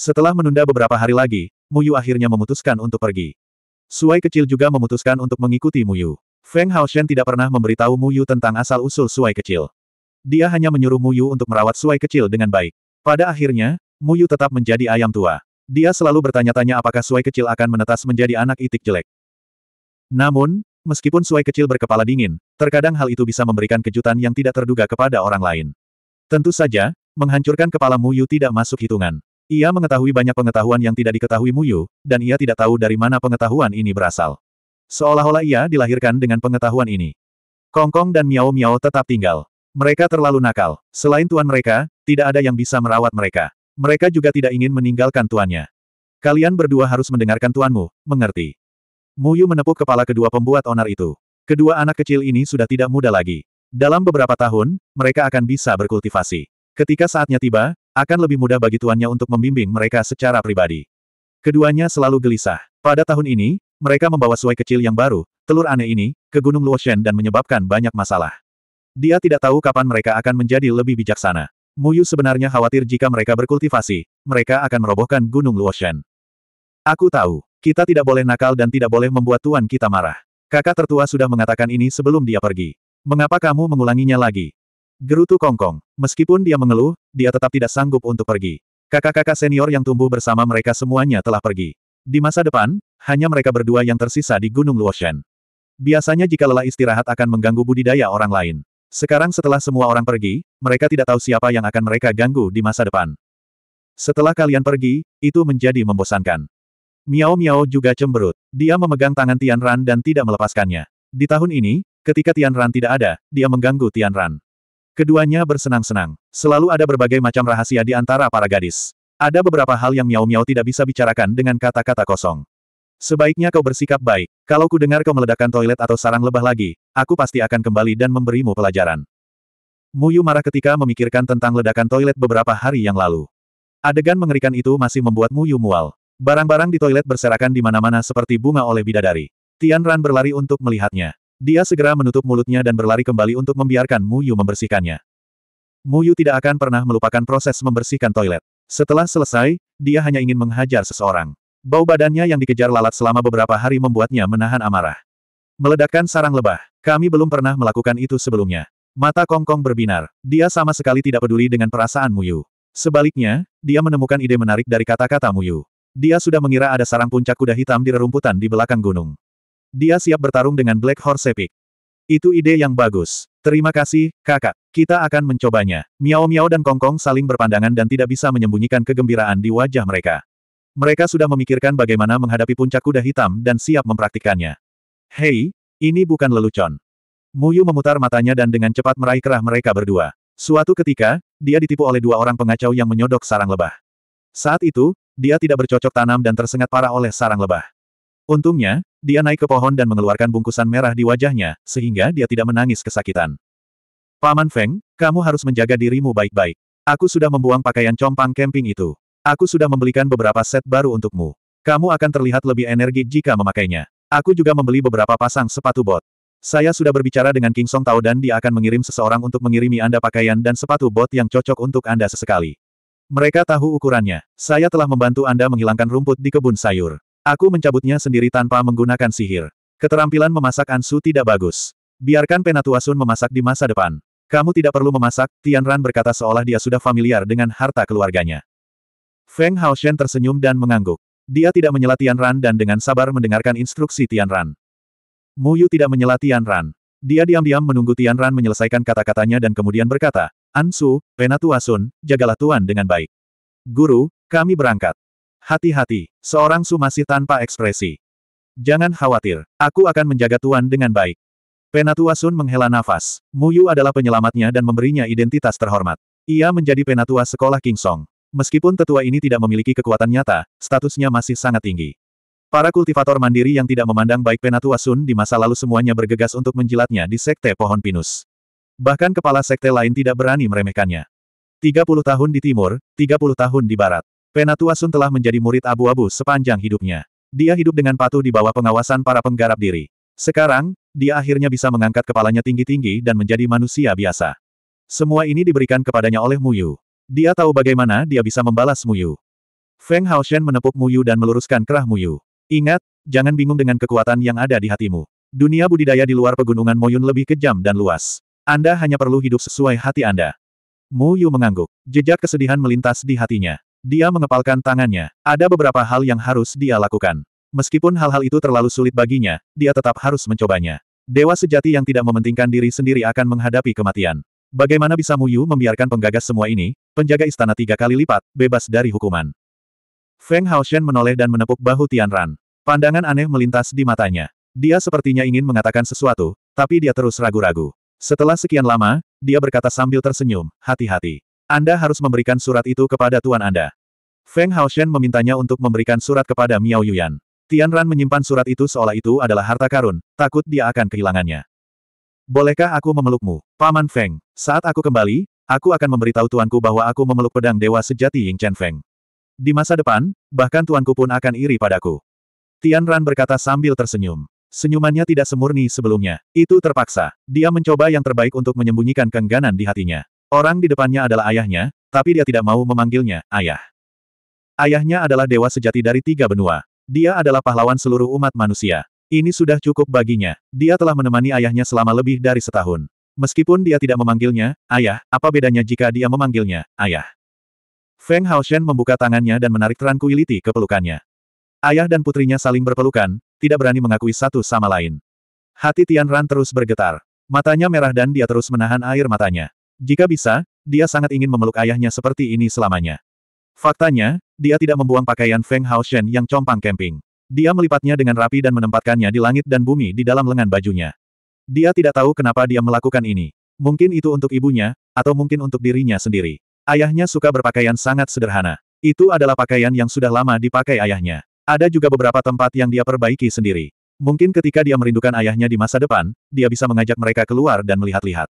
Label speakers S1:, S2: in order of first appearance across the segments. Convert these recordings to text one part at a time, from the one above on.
S1: Setelah menunda beberapa hari lagi, Muyu akhirnya memutuskan untuk pergi. Suai kecil juga memutuskan untuk mengikuti Muyu. Feng Hao Shen tidak pernah memberitahu Muyu tentang asal-usul Suai kecil. Dia hanya menyuruh Muyu untuk merawat Suai kecil dengan baik. Pada akhirnya, Muyu tetap menjadi ayam tua. Dia selalu bertanya-tanya apakah Suai kecil akan menetas menjadi anak itik jelek. Namun, meskipun Suai kecil berkepala dingin, terkadang hal itu bisa memberikan kejutan yang tidak terduga kepada orang lain. Tentu saja, menghancurkan kepala Muyu tidak masuk hitungan. Ia mengetahui banyak pengetahuan yang tidak diketahui Muyu, dan ia tidak tahu dari mana pengetahuan ini berasal. Seolah-olah ia dilahirkan dengan pengetahuan ini. Kongkong dan Miao Miao tetap tinggal. Mereka terlalu nakal. Selain tuan mereka, tidak ada yang bisa merawat mereka. Mereka juga tidak ingin meninggalkan tuannya. Kalian berdua harus mendengarkan tuanmu, mengerti. Muyu menepuk kepala kedua pembuat onar itu. Kedua anak kecil ini sudah tidak muda lagi. Dalam beberapa tahun, mereka akan bisa berkultivasi. Ketika saatnya tiba, akan lebih mudah bagi tuannya untuk membimbing mereka secara pribadi. Keduanya selalu gelisah. Pada tahun ini, mereka membawa suai kecil yang baru, telur aneh ini, ke Gunung Luoshen dan menyebabkan banyak masalah. Dia tidak tahu kapan mereka akan menjadi lebih bijaksana. Muyu sebenarnya khawatir jika mereka berkultivasi, mereka akan merobohkan Gunung Luoshen. Aku tahu, kita tidak boleh nakal dan tidak boleh membuat tuan kita marah. Kakak tertua sudah mengatakan ini sebelum dia pergi. Mengapa kamu mengulanginya lagi? Gerutu Kongkong. Meskipun dia mengeluh, dia tetap tidak sanggup untuk pergi. Kakak-kakak senior yang tumbuh bersama mereka semuanya telah pergi. Di masa depan, hanya mereka berdua yang tersisa di Gunung Luoshen. Biasanya jika lelah istirahat akan mengganggu budidaya orang lain. Sekarang setelah semua orang pergi, mereka tidak tahu siapa yang akan mereka ganggu di masa depan. Setelah kalian pergi, itu menjadi membosankan. Miao Miao juga cemberut. Dia memegang tangan Tian Ran dan tidak melepaskannya. Di tahun ini, ketika Tian Ran tidak ada, dia mengganggu Tian Ran. Keduanya bersenang-senang. Selalu ada berbagai macam rahasia di antara para gadis. Ada beberapa hal yang Miao Miao tidak bisa bicarakan dengan kata-kata kosong. Sebaiknya kau bersikap baik. Kalau ku dengar kau meledakkan toilet atau sarang lebah lagi, aku pasti akan kembali dan memberimu pelajaran. Muyu marah ketika memikirkan tentang ledakan toilet beberapa hari yang lalu. Adegan mengerikan itu masih membuat Muyu mual. Barang-barang di toilet berserakan di mana-mana seperti bunga oleh bidadari. Tian Ran berlari untuk melihatnya. Dia segera menutup mulutnya dan berlari kembali untuk membiarkan Mu Yu membersihkannya. Mu Yu tidak akan pernah melupakan proses membersihkan toilet. Setelah selesai, dia hanya ingin menghajar seseorang. Bau badannya yang dikejar lalat selama beberapa hari membuatnya menahan amarah. Meledakkan sarang lebah. Kami belum pernah melakukan itu sebelumnya. Mata Kongkong -kong berbinar. Dia sama sekali tidak peduli dengan perasaan Mu Yu. Sebaliknya, dia menemukan ide menarik dari kata-kata Mu Yu. Dia sudah mengira ada sarang puncak kuda hitam di rerumputan di belakang gunung. Dia siap bertarung dengan Black Horse Epic. Itu ide yang bagus. Terima kasih, kakak. Kita akan mencobanya. Miao Miao dan kongkong Kong saling berpandangan dan tidak bisa menyembunyikan kegembiraan di wajah mereka. Mereka sudah memikirkan bagaimana menghadapi puncak kuda hitam dan siap mempraktikkannya. Hei, ini bukan lelucon. Muyu memutar matanya dan dengan cepat meraih kerah mereka berdua. Suatu ketika, dia ditipu oleh dua orang pengacau yang menyodok sarang lebah. Saat itu, dia tidak bercocok tanam dan tersengat parah oleh sarang lebah. Untungnya, dia naik ke pohon dan mengeluarkan bungkusan merah di wajahnya, sehingga dia tidak menangis kesakitan. Paman Feng, kamu harus menjaga dirimu baik-baik. Aku sudah membuang pakaian compang camping itu. Aku sudah membelikan beberapa set baru untukmu. Kamu akan terlihat lebih energi jika memakainya. Aku juga membeli beberapa pasang sepatu bot. Saya sudah berbicara dengan King Song Tao dan dia akan mengirim seseorang untuk mengirimi Anda pakaian dan sepatu bot yang cocok untuk Anda sesekali. Mereka tahu ukurannya. Saya telah membantu Anda menghilangkan rumput di kebun sayur. Aku mencabutnya sendiri tanpa menggunakan sihir. Keterampilan memasak Ansu tidak bagus. Biarkan Penatuasun memasak di masa depan. Kamu tidak perlu memasak, Tian Ran berkata seolah dia sudah familiar dengan harta keluarganya. Feng Hao Shen tersenyum dan mengangguk. Dia tidak menyela Ran dan dengan sabar mendengarkan instruksi Tian Ran. Mu Yu tidak menyela Ran. Dia diam-diam menunggu Tian Ran menyelesaikan kata-katanya dan kemudian berkata, Ansu, Penatuasun, jagalah Tuan dengan baik. Guru, kami berangkat. Hati-hati, seorang masih tanpa ekspresi. Jangan khawatir, aku akan menjaga Tuan dengan baik. Penatua Sun menghela nafas. Muyu adalah penyelamatnya dan memberinya identitas terhormat. Ia menjadi penatua sekolah King Song. Meskipun tetua ini tidak memiliki kekuatan nyata, statusnya masih sangat tinggi. Para kultivator mandiri yang tidak memandang baik penatua Sun di masa lalu semuanya bergegas untuk menjilatnya di sekte pohon pinus. Bahkan kepala sekte lain tidak berani meremehkannya. 30 tahun di timur, 30 tahun di barat. Penatuasun telah menjadi murid abu-abu sepanjang hidupnya. Dia hidup dengan patuh di bawah pengawasan para penggarap diri. Sekarang, dia akhirnya bisa mengangkat kepalanya tinggi-tinggi dan menjadi manusia biasa. Semua ini diberikan kepadanya oleh Mu Yu. Dia tahu bagaimana dia bisa membalas Mu Yu. Feng Haoshen menepuk Mu Yu dan meluruskan kerah Mu Yu. Ingat, jangan bingung dengan kekuatan yang ada di hatimu. Dunia budidaya di luar pegunungan Moyun lebih kejam dan luas. Anda hanya perlu hidup sesuai hati Anda. Mu Yu mengangguk. Jejak kesedihan melintas di hatinya. Dia mengepalkan tangannya. Ada beberapa hal yang harus dia lakukan. Meskipun hal-hal itu terlalu sulit baginya, dia tetap harus mencobanya. Dewa sejati yang tidak mementingkan diri sendiri akan menghadapi kematian. Bagaimana bisa Muyu membiarkan penggagas semua ini, penjaga istana tiga kali lipat, bebas dari hukuman? Feng Haoshen menoleh dan menepuk bahu Tianran. Pandangan aneh melintas di matanya. Dia sepertinya ingin mengatakan sesuatu, tapi dia terus ragu-ragu. Setelah sekian lama, dia berkata sambil tersenyum, hati-hati. Anda harus memberikan surat itu kepada tuan Anda. Feng Haoshen memintanya untuk memberikan surat kepada Miao Yuyan. Tian Ran menyimpan surat itu seolah itu adalah harta karun, takut dia akan kehilangannya. Bolehkah aku memelukmu, Paman Feng? Saat aku kembali, aku akan memberitahu tuanku bahwa aku memeluk pedang dewa sejati Ying Chen Feng. Di masa depan, bahkan tuanku pun akan iri padaku. Tian Ran berkata sambil tersenyum. Senyumannya tidak semurni sebelumnya. Itu terpaksa. Dia mencoba yang terbaik untuk menyembunyikan kengganan di hatinya. Orang di depannya adalah ayahnya, tapi dia tidak mau memanggilnya, ayah. Ayahnya adalah dewa sejati dari tiga benua. Dia adalah pahlawan seluruh umat manusia. Ini sudah cukup baginya. Dia telah menemani ayahnya selama lebih dari setahun. Meskipun dia tidak memanggilnya, ayah, apa bedanya jika dia memanggilnya, ayah? Feng Haoshen membuka tangannya dan menarik Tranquility ke pelukannya. Ayah dan putrinya saling berpelukan, tidak berani mengakui satu sama lain. Hati Tian Ran terus bergetar. Matanya merah dan dia terus menahan air matanya. Jika bisa, dia sangat ingin memeluk ayahnya seperti ini selamanya. Faktanya, dia tidak membuang pakaian Feng Haoshen yang compang camping. Dia melipatnya dengan rapi dan menempatkannya di langit dan bumi di dalam lengan bajunya. Dia tidak tahu kenapa dia melakukan ini. Mungkin itu untuk ibunya, atau mungkin untuk dirinya sendiri. Ayahnya suka berpakaian sangat sederhana. Itu adalah pakaian yang sudah lama dipakai ayahnya. Ada juga beberapa tempat yang dia perbaiki sendiri. Mungkin ketika dia merindukan ayahnya di masa depan, dia bisa mengajak mereka keluar dan melihat-lihat.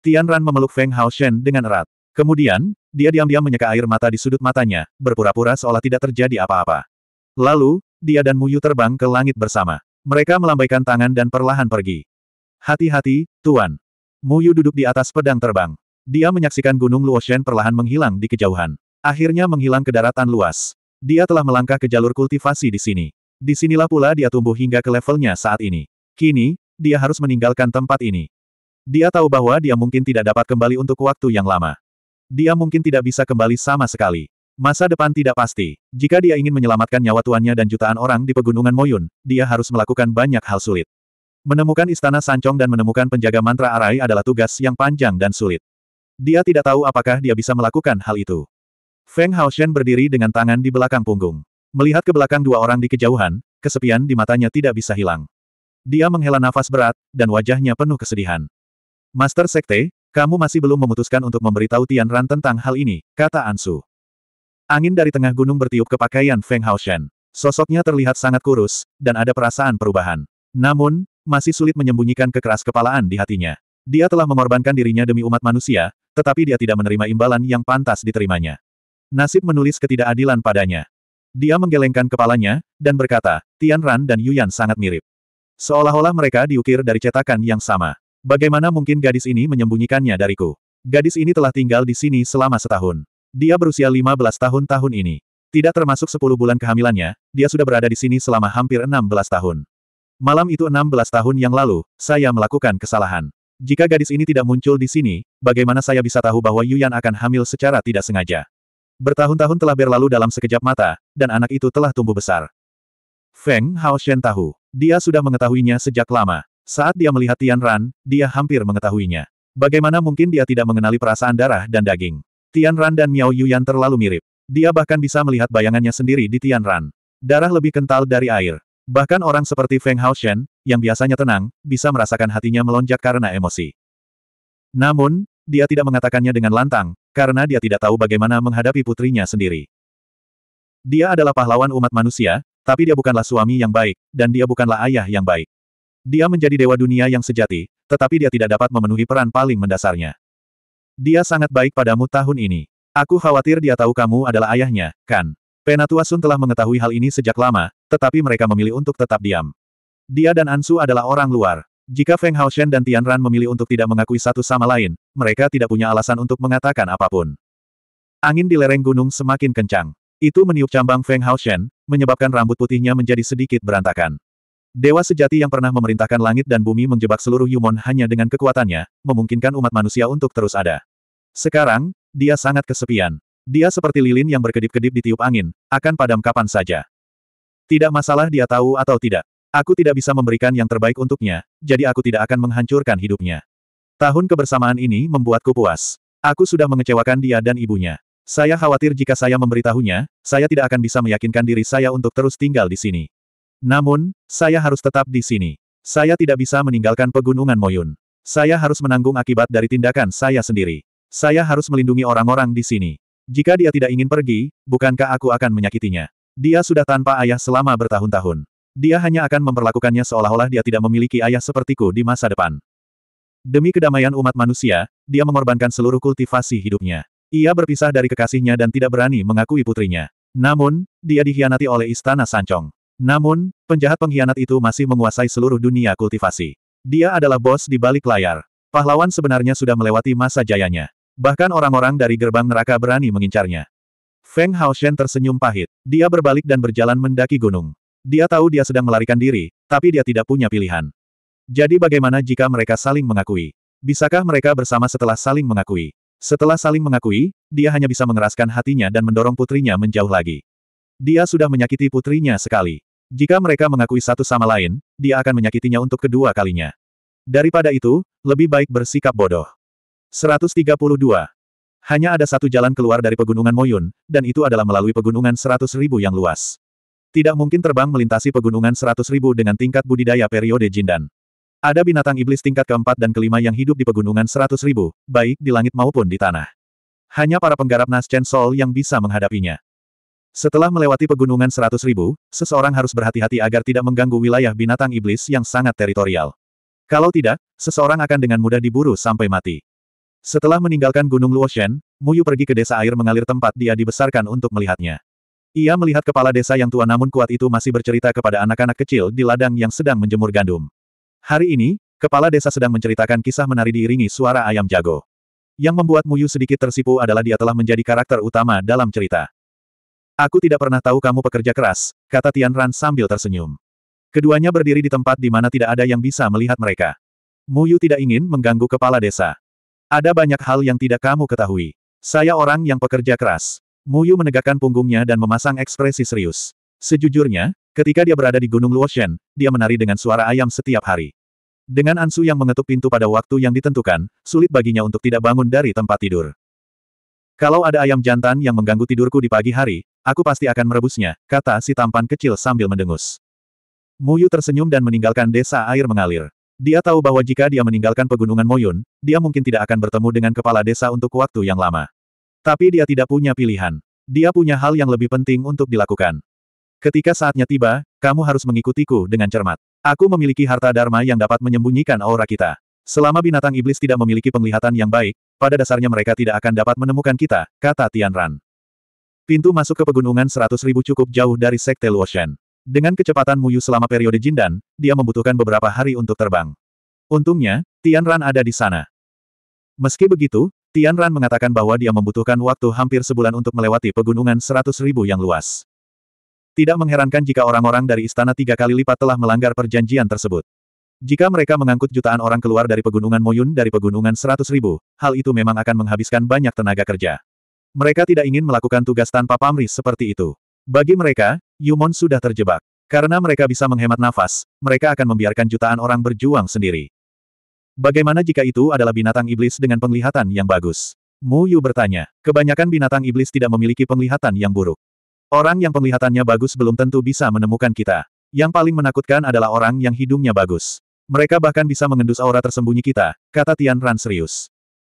S1: Tian Ran memeluk Feng Haoshen dengan erat. Kemudian, dia diam-diam menyeka air mata di sudut matanya, berpura-pura seolah tidak terjadi apa-apa. Lalu, dia dan Muyu terbang ke langit bersama. Mereka melambaikan tangan dan perlahan pergi. Hati-hati, Tuan. Muyu duduk di atas pedang terbang. Dia menyaksikan gunung Luoshen perlahan menghilang di kejauhan. Akhirnya menghilang ke daratan luas. Dia telah melangkah ke jalur kultivasi di sini. Di sinilah pula dia tumbuh hingga ke levelnya saat ini. Kini, dia harus meninggalkan tempat ini. Dia tahu bahwa dia mungkin tidak dapat kembali untuk waktu yang lama. Dia mungkin tidak bisa kembali sama sekali. Masa depan tidak pasti. Jika dia ingin menyelamatkan nyawa tuannya dan jutaan orang di pegunungan Moyun, dia harus melakukan banyak hal sulit. Menemukan istana Sancong dan menemukan penjaga mantra Arai adalah tugas yang panjang dan sulit. Dia tidak tahu apakah dia bisa melakukan hal itu. Feng Haoshen berdiri dengan tangan di belakang punggung. Melihat ke belakang dua orang di kejauhan, kesepian di matanya tidak bisa hilang. Dia menghela nafas berat, dan wajahnya penuh kesedihan. Master Sekte, kamu masih belum memutuskan untuk memberitahu Tian Ran tentang hal ini, kata Ansu. Angin dari tengah gunung bertiup ke pakaian Feng Haoshen. Sosoknya terlihat sangat kurus, dan ada perasaan perubahan. Namun, masih sulit menyembunyikan kekeras kepalaan di hatinya. Dia telah mengorbankan dirinya demi umat manusia, tetapi dia tidak menerima imbalan yang pantas diterimanya. Nasib menulis ketidakadilan padanya. Dia menggelengkan kepalanya, dan berkata, Tian Ran dan Yuyan sangat mirip. Seolah-olah mereka diukir dari cetakan yang sama. Bagaimana mungkin gadis ini menyembunyikannya dariku? Gadis ini telah tinggal di sini selama setahun. Dia berusia 15 tahun tahun ini. Tidak termasuk 10 bulan kehamilannya, dia sudah berada di sini selama hampir 16 tahun. Malam itu 16 tahun yang lalu, saya melakukan kesalahan. Jika gadis ini tidak muncul di sini, bagaimana saya bisa tahu bahwa Yuyan akan hamil secara tidak sengaja? Bertahun-tahun telah berlalu dalam sekejap mata, dan anak itu telah tumbuh besar. Feng Hao Shen tahu. Dia sudah mengetahuinya sejak lama. Saat dia melihat Tian Ran, dia hampir mengetahuinya. Bagaimana mungkin dia tidak mengenali perasaan darah dan daging? Tian Ran dan Miao Yuyan terlalu mirip. Dia bahkan bisa melihat bayangannya sendiri di Tian Ran. Darah lebih kental dari air. Bahkan orang seperti Feng Haoshen, yang biasanya tenang, bisa merasakan hatinya melonjak karena emosi. Namun, dia tidak mengatakannya dengan lantang, karena dia tidak tahu bagaimana menghadapi putrinya sendiri. Dia adalah pahlawan umat manusia, tapi dia bukanlah suami yang baik, dan dia bukanlah ayah yang baik. Dia menjadi dewa dunia yang sejati, tetapi dia tidak dapat memenuhi peran paling mendasarnya. Dia sangat baik padamu tahun ini. Aku khawatir dia tahu kamu adalah ayahnya, kan? Penatua Sun telah mengetahui hal ini sejak lama, tetapi mereka memilih untuk tetap diam. Dia dan Ansu adalah orang luar. Jika Feng Haoshen dan Tian Ran memilih untuk tidak mengakui satu sama lain, mereka tidak punya alasan untuk mengatakan apapun. Angin di lereng gunung semakin kencang. Itu meniup cambang Feng Haoshen, menyebabkan rambut putihnya menjadi sedikit berantakan. Dewa sejati yang pernah memerintahkan langit dan bumi menjebak seluruh Yumon hanya dengan kekuatannya, memungkinkan umat manusia untuk terus ada. Sekarang, dia sangat kesepian. Dia seperti lilin yang berkedip-kedip ditiup angin, akan padam kapan saja. Tidak masalah dia tahu atau tidak. Aku tidak bisa memberikan yang terbaik untuknya, jadi aku tidak akan menghancurkan hidupnya. Tahun kebersamaan ini membuatku puas. Aku sudah mengecewakan dia dan ibunya. Saya khawatir jika saya memberitahunya, saya tidak akan bisa meyakinkan diri saya untuk terus tinggal di sini. Namun, saya harus tetap di sini. Saya tidak bisa meninggalkan pegunungan Moyun. Saya harus menanggung akibat dari tindakan saya sendiri. Saya harus melindungi orang-orang di sini. Jika dia tidak ingin pergi, bukankah aku akan menyakitinya? Dia sudah tanpa ayah selama bertahun-tahun. Dia hanya akan memperlakukannya seolah-olah dia tidak memiliki ayah sepertiku di masa depan. Demi kedamaian umat manusia, dia mengorbankan seluruh kultivasi hidupnya. Ia berpisah dari kekasihnya dan tidak berani mengakui putrinya. Namun, dia dikhianati oleh istana Sancong. Namun, penjahat pengkhianat itu masih menguasai seluruh dunia kultivasi. Dia adalah bos di balik layar. Pahlawan sebenarnya sudah melewati masa jayanya. Bahkan orang-orang dari gerbang neraka berani mengincarnya. Feng Hao Shen tersenyum pahit. Dia berbalik dan berjalan mendaki gunung. Dia tahu dia sedang melarikan diri, tapi dia tidak punya pilihan. Jadi bagaimana jika mereka saling mengakui? Bisakah mereka bersama setelah saling mengakui? Setelah saling mengakui, dia hanya bisa mengeraskan hatinya dan mendorong putrinya menjauh lagi. Dia sudah menyakiti putrinya sekali. Jika mereka mengakui satu sama lain, dia akan menyakitinya untuk kedua kalinya. Daripada itu, lebih baik bersikap bodoh. 132. Hanya ada satu jalan keluar dari pegunungan Moyun, dan itu adalah melalui pegunungan seratus ribu yang luas. Tidak mungkin terbang melintasi pegunungan seratus ribu dengan tingkat budidaya periode Jindan. Ada binatang iblis tingkat keempat dan kelima yang hidup di pegunungan seratus ribu, baik di langit maupun di tanah. Hanya para penggarap Naschen Sol yang bisa menghadapinya. Setelah melewati pegunungan seratus ribu, seseorang harus berhati-hati agar tidak mengganggu wilayah binatang iblis yang sangat teritorial. Kalau tidak, seseorang akan dengan mudah diburu sampai mati. Setelah meninggalkan Gunung Luoshen, Muyu pergi ke desa air mengalir tempat dia dibesarkan untuk melihatnya. Ia melihat kepala desa yang tua namun kuat itu masih bercerita kepada anak-anak kecil di ladang yang sedang menjemur gandum. Hari ini, kepala desa sedang menceritakan kisah menari diiringi suara ayam jago. Yang membuat Muyu sedikit tersipu adalah dia telah menjadi karakter utama dalam cerita. Aku tidak pernah tahu kamu pekerja keras, kata Tian Ran sambil tersenyum. Keduanya berdiri di tempat di mana tidak ada yang bisa melihat mereka. Mu Yu tidak ingin mengganggu kepala desa. Ada banyak hal yang tidak kamu ketahui. Saya orang yang pekerja keras. Mu Yu menegakkan punggungnya dan memasang ekspresi serius. Sejujurnya, ketika dia berada di Gunung Luoshen, dia menari dengan suara ayam setiap hari. Dengan Ansu yang mengetuk pintu pada waktu yang ditentukan, sulit baginya untuk tidak bangun dari tempat tidur. Kalau ada ayam jantan yang mengganggu tidurku di pagi hari, Aku pasti akan merebusnya, kata si tampan kecil sambil mendengus. Muyu tersenyum dan meninggalkan desa air mengalir. Dia tahu bahwa jika dia meninggalkan pegunungan Moyun, dia mungkin tidak akan bertemu dengan kepala desa untuk waktu yang lama. Tapi dia tidak punya pilihan. Dia punya hal yang lebih penting untuk dilakukan. Ketika saatnya tiba, kamu harus mengikutiku dengan cermat. Aku memiliki harta dharma yang dapat menyembunyikan aura kita. Selama binatang iblis tidak memiliki penglihatan yang baik, pada dasarnya mereka tidak akan dapat menemukan kita, kata Tian Ran. Pintu masuk ke pegunungan Seratus ribu cukup jauh dari Sekte Luoshan. Dengan kecepatan Muyu selama periode Jindan, dia membutuhkan beberapa hari untuk terbang. Untungnya, Tian Ran ada di sana. Meski begitu, Tian Ran mengatakan bahwa dia membutuhkan waktu hampir sebulan untuk melewati pegunungan Seratus ribu yang luas. Tidak mengherankan jika orang-orang dari istana tiga kali lipat telah melanggar perjanjian tersebut. Jika mereka mengangkut jutaan orang keluar dari pegunungan Moyun dari pegunungan Seratus ribu, hal itu memang akan menghabiskan banyak tenaga kerja. Mereka tidak ingin melakukan tugas tanpa pamrih seperti itu. Bagi mereka, Yumon sudah terjebak. Karena mereka bisa menghemat nafas, mereka akan membiarkan jutaan orang berjuang sendiri. Bagaimana jika itu adalah binatang iblis dengan penglihatan yang bagus? Mu Yu bertanya. Kebanyakan binatang iblis tidak memiliki penglihatan yang buruk. Orang yang penglihatannya bagus belum tentu bisa menemukan kita. Yang paling menakutkan adalah orang yang hidungnya bagus. Mereka bahkan bisa mengendus aura tersembunyi kita, kata Tian Ran serius.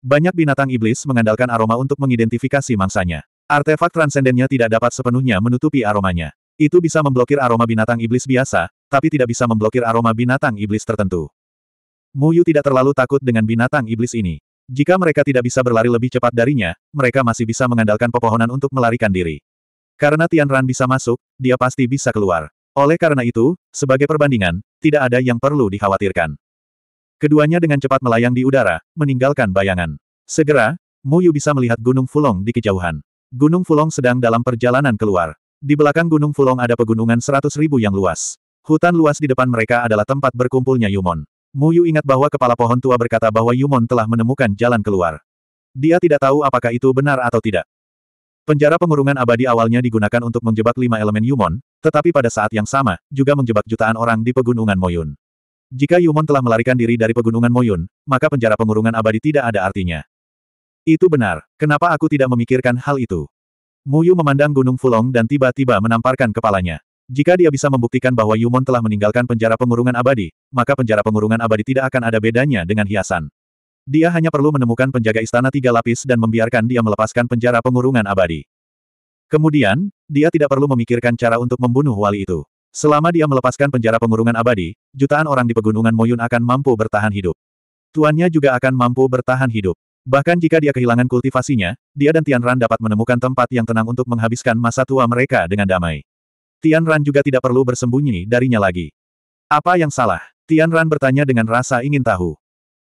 S1: Banyak binatang iblis mengandalkan aroma untuk mengidentifikasi mangsanya. Artefak transendennya tidak dapat sepenuhnya menutupi aromanya. Itu bisa memblokir aroma binatang iblis biasa, tapi tidak bisa memblokir aroma binatang iblis tertentu. Muyu tidak terlalu takut dengan binatang iblis ini. Jika mereka tidak bisa berlari lebih cepat darinya, mereka masih bisa mengandalkan pepohonan untuk melarikan diri. Karena Tian Ran bisa masuk, dia pasti bisa keluar. Oleh karena itu, sebagai perbandingan, tidak ada yang perlu dikhawatirkan. Keduanya dengan cepat melayang di udara, meninggalkan bayangan. Segera, Mu Yu bisa melihat Gunung Fulong di kejauhan. Gunung Fulong sedang dalam perjalanan keluar. Di belakang Gunung Fulong ada pegunungan seratus ribu yang luas. Hutan luas di depan mereka adalah tempat berkumpulnya Yumon. Mu Yu ingat bahwa kepala pohon tua berkata bahwa Yumon telah menemukan jalan keluar. Dia tidak tahu apakah itu benar atau tidak. Penjara pengurungan abadi awalnya digunakan untuk menjebak lima elemen Yumon, tetapi pada saat yang sama, juga menjebak jutaan orang di pegunungan Moyun. Jika Yumon telah melarikan diri dari pegunungan Moyun, maka penjara pengurungan abadi tidak ada artinya. Itu benar, kenapa aku tidak memikirkan hal itu? Muyu memandang Gunung Fulong dan tiba-tiba menamparkan kepalanya. Jika dia bisa membuktikan bahwa Yumon telah meninggalkan penjara pengurungan abadi, maka penjara pengurungan abadi tidak akan ada bedanya dengan hiasan. Dia hanya perlu menemukan penjaga istana tiga lapis dan membiarkan dia melepaskan penjara pengurungan abadi. Kemudian, dia tidak perlu memikirkan cara untuk membunuh wali itu. Selama dia melepaskan penjara pengurungan abadi, jutaan orang di pegunungan Moyun akan mampu bertahan hidup. Tuannya juga akan mampu bertahan hidup. Bahkan jika dia kehilangan kultivasinya, dia dan Tian Ran dapat menemukan tempat yang tenang untuk menghabiskan masa tua mereka dengan damai. Tian Ran juga tidak perlu bersembunyi darinya lagi. Apa yang salah? Tian Ran bertanya dengan rasa ingin tahu.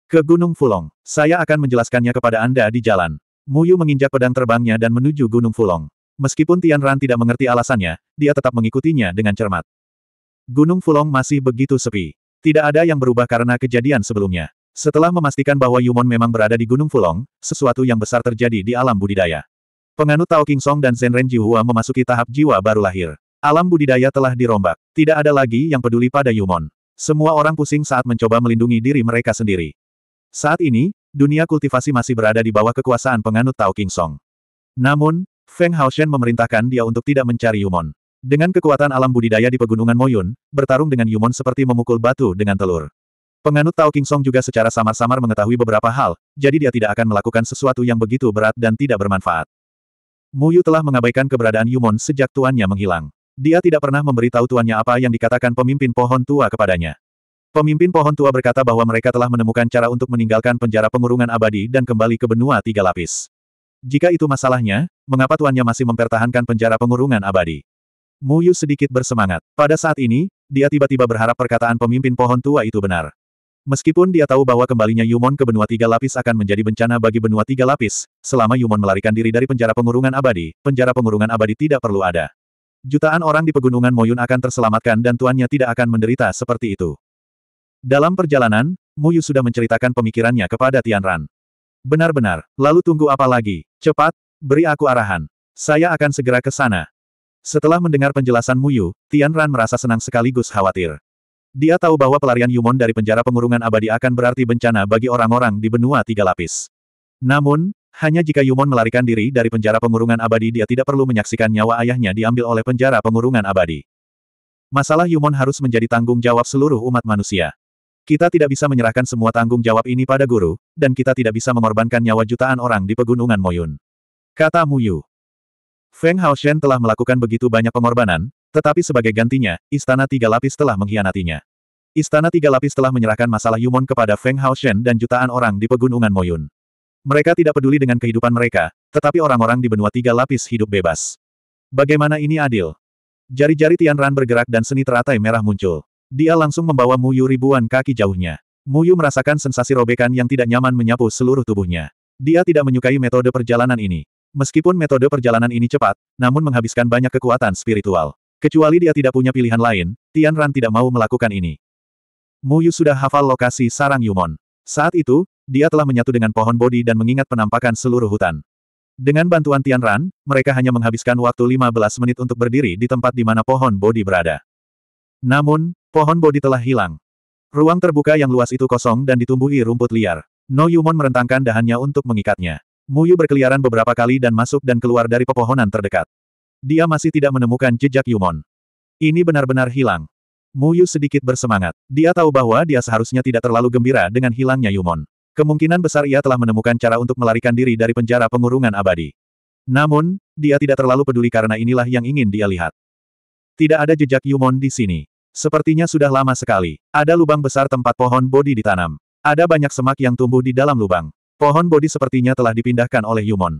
S1: Ke Gunung Fulong. Saya akan menjelaskannya kepada Anda di jalan. Muyu menginjak pedang terbangnya dan menuju Gunung Fulong. Meskipun Tian Ran tidak mengerti alasannya, dia tetap mengikutinya dengan cermat. Gunung Fulong masih begitu sepi. Tidak ada yang berubah karena kejadian sebelumnya. Setelah memastikan bahwa Yumon memang berada di Gunung Fulong, sesuatu yang besar terjadi di alam budidaya. Penganut Tao King Song dan Zenren Jihua memasuki tahap jiwa baru lahir. Alam budidaya telah dirombak. Tidak ada lagi yang peduli pada Yumon. Semua orang pusing saat mencoba melindungi diri mereka sendiri. Saat ini, dunia kultivasi masih berada di bawah kekuasaan penganut Tao King Song. Namun, Feng Haoshen memerintahkan dia untuk tidak mencari Yumon. Dengan kekuatan alam budidaya di pegunungan Moyun, bertarung dengan Yumon seperti memukul batu dengan telur. Penganut Tao King Song juga secara samar-samar mengetahui beberapa hal, jadi dia tidak akan melakukan sesuatu yang begitu berat dan tidak bermanfaat. Muyu telah mengabaikan keberadaan Yumon sejak tuannya menghilang. Dia tidak pernah memberitahu tuannya apa yang dikatakan pemimpin pohon tua kepadanya. Pemimpin pohon tua berkata bahwa mereka telah menemukan cara untuk meninggalkan penjara pengurungan abadi dan kembali ke benua tiga lapis. Jika itu masalahnya, mengapa tuannya masih mempertahankan penjara pengurungan abadi? Mu Yu sedikit bersemangat. Pada saat ini, dia tiba-tiba berharap perkataan pemimpin pohon tua itu benar. Meskipun dia tahu bahwa kembalinya Yumon ke benua tiga lapis akan menjadi bencana bagi benua tiga lapis, selama Yumon melarikan diri dari penjara pengurungan abadi, penjara pengurungan abadi tidak perlu ada. Jutaan orang di pegunungan Moyun akan terselamatkan dan tuannya tidak akan menderita seperti itu. Dalam perjalanan, Muyu sudah menceritakan pemikirannya kepada Tianran. Benar-benar, lalu tunggu apa lagi? Cepat, Beri aku arahan. Saya akan segera ke sana. Setelah mendengar penjelasan Muyu, Tian Ran merasa senang sekaligus khawatir. Dia tahu bahwa pelarian Yumon dari penjara pengurungan abadi akan berarti bencana bagi orang-orang di benua tiga lapis. Namun, hanya jika Yumon melarikan diri dari penjara pengurungan abadi dia tidak perlu menyaksikan nyawa ayahnya diambil oleh penjara pengurungan abadi. Masalah Yumon harus menjadi tanggung jawab seluruh umat manusia. Kita tidak bisa menyerahkan semua tanggung jawab ini pada guru, dan kita tidak bisa mengorbankan nyawa jutaan orang di pegunungan Moyun. Kata Muyu. Feng Hao Shen telah melakukan begitu banyak pengorbanan, tetapi sebagai gantinya, Istana Tiga Lapis telah mengkhianatinya. Istana Tiga Lapis telah menyerahkan masalah Yumon kepada Feng Hao Shen dan jutaan orang di pegunungan Moyun. Mereka tidak peduli dengan kehidupan mereka, tetapi orang-orang di benua Tiga Lapis hidup bebas. Bagaimana ini adil? Jari-jari Tian Ran bergerak dan seni teratai merah muncul. Dia langsung membawa Muyu ribuan kaki jauhnya. Muyu merasakan sensasi robekan yang tidak nyaman menyapu seluruh tubuhnya. Dia tidak menyukai metode perjalanan ini. Meskipun metode perjalanan ini cepat, namun menghabiskan banyak kekuatan spiritual. Kecuali dia tidak punya pilihan lain, Tian Ran tidak mau melakukan ini. Mu Yu sudah hafal lokasi sarang Yumon. Saat itu, dia telah menyatu dengan pohon bodi dan mengingat penampakan seluruh hutan. Dengan bantuan Tian Ran, mereka hanya menghabiskan waktu 15 menit untuk berdiri di tempat di mana pohon bodi berada. Namun, pohon bodi telah hilang. Ruang terbuka yang luas itu kosong dan ditumbuhi rumput liar. No Yumon merentangkan dahannya untuk mengikatnya. Muyu berkeliaran beberapa kali dan masuk dan keluar dari pepohonan terdekat. Dia masih tidak menemukan jejak Yumon. Ini benar-benar hilang. Muyu sedikit bersemangat. Dia tahu bahwa dia seharusnya tidak terlalu gembira dengan hilangnya Yumon. Kemungkinan besar ia telah menemukan cara untuk melarikan diri dari penjara pengurungan abadi. Namun, dia tidak terlalu peduli karena inilah yang ingin dia lihat. Tidak ada jejak Yumon di sini. Sepertinya sudah lama sekali. Ada lubang besar tempat pohon bodi ditanam. Ada banyak semak yang tumbuh di dalam lubang. Pohon bodi sepertinya telah dipindahkan oleh Yumon.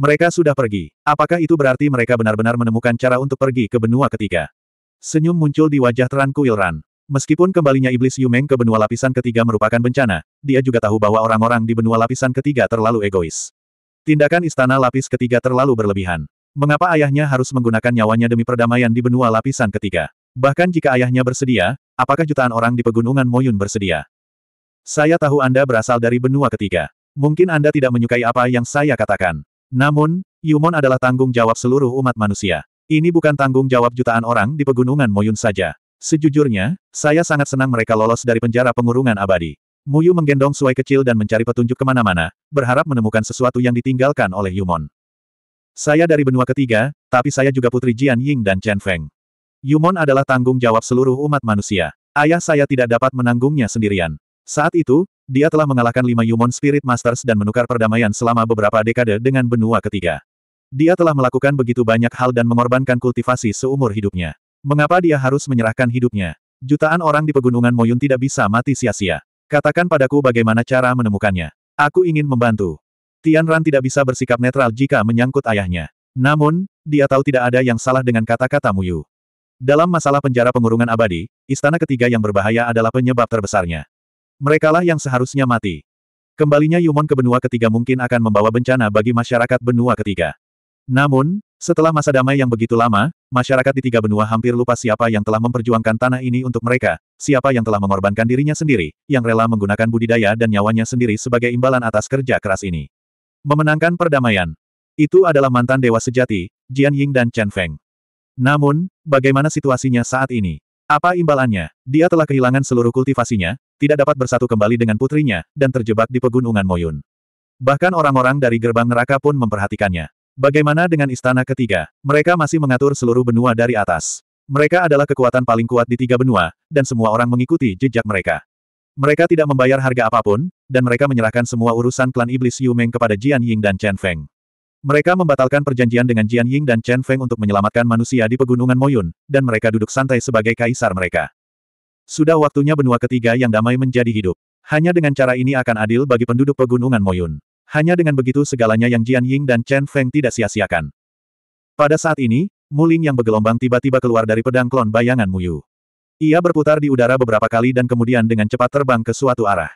S1: Mereka sudah pergi. Apakah itu berarti mereka benar-benar menemukan cara untuk pergi ke benua ketiga? Senyum muncul di wajah Tran Kuilran. Meskipun kembalinya iblis Yumeng ke benua lapisan ketiga merupakan bencana, dia juga tahu bahwa orang-orang di benua lapisan ketiga terlalu egois. Tindakan istana lapis ketiga terlalu berlebihan. Mengapa ayahnya harus menggunakan nyawanya demi perdamaian di benua lapisan ketiga? Bahkan jika ayahnya bersedia, apakah jutaan orang di pegunungan Moyun bersedia? Saya tahu Anda berasal dari benua ketiga. Mungkin Anda tidak menyukai apa yang saya katakan. Namun, Yumon adalah tanggung jawab seluruh umat manusia. Ini bukan tanggung jawab jutaan orang di pegunungan Moyun saja. Sejujurnya, saya sangat senang mereka lolos dari penjara pengurungan abadi. Muyu menggendong suai kecil dan mencari petunjuk kemana-mana, berharap menemukan sesuatu yang ditinggalkan oleh Yumon. Saya dari benua ketiga, tapi saya juga putri Jian Ying dan Chen Feng. Yumon adalah tanggung jawab seluruh umat manusia. Ayah saya tidak dapat menanggungnya sendirian. Saat itu, dia telah mengalahkan lima Yumon Spirit Masters dan menukar perdamaian selama beberapa dekade dengan benua ketiga. Dia telah melakukan begitu banyak hal dan mengorbankan kultivasi seumur hidupnya. Mengapa dia harus menyerahkan hidupnya? Jutaan orang di pegunungan Moyun tidak bisa mati sia-sia. Katakan padaku bagaimana cara menemukannya. Aku ingin membantu. Tian Ran tidak bisa bersikap netral jika menyangkut ayahnya. Namun, dia tahu tidak ada yang salah dengan kata-kata Muyu. Dalam masalah penjara pengurungan abadi, istana ketiga yang berbahaya adalah penyebab terbesarnya. Merekalah yang seharusnya mati. Kembalinya Yumon ke benua ketiga mungkin akan membawa bencana bagi masyarakat benua ketiga. Namun, setelah masa damai yang begitu lama, masyarakat di tiga benua hampir lupa siapa yang telah memperjuangkan tanah ini untuk mereka, siapa yang telah mengorbankan dirinya sendiri, yang rela menggunakan budidaya dan nyawanya sendiri sebagai imbalan atas kerja keras ini. Memenangkan perdamaian. Itu adalah mantan dewa sejati, Jian Ying dan Chen Feng. Namun, bagaimana situasinya saat ini? Apa imbalannya? Dia telah kehilangan seluruh kultivasinya, tidak dapat bersatu kembali dengan putrinya, dan terjebak di pegunungan Moyun. Bahkan orang-orang dari gerbang neraka pun memperhatikannya. Bagaimana dengan istana ketiga? Mereka masih mengatur seluruh benua dari atas. Mereka adalah kekuatan paling kuat di tiga benua, dan semua orang mengikuti jejak mereka. Mereka tidak membayar harga apapun, dan mereka menyerahkan semua urusan klan iblis Yu Meng kepada Jian Ying dan Chen Feng. Mereka membatalkan perjanjian dengan Jian Ying dan Chen Feng untuk menyelamatkan manusia di pegunungan Moyun, dan mereka duduk santai sebagai kaisar mereka. Sudah waktunya benua ketiga yang damai menjadi hidup. Hanya dengan cara ini akan adil bagi penduduk pegunungan Moyun. Hanya dengan begitu segalanya yang Jian Ying dan Chen Feng tidak sia-siakan. Pada saat ini, Muling yang bergelombang tiba-tiba keluar dari pedang klon bayangan Muyu. Ia berputar di udara beberapa kali dan kemudian dengan cepat terbang ke suatu arah.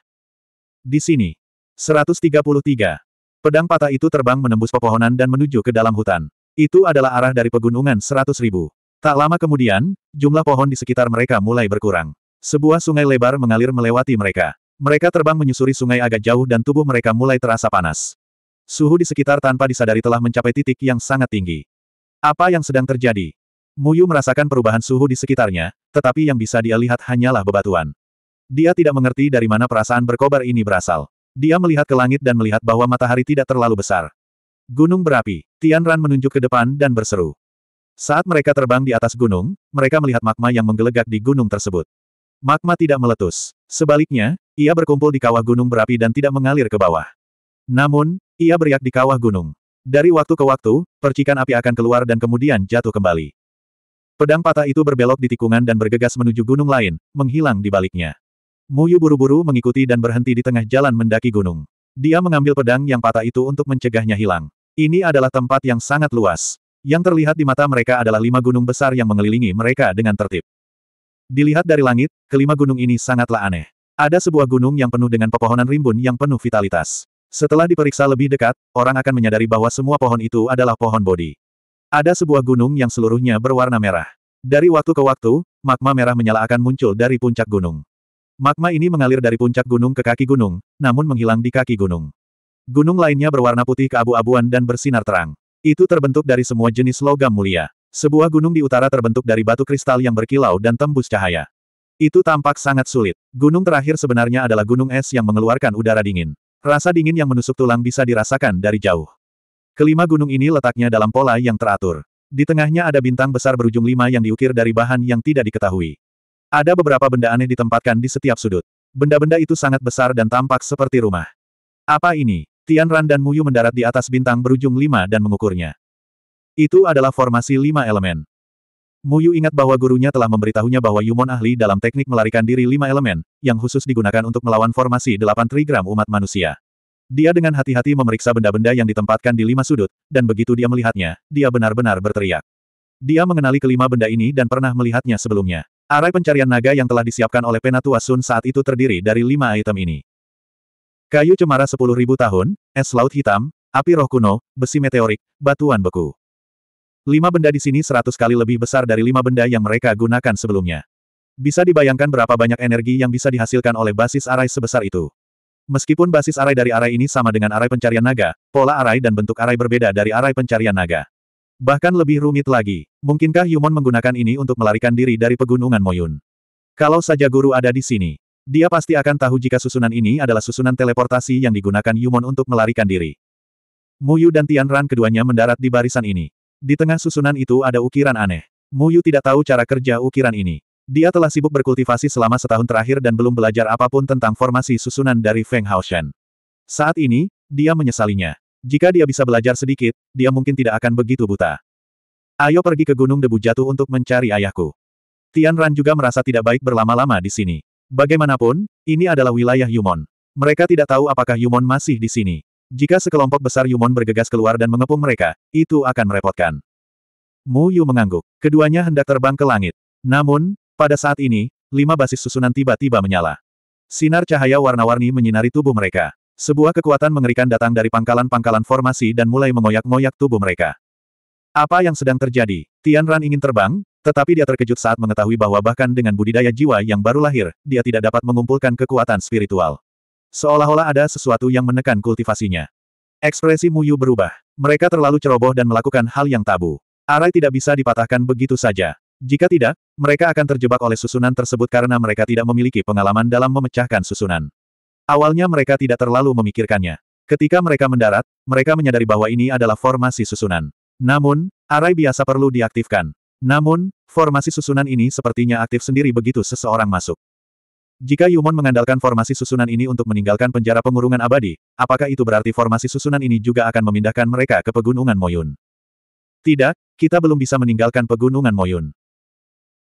S1: Di sini. 133. Pedang patah itu terbang menembus pepohonan dan menuju ke dalam hutan. Itu adalah arah dari pegunungan 100 Tak lama kemudian, jumlah pohon di sekitar mereka mulai berkurang. Sebuah sungai lebar mengalir melewati mereka. Mereka terbang menyusuri sungai agak jauh dan tubuh mereka mulai terasa panas. Suhu di sekitar tanpa disadari telah mencapai titik yang sangat tinggi. Apa yang sedang terjadi? Muyu merasakan perubahan suhu di sekitarnya, tetapi yang bisa dia lihat hanyalah bebatuan. Dia tidak mengerti dari mana perasaan berkobar ini berasal. Dia melihat ke langit dan melihat bahwa matahari tidak terlalu besar. Gunung berapi, Tian Ran menunjuk ke depan dan berseru. Saat mereka terbang di atas gunung, mereka melihat magma yang menggelegak di gunung tersebut. Magma tidak meletus. Sebaliknya, ia berkumpul di kawah gunung berapi dan tidak mengalir ke bawah. Namun, ia beriak di kawah gunung. Dari waktu ke waktu, percikan api akan keluar dan kemudian jatuh kembali. Pedang patah itu berbelok di tikungan dan bergegas menuju gunung lain, menghilang di baliknya. Muyu buru-buru mengikuti dan berhenti di tengah jalan mendaki gunung. Dia mengambil pedang yang patah itu untuk mencegahnya hilang. Ini adalah tempat yang sangat luas. Yang terlihat di mata mereka adalah lima gunung besar yang mengelilingi mereka dengan tertib. Dilihat dari langit, kelima gunung ini sangatlah aneh. Ada sebuah gunung yang penuh dengan pepohonan rimbun yang penuh vitalitas. Setelah diperiksa lebih dekat, orang akan menyadari bahwa semua pohon itu adalah pohon bodi. Ada sebuah gunung yang seluruhnya berwarna merah. Dari waktu ke waktu, magma merah menyala akan muncul dari puncak gunung. Magma ini mengalir dari puncak gunung ke kaki gunung, namun menghilang di kaki gunung. Gunung lainnya berwarna putih keabu-abuan dan bersinar terang. Itu terbentuk dari semua jenis logam mulia. Sebuah gunung di utara terbentuk dari batu kristal yang berkilau dan tembus cahaya. Itu tampak sangat sulit. Gunung terakhir sebenarnya adalah gunung es yang mengeluarkan udara dingin. Rasa dingin yang menusuk tulang bisa dirasakan dari jauh. Kelima gunung ini letaknya dalam pola yang teratur. Di tengahnya ada bintang besar berujung lima yang diukir dari bahan yang tidak diketahui. Ada beberapa benda aneh ditempatkan di setiap sudut. Benda-benda itu sangat besar dan tampak seperti rumah. Apa ini? Tian Ran dan Muyu mendarat di atas bintang berujung lima dan mengukurnya. Itu adalah formasi lima elemen. Muyu ingat bahwa gurunya telah memberitahunya bahwa Yumon ahli dalam teknik melarikan diri lima elemen, yang khusus digunakan untuk melawan formasi delapan trigram umat manusia. Dia dengan hati-hati memeriksa benda-benda yang ditempatkan di lima sudut, dan begitu dia melihatnya, dia benar-benar berteriak. Dia mengenali kelima benda ini dan pernah melihatnya sebelumnya. Arai pencarian naga yang telah disiapkan oleh Penatua Sun saat itu terdiri dari lima item ini. Kayu cemara sepuluh ribu tahun, es laut hitam, api roh kuno, besi meteorik, batuan beku. Lima benda di sini seratus kali lebih besar dari lima benda yang mereka gunakan sebelumnya. Bisa dibayangkan berapa banyak energi yang bisa dihasilkan oleh basis arai sebesar itu. Meskipun basis arai dari arai ini sama dengan arai pencarian naga, pola arai dan bentuk arai berbeda dari arai pencarian naga. Bahkan lebih rumit lagi, mungkinkah Yumon menggunakan ini untuk melarikan diri dari pegunungan Moyun? Kalau saja guru ada di sini, dia pasti akan tahu jika susunan ini adalah susunan teleportasi yang digunakan Yumon untuk melarikan diri. Muyu dan Tianran keduanya mendarat di barisan ini. Di tengah susunan itu ada ukiran aneh. Muyu tidak tahu cara kerja ukiran ini. Dia telah sibuk berkultivasi selama setahun terakhir dan belum belajar apapun tentang formasi susunan dari Feng Hao Shen. Saat ini, dia menyesalinya. Jika dia bisa belajar sedikit, dia mungkin tidak akan begitu buta. Ayo pergi ke Gunung Debu Jatuh untuk mencari ayahku. Tian Ran juga merasa tidak baik berlama-lama di sini. Bagaimanapun, ini adalah wilayah Yumon. Mereka tidak tahu apakah Yumon masih di sini. Jika sekelompok besar Yumon bergegas keluar dan mengepung mereka, itu akan merepotkan. Mu Yu mengangguk. Keduanya hendak terbang ke langit. Namun, pada saat ini, lima basis susunan tiba-tiba menyala. Sinar cahaya warna-warni menyinari tubuh mereka. Sebuah kekuatan mengerikan datang dari pangkalan-pangkalan formasi dan mulai mengoyak-ngoyak tubuh mereka. Apa yang sedang terjadi? Tian Ran ingin terbang, tetapi dia terkejut saat mengetahui bahwa bahkan dengan budidaya jiwa yang baru lahir, dia tidak dapat mengumpulkan kekuatan spiritual. Seolah-olah ada sesuatu yang menekan kultivasinya. Ekspresi Muyu berubah. Mereka terlalu ceroboh dan melakukan hal yang tabu. Arai tidak bisa dipatahkan begitu saja. Jika tidak, mereka akan terjebak oleh susunan tersebut karena mereka tidak memiliki pengalaman dalam memecahkan susunan. Awalnya mereka tidak terlalu memikirkannya. Ketika mereka mendarat, mereka menyadari bahwa ini adalah formasi susunan. Namun, arai biasa perlu diaktifkan. Namun, formasi susunan ini sepertinya aktif sendiri begitu seseorang masuk. Jika Yumon mengandalkan formasi susunan ini untuk meninggalkan penjara pengurungan abadi, apakah itu berarti formasi susunan ini juga akan memindahkan mereka ke pegunungan Moyun? Tidak, kita belum bisa meninggalkan pegunungan Moyun.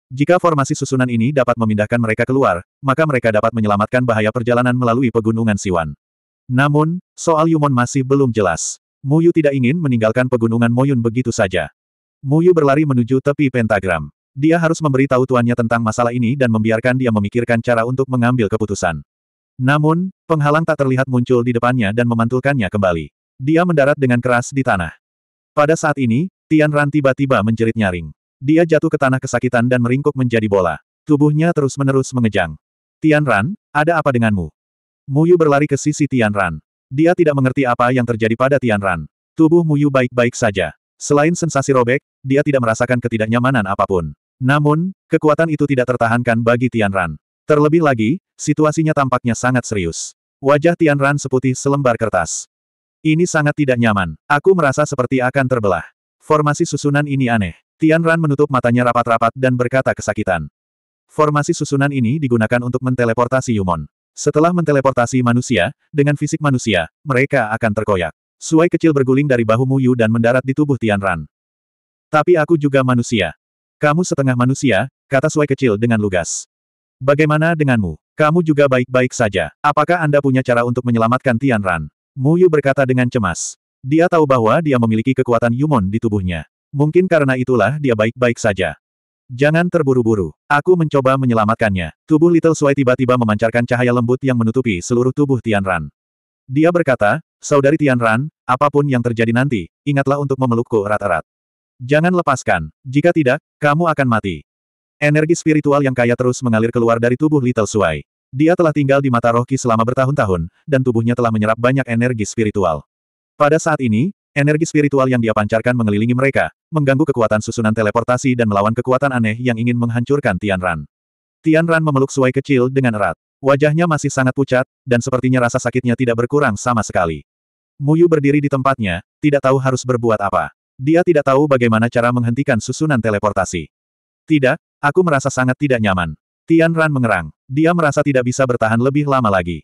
S1: Jika formasi susunan ini dapat memindahkan mereka keluar, maka mereka dapat menyelamatkan bahaya perjalanan melalui pegunungan Siwan. Namun, soal Yumon masih belum jelas. Muyu tidak ingin meninggalkan pegunungan Moyun begitu saja. Muyu berlari menuju tepi pentagram. Dia harus memberitahu tuannya tentang masalah ini dan membiarkan dia memikirkan cara untuk mengambil keputusan. Namun, penghalang tak terlihat muncul di depannya dan memantulkannya kembali. Dia mendarat dengan keras di tanah. Pada saat ini, Tian Ran tiba-tiba menjerit nyaring. Dia jatuh ke tanah kesakitan dan meringkuk menjadi bola. Tubuhnya terus-menerus mengejang. Tian Ran, ada apa denganmu? Muyu berlari ke sisi Tian Ran. Dia tidak mengerti apa yang terjadi pada Tian Ran. Tubuh Muyu baik-baik saja. Selain sensasi robek, dia tidak merasakan ketidaknyamanan apapun. Namun, kekuatan itu tidak tertahankan bagi Tian Ran. Terlebih lagi, situasinya tampaknya sangat serius. Wajah Tian Ran seputih selembar kertas. Ini sangat tidak nyaman. Aku merasa seperti akan terbelah. Formasi susunan ini aneh. Tian Ran menutup matanya rapat-rapat dan berkata kesakitan. Formasi susunan ini digunakan untuk menteleportasi Yumon. Setelah menteleportasi manusia, dengan fisik manusia, mereka akan terkoyak. Suai kecil berguling dari bahu Muyu dan mendarat di tubuh Tian Ran. Tapi aku juga manusia. Kamu setengah manusia, kata Suai kecil dengan lugas. Bagaimana denganmu? Kamu juga baik-baik saja. Apakah Anda punya cara untuk menyelamatkan Tian Ran? Mu Yu berkata dengan cemas. Dia tahu bahwa dia memiliki kekuatan Yumon di tubuhnya. Mungkin karena itulah dia baik-baik saja. Jangan terburu-buru. Aku mencoba menyelamatkannya. Tubuh Little Suai tiba-tiba memancarkan cahaya lembut yang menutupi seluruh tubuh Tian Ran. Dia berkata, Saudari Tian Ran, apapun yang terjadi nanti, ingatlah untuk memelukku erat-erat. Jangan lepaskan, jika tidak, kamu akan mati. Energi spiritual yang kaya terus mengalir keluar dari tubuh Little Suai. Dia telah tinggal di mata Rohki selama bertahun-tahun, dan tubuhnya telah menyerap banyak energi spiritual. Pada saat ini, energi spiritual yang dia pancarkan mengelilingi mereka, mengganggu kekuatan susunan teleportasi dan melawan kekuatan aneh yang ingin menghancurkan Tian Ran. Tian Ran memeluk Suai kecil dengan erat. Wajahnya masih sangat pucat, dan sepertinya rasa sakitnya tidak berkurang sama sekali. Muyu berdiri di tempatnya, tidak tahu harus berbuat apa. Dia tidak tahu bagaimana cara menghentikan susunan teleportasi. Tidak, aku merasa sangat tidak nyaman. Tian Ran mengerang. Dia merasa tidak bisa bertahan lebih lama lagi.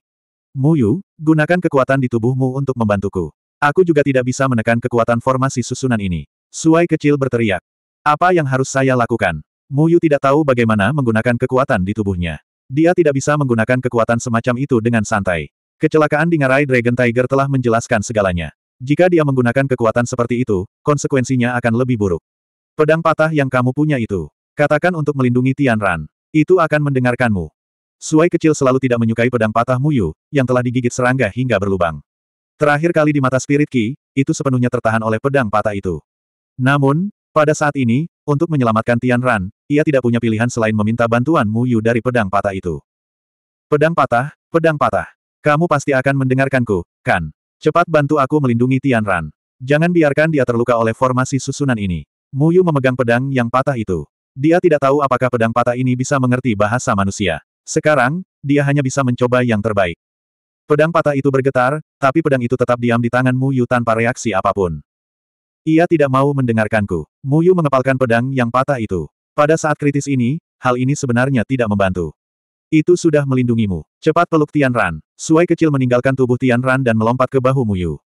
S1: Mu Yu, gunakan kekuatan di tubuhmu untuk membantuku. Aku juga tidak bisa menekan kekuatan formasi susunan ini. Suai kecil berteriak. Apa yang harus saya lakukan? Mu Yu tidak tahu bagaimana menggunakan kekuatan di tubuhnya. Dia tidak bisa menggunakan kekuatan semacam itu dengan santai. Kecelakaan di Ngarai Dragon Tiger telah menjelaskan segalanya. Jika dia menggunakan kekuatan seperti itu, konsekuensinya akan lebih buruk. Pedang patah yang kamu punya itu. Katakan untuk melindungi Tian Ran. Itu akan mendengarkanmu. Suai kecil selalu tidak menyukai pedang patah Muyu, yang telah digigit serangga hingga berlubang. Terakhir kali di mata Spirit Ki, itu sepenuhnya tertahan oleh pedang patah itu. Namun, pada saat ini, untuk menyelamatkan Tian Ran, ia tidak punya pilihan selain meminta bantuan Mu Yu dari pedang patah itu. Pedang patah, pedang patah. Kamu pasti akan mendengarkanku, kan? Cepat bantu aku melindungi Tian Ran. Jangan biarkan dia terluka oleh formasi susunan ini. Mu Yu memegang pedang yang patah itu. Dia tidak tahu apakah pedang patah ini bisa mengerti bahasa manusia. Sekarang, dia hanya bisa mencoba yang terbaik. Pedang patah itu bergetar, tapi pedang itu tetap diam di tangan Mu Yu tanpa reaksi apapun. Ia tidak mau mendengarkanku. Mu Yu mengepalkan pedang yang patah itu. Pada saat kritis ini, hal ini sebenarnya tidak membantu. Itu sudah melindungimu. Cepat peluk Tian Ran. Suai kecil meninggalkan tubuh Tian Ran dan melompat ke bahu Muyu.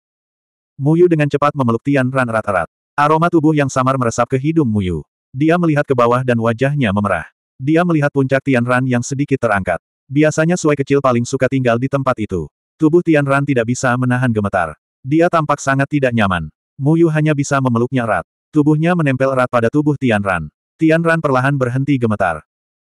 S1: Muyu dengan cepat memeluk Tian Ran erat-erat. Aroma tubuh yang samar meresap ke hidung Muyu. Dia melihat ke bawah dan wajahnya memerah. Dia melihat puncak Tian Ran yang sedikit terangkat. Biasanya Suai kecil paling suka tinggal di tempat itu. Tubuh Tian Ran tidak bisa menahan gemetar. Dia tampak sangat tidak nyaman. Muyu hanya bisa memeluknya erat. Tubuhnya menempel erat pada tubuh Tian Ran. Tian Ran perlahan berhenti gemetar.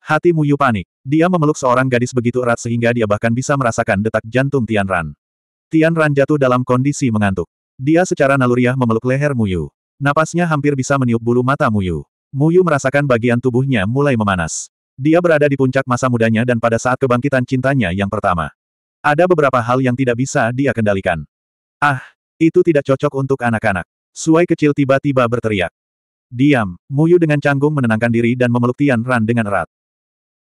S1: Hati Muyu panik. Dia memeluk seorang gadis begitu erat sehingga dia bahkan bisa merasakan detak jantung Tian Ran. Tian Ran jatuh dalam kondisi mengantuk. Dia secara naluriah memeluk leher Muyu. Napasnya hampir bisa meniup bulu mata Muyu. Muyu merasakan bagian tubuhnya mulai memanas. Dia berada di puncak masa mudanya dan pada saat kebangkitan cintanya yang pertama. Ada beberapa hal yang tidak bisa dia kendalikan. Ah, itu tidak cocok untuk anak-anak. Suai kecil tiba-tiba berteriak. Diam, Muyu dengan canggung menenangkan diri dan memeluk Tian Ran dengan erat.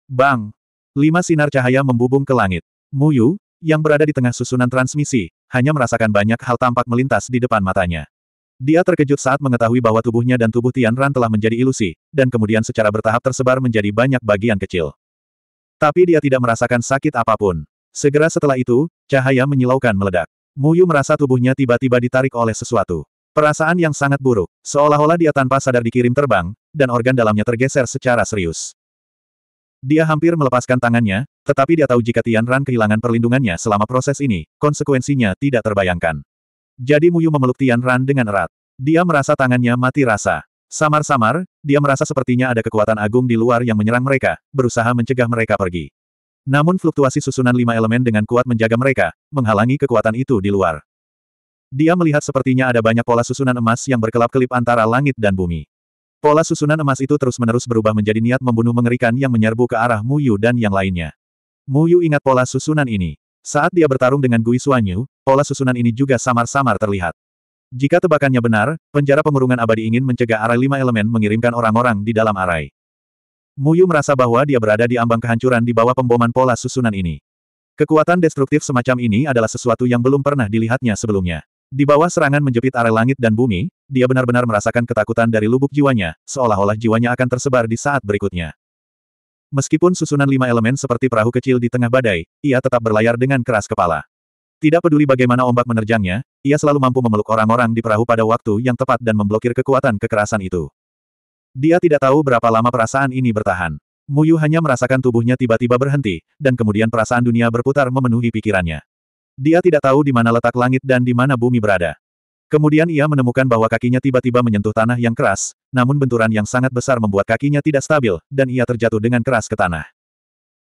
S1: Bang! Lima sinar cahaya membubung ke langit. Muyu, yang berada di tengah susunan transmisi, hanya merasakan banyak hal tampak melintas di depan matanya. Dia terkejut saat mengetahui bahwa tubuhnya dan tubuh Tian Ran telah menjadi ilusi, dan kemudian secara bertahap tersebar menjadi banyak bagian kecil. Tapi dia tidak merasakan sakit apapun. Segera setelah itu, cahaya menyilaukan meledak. Muyu merasa tubuhnya tiba-tiba ditarik oleh sesuatu. Perasaan yang sangat buruk, seolah-olah dia tanpa sadar dikirim terbang, dan organ dalamnya tergeser secara serius. Dia hampir melepaskan tangannya, tetapi dia tahu jika Tian Ran kehilangan perlindungannya selama proses ini, konsekuensinya tidak terbayangkan. Jadi Muyu memeluk Tian Ran dengan erat. Dia merasa tangannya mati rasa. Samar-samar, dia merasa sepertinya ada kekuatan agung di luar yang menyerang mereka, berusaha mencegah mereka pergi. Namun fluktuasi susunan lima elemen dengan kuat menjaga mereka, menghalangi kekuatan itu di luar. Dia melihat sepertinya ada banyak pola susunan emas yang berkelap-kelip antara langit dan bumi. Pola susunan emas itu terus-menerus berubah menjadi niat membunuh mengerikan yang menyerbu ke arah Mu Yu dan yang lainnya. Mu Yu ingat pola susunan ini. Saat dia bertarung dengan Gui Yu, pola susunan ini juga samar-samar terlihat. Jika tebakannya benar, penjara pengurungan abadi ingin mencegah arai lima elemen mengirimkan orang-orang di dalam arai. Mu Yu merasa bahwa dia berada di ambang kehancuran di bawah pemboman pola susunan ini. Kekuatan destruktif semacam ini adalah sesuatu yang belum pernah dilihatnya sebelumnya. Di bawah serangan menjepit arai langit dan bumi, dia benar-benar merasakan ketakutan dari lubuk jiwanya, seolah-olah jiwanya akan tersebar di saat berikutnya. Meskipun susunan lima elemen seperti perahu kecil di tengah badai, ia tetap berlayar dengan keras kepala. Tidak peduli bagaimana ombak menerjangnya, ia selalu mampu memeluk orang-orang di perahu pada waktu yang tepat dan memblokir kekuatan kekerasan itu. Dia tidak tahu berapa lama perasaan ini bertahan. Muyu hanya merasakan tubuhnya tiba-tiba berhenti, dan kemudian perasaan dunia berputar memenuhi pikirannya. Dia tidak tahu di mana letak langit dan di mana bumi berada. Kemudian ia menemukan bahwa kakinya tiba-tiba menyentuh tanah yang keras, namun benturan yang sangat besar membuat kakinya tidak stabil, dan ia terjatuh dengan keras ke tanah.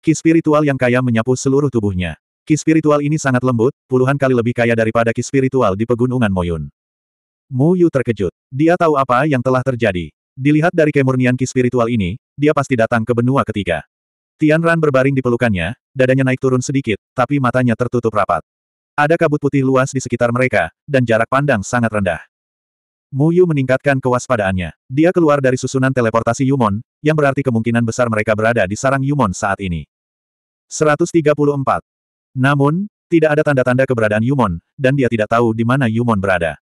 S1: Ki spiritual yang kaya menyapu seluruh tubuhnya. Ki spiritual ini sangat lembut, puluhan kali lebih kaya daripada ki spiritual di pegunungan Moyun. Mu Yu terkejut. Dia tahu apa yang telah terjadi. Dilihat dari kemurnian ki spiritual ini, dia pasti datang ke benua ketiga. Tian Ran berbaring di pelukannya, dadanya naik turun sedikit, tapi matanya tertutup rapat. Ada kabut putih luas di sekitar mereka, dan jarak pandang sangat rendah. Mu Yu meningkatkan kewaspadaannya. Dia keluar dari susunan teleportasi Yumon, yang berarti kemungkinan besar mereka berada di sarang Yumon saat ini. 134. Namun, tidak ada tanda-tanda keberadaan Yumon, dan dia tidak tahu di mana Yumon berada.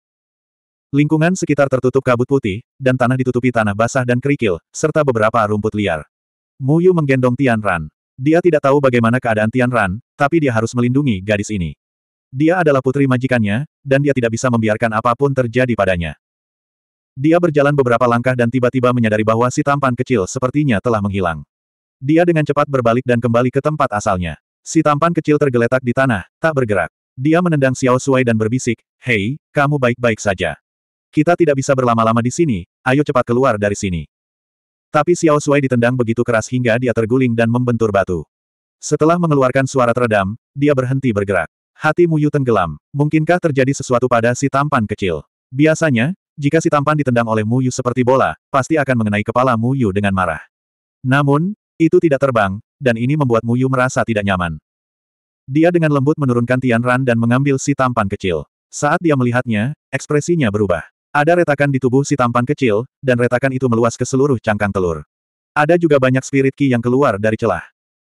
S1: Lingkungan sekitar tertutup kabut putih, dan tanah ditutupi tanah basah dan kerikil, serta beberapa rumput liar. Mu Yu menggendong Tian Ran. Dia tidak tahu bagaimana keadaan Tian Ran, tapi dia harus melindungi gadis ini. Dia adalah putri majikannya, dan dia tidak bisa membiarkan apapun terjadi padanya. Dia berjalan beberapa langkah dan tiba-tiba menyadari bahwa si tampan kecil sepertinya telah menghilang. Dia dengan cepat berbalik dan kembali ke tempat asalnya. Si tampan kecil tergeletak di tanah, tak bergerak. Dia menendang Xiao Sui dan berbisik, Hei, kamu baik-baik saja. Kita tidak bisa berlama-lama di sini, ayo cepat keluar dari sini. Tapi Xiao Sui ditendang begitu keras hingga dia terguling dan membentur batu. Setelah mengeluarkan suara teredam, dia berhenti bergerak. Hati Muyu tenggelam. Mungkinkah terjadi sesuatu pada si tampan kecil? Biasanya, jika si tampan ditendang oleh Muyu seperti bola, pasti akan mengenai kepala Muyu dengan marah. Namun, itu tidak terbang, dan ini membuat Muyu merasa tidak nyaman. Dia dengan lembut menurunkan Tian Ran dan mengambil si tampan kecil. Saat dia melihatnya, ekspresinya berubah. Ada retakan di tubuh si tampan kecil, dan retakan itu meluas ke seluruh cangkang telur. Ada juga banyak spirit ki yang keluar dari celah.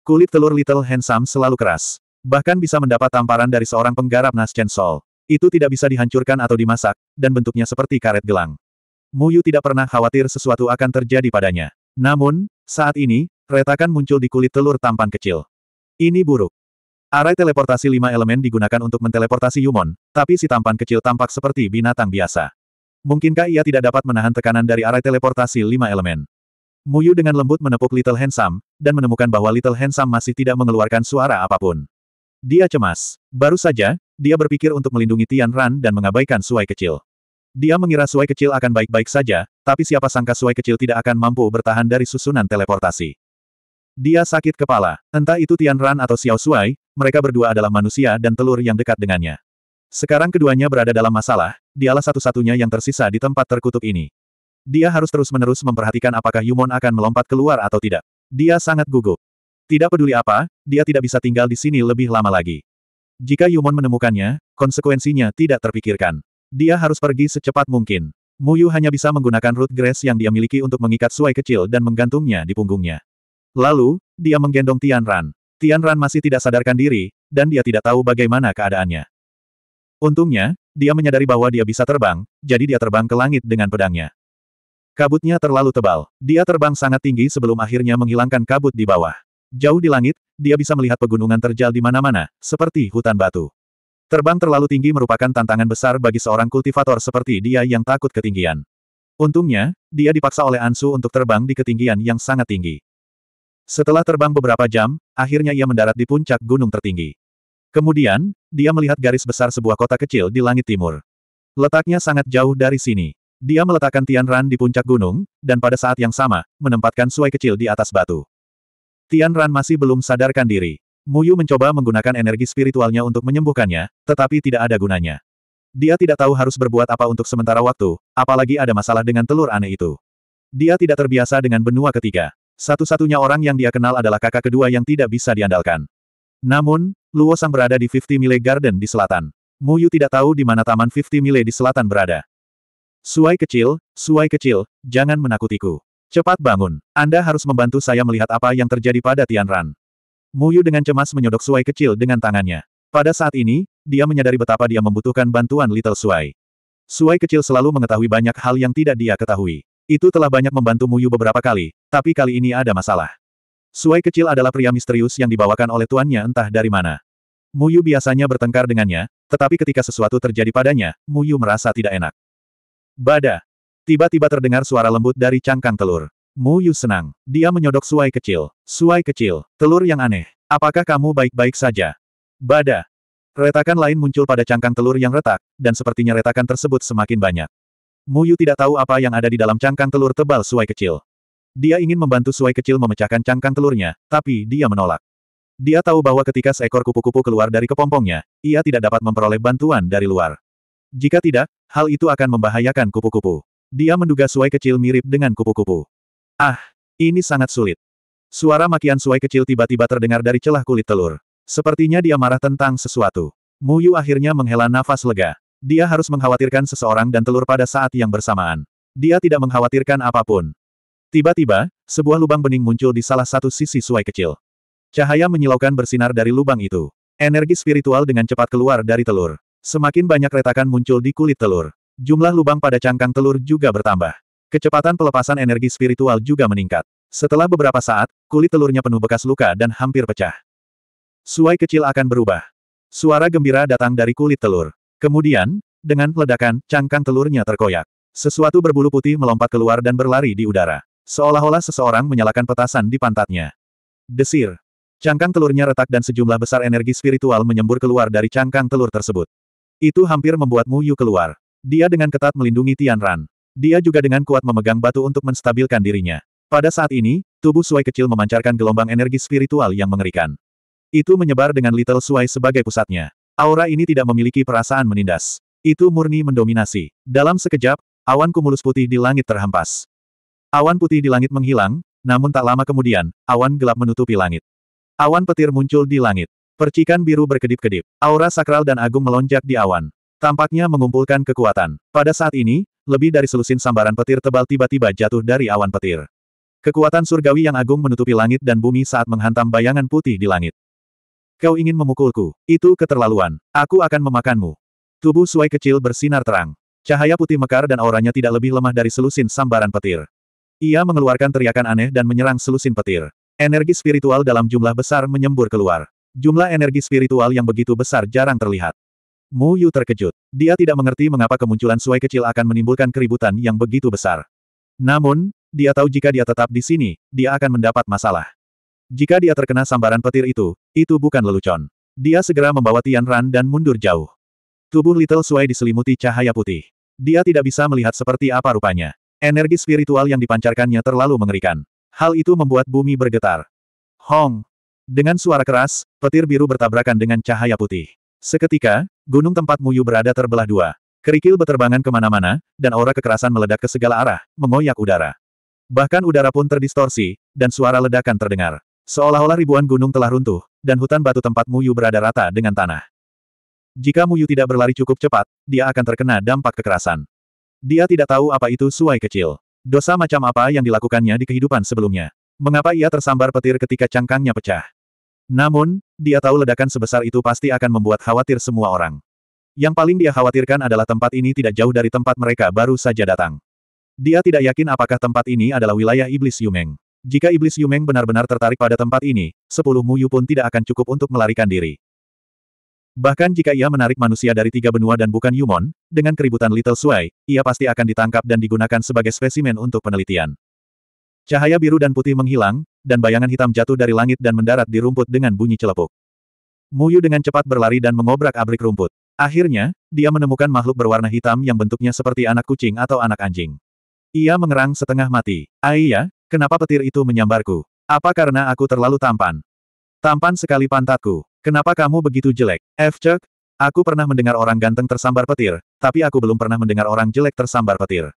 S1: Kulit telur Little Handsome selalu keras. Bahkan bisa mendapat tamparan dari seorang penggarap Naschen Sol. Itu tidak bisa dihancurkan atau dimasak, dan bentuknya seperti karet gelang. Mu Yu tidak pernah khawatir sesuatu akan terjadi padanya. Namun, saat ini, retakan muncul di kulit telur tampan kecil. Ini buruk. Arai teleportasi lima elemen digunakan untuk menteleportasi Yumon, tapi si tampan kecil tampak seperti binatang biasa. Mungkinkah ia tidak dapat menahan tekanan dari arai teleportasi lima elemen? Muyu dengan lembut menepuk Little Handsome, dan menemukan bahwa Little Handsome masih tidak mengeluarkan suara apapun. Dia cemas. Baru saja, dia berpikir untuk melindungi Tian Ran dan mengabaikan suai kecil. Dia mengira suai kecil akan baik-baik saja, tapi siapa sangka suai kecil tidak akan mampu bertahan dari susunan teleportasi. Dia sakit kepala. Entah itu Tian Ran atau Xiao Suai, mereka berdua adalah manusia dan telur yang dekat dengannya. Sekarang keduanya berada dalam masalah, dialah satu-satunya yang tersisa di tempat terkutuk ini. Dia harus terus-menerus memperhatikan apakah Yumon akan melompat keluar atau tidak. Dia sangat gugup. Tidak peduli apa, dia tidak bisa tinggal di sini lebih lama lagi. Jika Yumon menemukannya, konsekuensinya tidak terpikirkan. Dia harus pergi secepat mungkin. Muyu hanya bisa menggunakan root grass yang dia miliki untuk mengikat suai kecil dan menggantungnya di punggungnya. Lalu, dia menggendong Tian Ran. Tian Ran masih tidak sadarkan diri, dan dia tidak tahu bagaimana keadaannya. Untungnya, dia menyadari bahwa dia bisa terbang, jadi dia terbang ke langit dengan pedangnya. Kabutnya terlalu tebal. Dia terbang sangat tinggi sebelum akhirnya menghilangkan kabut di bawah. Jauh di langit, dia bisa melihat pegunungan terjal di mana-mana, seperti hutan batu. Terbang terlalu tinggi merupakan tantangan besar bagi seorang kultivator seperti dia yang takut ketinggian. Untungnya, dia dipaksa oleh Ansu untuk terbang di ketinggian yang sangat tinggi. Setelah terbang beberapa jam, akhirnya ia mendarat di puncak gunung tertinggi. Kemudian, dia melihat garis besar sebuah kota kecil di langit timur. Letaknya sangat jauh dari sini. Dia meletakkan Tian Ran di puncak gunung, dan pada saat yang sama, menempatkan suai kecil di atas batu. Tian Ran masih belum sadarkan diri. Muyu mencoba menggunakan energi spiritualnya untuk menyembuhkannya, tetapi tidak ada gunanya. Dia tidak tahu harus berbuat apa untuk sementara waktu, apalagi ada masalah dengan telur aneh itu. Dia tidak terbiasa dengan benua ketiga. Satu-satunya orang yang dia kenal adalah kakak kedua yang tidak bisa diandalkan. Namun, Luo Sang berada di 50 Mile Garden di selatan. Muyu tidak tahu di mana taman 50 Mile di selatan berada. Suai kecil, suai kecil, jangan menakutiku. Cepat bangun. Anda harus membantu saya melihat apa yang terjadi pada Tianran. Yu dengan cemas menyodok Suai kecil dengan tangannya. Pada saat ini, dia menyadari betapa dia membutuhkan bantuan Little Suai. Suai kecil selalu mengetahui banyak hal yang tidak dia ketahui. Itu telah banyak membantu Mu Yu beberapa kali, tapi kali ini ada masalah. Suai kecil adalah pria misterius yang dibawakan oleh tuannya entah dari mana. Mu Yu biasanya bertengkar dengannya, tetapi ketika sesuatu terjadi padanya, Mu Yu merasa tidak enak. Bada, Tiba-tiba terdengar suara lembut dari cangkang telur. Mu Yu senang. Dia menyodok suai kecil. Suai kecil, telur yang aneh. Apakah kamu baik-baik saja? Bada. Retakan lain muncul pada cangkang telur yang retak, dan sepertinya retakan tersebut semakin banyak. Mu Yu tidak tahu apa yang ada di dalam cangkang telur tebal suai kecil. Dia ingin membantu suai kecil memecahkan cangkang telurnya, tapi dia menolak. Dia tahu bahwa ketika seekor kupu-kupu keluar dari kepompongnya, ia tidak dapat memperoleh bantuan dari luar. Jika tidak, hal itu akan membahayakan kupu-kupu. Dia menduga suai kecil mirip dengan kupu-kupu. Ah, ini sangat sulit. Suara makian suai kecil tiba-tiba terdengar dari celah kulit telur. Sepertinya dia marah tentang sesuatu. Mu Yu akhirnya menghela nafas lega. Dia harus mengkhawatirkan seseorang dan telur pada saat yang bersamaan. Dia tidak mengkhawatirkan apapun. Tiba-tiba, sebuah lubang bening muncul di salah satu sisi suai kecil. Cahaya menyilaukan bersinar dari lubang itu. Energi spiritual dengan cepat keluar dari telur. Semakin banyak retakan muncul di kulit telur. Jumlah lubang pada cangkang telur juga bertambah. Kecepatan pelepasan energi spiritual juga meningkat. Setelah beberapa saat, kulit telurnya penuh bekas luka dan hampir pecah. Suai kecil akan berubah. Suara gembira datang dari kulit telur. Kemudian, dengan ledakan, cangkang telurnya terkoyak. Sesuatu berbulu putih melompat keluar dan berlari di udara. Seolah-olah seseorang menyalakan petasan di pantatnya. Desir. Cangkang telurnya retak dan sejumlah besar energi spiritual menyembur keluar dari cangkang telur tersebut. Itu hampir membuat Muyu keluar. Dia dengan ketat melindungi Tian Ran. Dia juga dengan kuat memegang batu untuk menstabilkan dirinya. Pada saat ini, tubuh Suai kecil memancarkan gelombang energi spiritual yang mengerikan. Itu menyebar dengan Little Suai sebagai pusatnya. Aura ini tidak memiliki perasaan menindas. Itu murni mendominasi. Dalam sekejap, awan kumulus putih di langit terhempas. Awan putih di langit menghilang, namun tak lama kemudian, awan gelap menutupi langit. Awan petir muncul di langit. Percikan biru berkedip-kedip. Aura sakral dan agung melonjak di awan. Tampaknya mengumpulkan kekuatan. Pada saat ini, lebih dari selusin sambaran petir tebal tiba-tiba jatuh dari awan petir. Kekuatan surgawi yang agung menutupi langit dan bumi saat menghantam bayangan putih di langit. Kau ingin memukulku, itu keterlaluan. Aku akan memakanmu. Tubuh Suai kecil bersinar terang. Cahaya putih mekar dan auranya tidak lebih lemah dari selusin sambaran petir. Ia mengeluarkan teriakan aneh dan menyerang selusin petir. Energi spiritual dalam jumlah besar menyembur keluar. Jumlah energi spiritual yang begitu besar jarang terlihat. Mu Yu terkejut. Dia tidak mengerti mengapa kemunculan suai kecil akan menimbulkan keributan yang begitu besar. Namun, dia tahu jika dia tetap di sini, dia akan mendapat masalah. Jika dia terkena sambaran petir itu, itu bukan lelucon. Dia segera membawa Tian Ran dan mundur jauh. Tubuh Little Suai diselimuti cahaya putih. Dia tidak bisa melihat seperti apa rupanya. Energi spiritual yang dipancarkannya terlalu mengerikan. Hal itu membuat bumi bergetar. Hong! Dengan suara keras, petir biru bertabrakan dengan cahaya putih. Seketika, Gunung tempat Muyu berada terbelah dua. Kerikil beterbangan kemana-mana, dan aura kekerasan meledak ke segala arah, mengoyak udara. Bahkan udara pun terdistorsi, dan suara ledakan terdengar. Seolah-olah ribuan gunung telah runtuh, dan hutan batu tempat Muyu berada rata dengan tanah. Jika Muyu tidak berlari cukup cepat, dia akan terkena dampak kekerasan. Dia tidak tahu apa itu suai kecil. Dosa macam apa yang dilakukannya di kehidupan sebelumnya. Mengapa ia tersambar petir ketika cangkangnya pecah? Namun, dia tahu ledakan sebesar itu pasti akan membuat khawatir semua orang. Yang paling dia khawatirkan adalah tempat ini tidak jauh dari tempat mereka baru saja datang. Dia tidak yakin apakah tempat ini adalah wilayah iblis Yumeng. Jika iblis Yumeng benar-benar tertarik pada tempat ini, sepuluh Muyu pun tidak akan cukup untuk melarikan diri. Bahkan jika ia menarik manusia dari tiga benua dan bukan Yumon, dengan keributan Little Sui, ia pasti akan ditangkap dan digunakan sebagai spesimen untuk penelitian. Cahaya biru dan putih menghilang, dan bayangan hitam jatuh dari langit dan mendarat di rumput dengan bunyi celepuk. Muyu dengan cepat berlari dan mengobrak-abrik rumput. Akhirnya, dia menemukan makhluk berwarna hitam yang bentuknya seperti anak kucing atau anak anjing. Ia mengerang setengah mati. Aiyah, kenapa petir itu menyambarku? Apa karena aku terlalu tampan? Tampan sekali pantatku. Kenapa kamu begitu jelek? F. Cek, aku pernah mendengar orang ganteng tersambar petir, tapi aku belum pernah mendengar orang jelek tersambar petir.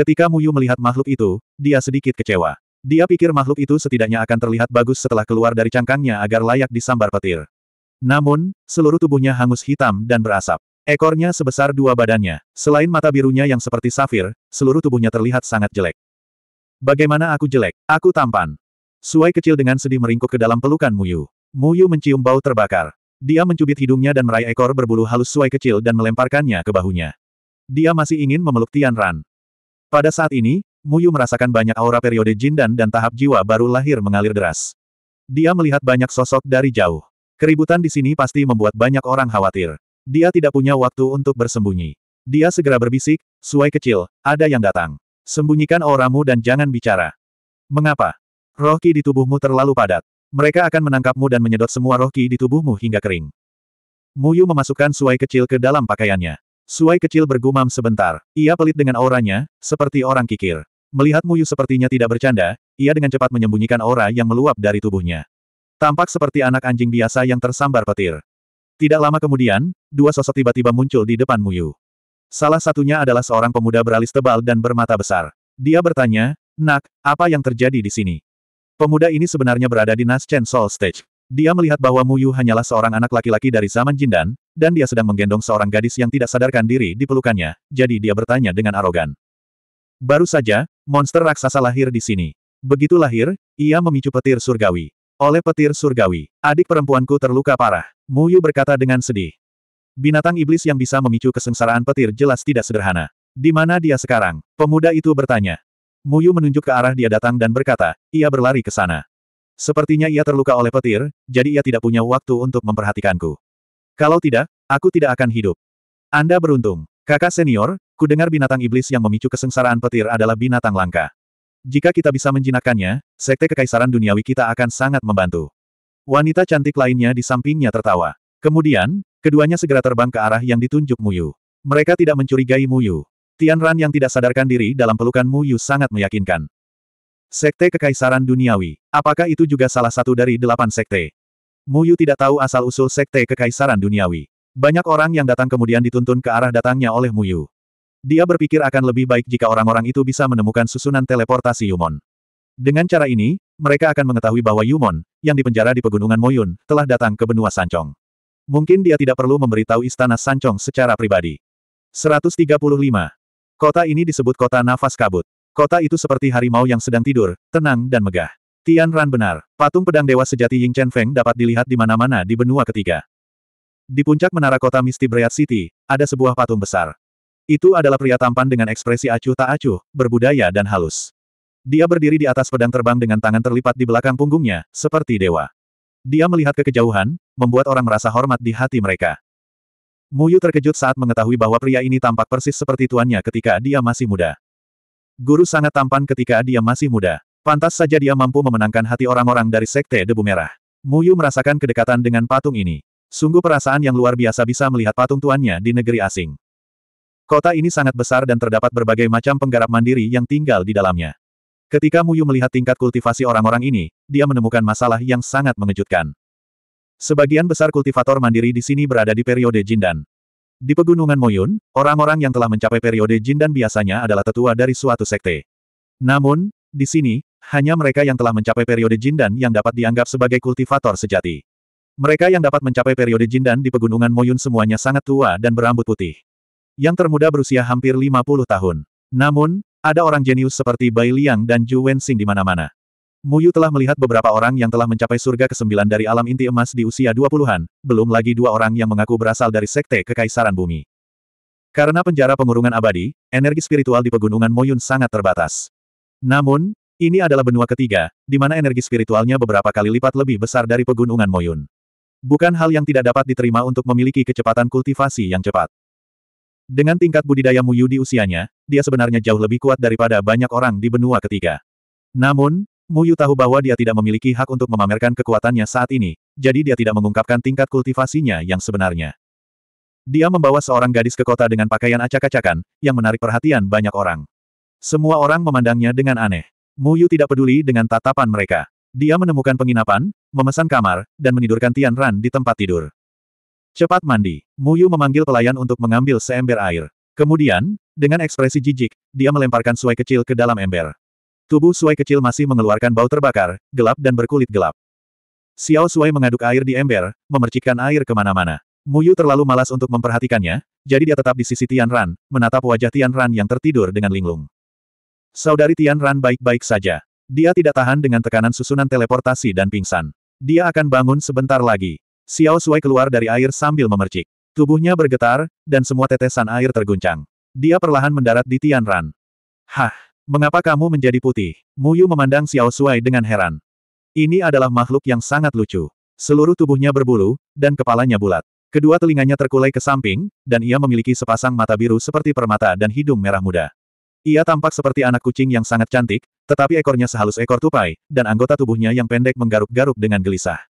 S1: Ketika Muyu melihat makhluk itu, dia sedikit kecewa. Dia pikir makhluk itu setidaknya akan terlihat bagus setelah keluar dari cangkangnya agar layak disambar petir. Namun, seluruh tubuhnya hangus hitam dan berasap. Ekornya sebesar dua badannya. Selain mata birunya yang seperti safir, seluruh tubuhnya terlihat sangat jelek. Bagaimana aku jelek? Aku tampan. Suai kecil dengan sedih meringkuk ke dalam pelukan Muyu. Muyu mencium bau terbakar. Dia mencubit hidungnya dan meraih ekor berbulu halus suai kecil dan melemparkannya ke bahunya. Dia masih ingin memeluk Tian Ran. Pada saat ini, Muyu merasakan banyak aura periode jindan dan tahap jiwa baru lahir mengalir deras. Dia melihat banyak sosok dari jauh. Keributan di sini pasti membuat banyak orang khawatir. Dia tidak punya waktu untuk bersembunyi. Dia segera berbisik, suai kecil, ada yang datang. Sembunyikan auramu dan jangan bicara. Mengapa? Roh ki di tubuhmu terlalu padat. Mereka akan menangkapmu dan menyedot semua roh ki di tubuhmu hingga kering. Muyu memasukkan suai kecil ke dalam pakaiannya. Suai kecil bergumam sebentar. Ia pelit dengan auranya, seperti orang kikir. Melihat Muyu sepertinya tidak bercanda, ia dengan cepat menyembunyikan aura yang meluap dari tubuhnya. Tampak seperti anak anjing biasa yang tersambar petir. Tidak lama kemudian, dua sosok tiba-tiba muncul di depan Muyu. Salah satunya adalah seorang pemuda beralis tebal dan bermata besar. Dia bertanya, Nak, apa yang terjadi di sini? Pemuda ini sebenarnya berada di Naschen Soul Stage. Dia melihat bahwa Mu Yu hanyalah seorang anak laki-laki dari zaman Jindan, dan dia sedang menggendong seorang gadis yang tidak sadarkan diri di pelukannya, jadi dia bertanya dengan arogan. Baru saja, monster raksasa lahir di sini. Begitu lahir, ia memicu petir surgawi. Oleh petir surgawi, adik perempuanku terluka parah. Mu Yu berkata dengan sedih. Binatang iblis yang bisa memicu kesengsaraan petir jelas tidak sederhana. Di mana dia sekarang? Pemuda itu bertanya. Mu Yu menunjuk ke arah dia datang dan berkata, ia berlari ke sana. Sepertinya ia terluka oleh petir, jadi ia tidak punya waktu untuk memperhatikanku. Kalau tidak, aku tidak akan hidup. Anda beruntung. Kakak senior, ku dengar binatang iblis yang memicu kesengsaraan petir adalah binatang langka. Jika kita bisa menjinakkannya, sekte kekaisaran duniawi kita akan sangat membantu. Wanita cantik lainnya di sampingnya tertawa. Kemudian, keduanya segera terbang ke arah yang ditunjuk Muyu. Mereka tidak mencurigai Muyu. Tian Ran yang tidak sadarkan diri dalam pelukan Muyu sangat meyakinkan. Sekte Kekaisaran Duniawi. Apakah itu juga salah satu dari delapan sekte? Muyu tidak tahu asal-usul Sekte Kekaisaran Duniawi. Banyak orang yang datang kemudian dituntun ke arah datangnya oleh Muyu. Dia berpikir akan lebih baik jika orang-orang itu bisa menemukan susunan teleportasi Yumon. Dengan cara ini, mereka akan mengetahui bahwa Yumon, yang dipenjara di pegunungan Moyun, telah datang ke benua Sancong. Mungkin dia tidak perlu memberitahu istana Sancong secara pribadi. 135. Kota ini disebut kota nafas kabut. Kota itu seperti harimau yang sedang tidur, tenang dan megah. Tian Ran benar, patung pedang dewa sejati Ying Chen Feng dapat dilihat di mana-mana di benua ketiga. Di puncak menara kota Misty Bread City, ada sebuah patung besar. Itu adalah pria tampan dengan ekspresi acuh tak acuh, berbudaya dan halus. Dia berdiri di atas pedang terbang dengan tangan terlipat di belakang punggungnya, seperti dewa. Dia melihat ke kejauhan, membuat orang merasa hormat di hati mereka. Muyu terkejut saat mengetahui bahwa pria ini tampak persis seperti tuannya ketika dia masih muda. Guru sangat tampan ketika dia masih muda. Pantas saja dia mampu memenangkan hati orang-orang dari Sekte Debu Merah. Muyu merasakan kedekatan dengan patung ini. Sungguh perasaan yang luar biasa bisa melihat patung tuannya di negeri asing. Kota ini sangat besar dan terdapat berbagai macam penggarap mandiri yang tinggal di dalamnya. Ketika Muyu melihat tingkat kultivasi orang-orang ini, dia menemukan masalah yang sangat mengejutkan. Sebagian besar kultivator mandiri di sini berada di periode Jindan. Di pegunungan Moyun, orang-orang yang telah mencapai periode Jin dan biasanya adalah tetua dari suatu sekte. Namun, di sini, hanya mereka yang telah mencapai periode jin dan yang dapat dianggap sebagai kultivator sejati. Mereka yang dapat mencapai periode jin dan di pegunungan Moyun semuanya sangat tua dan berambut putih. Yang termuda berusia hampir 50 tahun. Namun, ada orang jenius seperti Bai Liang dan Wen Xing di mana-mana. Muyu telah melihat beberapa orang yang telah mencapai surga ke-9 dari alam inti emas di usia 20-an, belum lagi dua orang yang mengaku berasal dari sekte kekaisaran bumi. Karena penjara pengurungan abadi, energi spiritual di pegunungan Moyun sangat terbatas. Namun, ini adalah benua ketiga, di mana energi spiritualnya beberapa kali lipat lebih besar dari pegunungan Moyun. Bukan hal yang tidak dapat diterima untuk memiliki kecepatan kultivasi yang cepat. Dengan tingkat budidaya Muyu di usianya, dia sebenarnya jauh lebih kuat daripada banyak orang di benua ketiga. Namun, Muyu tahu bahwa dia tidak memiliki hak untuk memamerkan kekuatannya saat ini, jadi dia tidak mengungkapkan tingkat kultivasinya yang sebenarnya. Dia membawa seorang gadis ke kota dengan pakaian acak-acakan, yang menarik perhatian banyak orang. Semua orang memandangnya dengan aneh. Muyu tidak peduli dengan tatapan mereka. Dia menemukan penginapan, memesan kamar, dan menidurkan Tian Ran di tempat tidur. Cepat mandi. Muyu memanggil pelayan untuk mengambil seember air. Kemudian, dengan ekspresi jijik, dia melemparkan suai kecil ke dalam ember. Tubuh Suai kecil masih mengeluarkan bau terbakar, gelap dan berkulit gelap. Xiao Suai mengaduk air di ember, memercikkan air kemana-mana. Muyu terlalu malas untuk memperhatikannya, jadi dia tetap di sisi Tian Ran, menatap wajah Tian Ran yang tertidur dengan linglung. Saudari Tian Ran baik-baik saja. Dia tidak tahan dengan tekanan susunan teleportasi dan pingsan. Dia akan bangun sebentar lagi. Xiao Suai keluar dari air sambil memercik. Tubuhnya bergetar, dan semua tetesan air terguncang. Dia perlahan mendarat di Tian Ran. Hah! Mengapa kamu menjadi putih? Muyu memandang Xiao Shuai dengan heran. Ini adalah makhluk yang sangat lucu. Seluruh tubuhnya berbulu, dan kepalanya bulat. Kedua telinganya terkulai ke samping, dan ia memiliki sepasang mata biru seperti permata dan hidung merah muda. Ia tampak seperti anak kucing yang sangat cantik, tetapi ekornya sehalus ekor tupai, dan anggota tubuhnya yang pendek menggaruk-garuk dengan gelisah.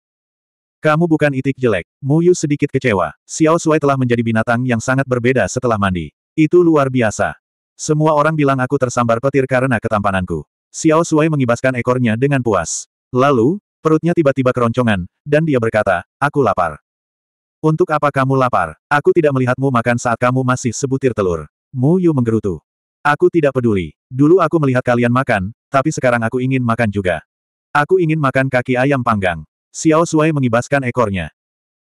S1: Kamu bukan itik jelek. Muyu sedikit kecewa. Xiao Shuai telah menjadi binatang yang sangat berbeda setelah mandi. Itu luar biasa. Semua orang bilang aku tersambar petir karena ketampananku. Xiao Suai mengibaskan ekornya dengan puas. Lalu, perutnya tiba-tiba keroncongan, dan dia berkata, aku lapar. Untuk apa kamu lapar? Aku tidak melihatmu makan saat kamu masih sebutir telur. Mu Yu menggerutu. Aku tidak peduli. Dulu aku melihat kalian makan, tapi sekarang aku ingin makan juga. Aku ingin makan kaki ayam panggang. Xiao Suai mengibaskan ekornya.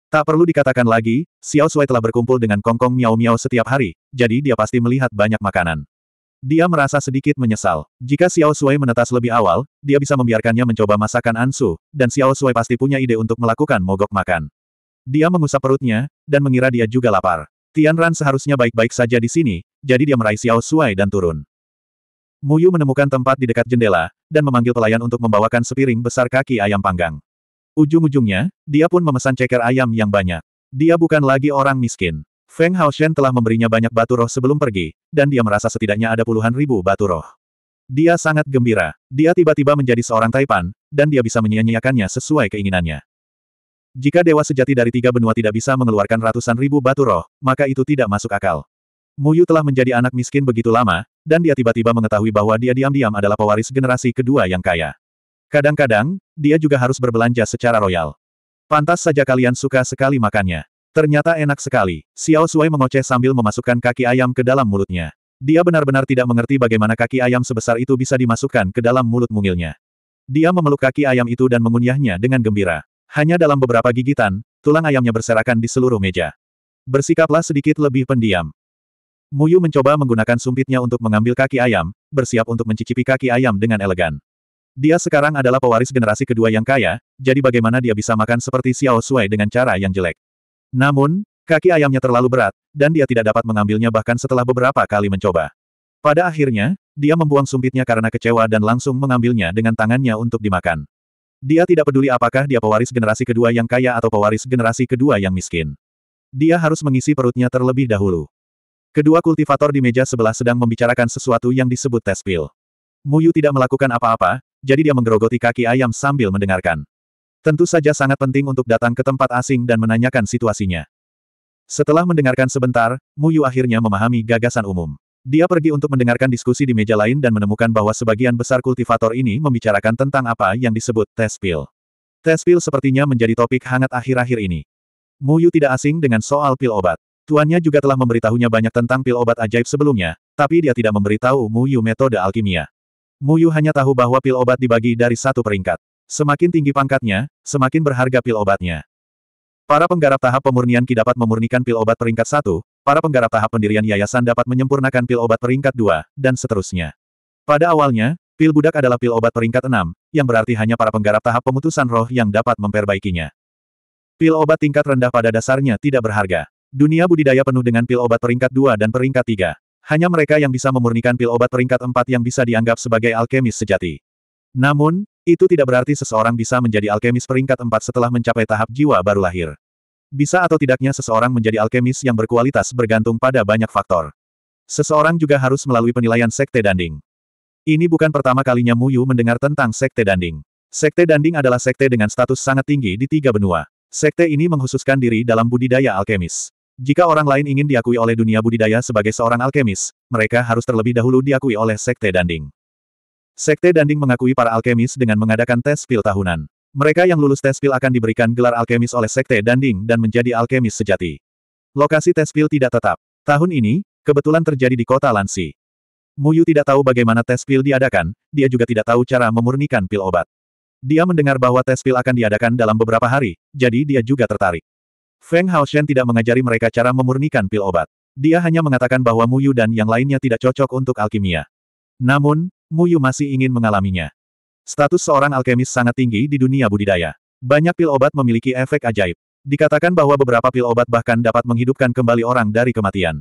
S1: Tak perlu dikatakan lagi, Xiao Sui telah berkumpul dengan Kongkong Miao Miao setiap hari, jadi dia pasti melihat banyak makanan. Dia merasa sedikit menyesal. Jika Xiao Sui menetas lebih awal, dia bisa membiarkannya mencoba masakan Ansu, dan Xiao Sui pasti punya ide untuk melakukan mogok makan. Dia mengusap perutnya, dan mengira dia juga lapar. Tian Ran seharusnya baik-baik saja di sini, jadi dia meraih Xiao Sui dan turun. Muyu menemukan tempat di dekat jendela, dan memanggil pelayan untuk membawakan sepiring besar kaki ayam panggang. Ujung-ujungnya, dia pun memesan ceker ayam yang banyak. Dia bukan lagi orang miskin. Feng Hao Shen telah memberinya banyak batu roh sebelum pergi, dan dia merasa setidaknya ada puluhan ribu batu roh. Dia sangat gembira. Dia tiba-tiba menjadi seorang Taipan, dan dia bisa menyia-nyiakannya sesuai keinginannya. Jika dewa sejati dari tiga benua tidak bisa mengeluarkan ratusan ribu batu roh, maka itu tidak masuk akal. Muyu telah menjadi anak miskin begitu lama, dan dia tiba-tiba mengetahui bahwa dia diam-diam adalah pewaris generasi kedua yang kaya. Kadang-kadang, dia juga harus berbelanja secara royal. Pantas saja kalian suka sekali makannya. Ternyata enak sekali. Xiao Sui mengoceh sambil memasukkan kaki ayam ke dalam mulutnya. Dia benar-benar tidak mengerti bagaimana kaki ayam sebesar itu bisa dimasukkan ke dalam mulut mungilnya. Dia memeluk kaki ayam itu dan mengunyahnya dengan gembira. Hanya dalam beberapa gigitan, tulang ayamnya berserakan di seluruh meja. Bersikaplah sedikit lebih pendiam. Muyu mencoba menggunakan sumpitnya untuk mengambil kaki ayam, bersiap untuk mencicipi kaki ayam dengan elegan. Dia sekarang adalah pewaris generasi kedua yang kaya, jadi bagaimana dia bisa makan seperti Xiao Sui dengan cara yang jelek. Namun, kaki ayamnya terlalu berat, dan dia tidak dapat mengambilnya bahkan setelah beberapa kali mencoba. Pada akhirnya, dia membuang sumpitnya karena kecewa dan langsung mengambilnya dengan tangannya untuk dimakan. Dia tidak peduli apakah dia pewaris generasi kedua yang kaya atau pewaris generasi kedua yang miskin. Dia harus mengisi perutnya terlebih dahulu. Kedua kultivator di meja sebelah sedang membicarakan sesuatu yang disebut tespil. pil. Muyu tidak melakukan apa-apa, jadi dia menggerogoti kaki ayam sambil mendengarkan. Tentu saja sangat penting untuk datang ke tempat asing dan menanyakan situasinya. Setelah mendengarkan sebentar, Muyu akhirnya memahami gagasan umum. Dia pergi untuk mendengarkan diskusi di meja lain dan menemukan bahwa sebagian besar kultivator ini membicarakan tentang apa yang disebut tes pil. Tes pil sepertinya menjadi topik hangat akhir-akhir ini. Muyu tidak asing dengan soal pil obat. Tuannya juga telah memberitahunya banyak tentang pil obat ajaib sebelumnya, tapi dia tidak memberitahu Muyu metode alkimia. Muyu hanya tahu bahwa pil obat dibagi dari satu peringkat. Semakin tinggi pangkatnya, semakin berharga pil obatnya. Para penggarap tahap pemurnian Ki dapat memurnikan pil obat peringkat satu, para penggarap tahap pendirian yayasan dapat menyempurnakan pil obat peringkat dua, dan seterusnya. Pada awalnya, pil budak adalah pil obat peringkat enam, yang berarti hanya para penggarap tahap pemutusan roh yang dapat memperbaikinya. Pil obat tingkat rendah pada dasarnya tidak berharga. Dunia budidaya penuh dengan pil obat peringkat dua dan peringkat tiga. Hanya mereka yang bisa memurnikan pil obat peringkat empat yang bisa dianggap sebagai alkemis sejati. Namun, itu tidak berarti seseorang bisa menjadi alkemis peringkat empat setelah mencapai tahap jiwa baru lahir. Bisa atau tidaknya seseorang menjadi alkemis yang berkualitas bergantung pada banyak faktor. Seseorang juga harus melalui penilaian sekte danding. Ini bukan pertama kalinya Muyu mendengar tentang sekte danding. Sekte danding adalah sekte dengan status sangat tinggi di tiga benua. Sekte ini menghususkan diri dalam budidaya alkemis. Jika orang lain ingin diakui oleh dunia budidaya sebagai seorang alkemis, mereka harus terlebih dahulu diakui oleh Sekte Danding. Sekte Danding mengakui para alkemis dengan mengadakan tes pil tahunan. Mereka yang lulus tes pil akan diberikan gelar alkemis oleh Sekte Danding dan menjadi alkemis sejati. Lokasi tes pil tidak tetap. Tahun ini, kebetulan terjadi di kota Lansi. Muyu tidak tahu bagaimana tes pil diadakan, dia juga tidak tahu cara memurnikan pil obat. Dia mendengar bahwa tes pil akan diadakan dalam beberapa hari, jadi dia juga tertarik. Feng Haoshen tidak mengajari mereka cara memurnikan pil obat. Dia hanya mengatakan bahwa Mu Yu dan yang lainnya tidak cocok untuk alkimia. Namun, Mu Yu masih ingin mengalaminya. Status seorang alkemis sangat tinggi di dunia budidaya. Banyak pil obat memiliki efek ajaib. Dikatakan bahwa beberapa pil obat bahkan dapat menghidupkan kembali orang dari kematian.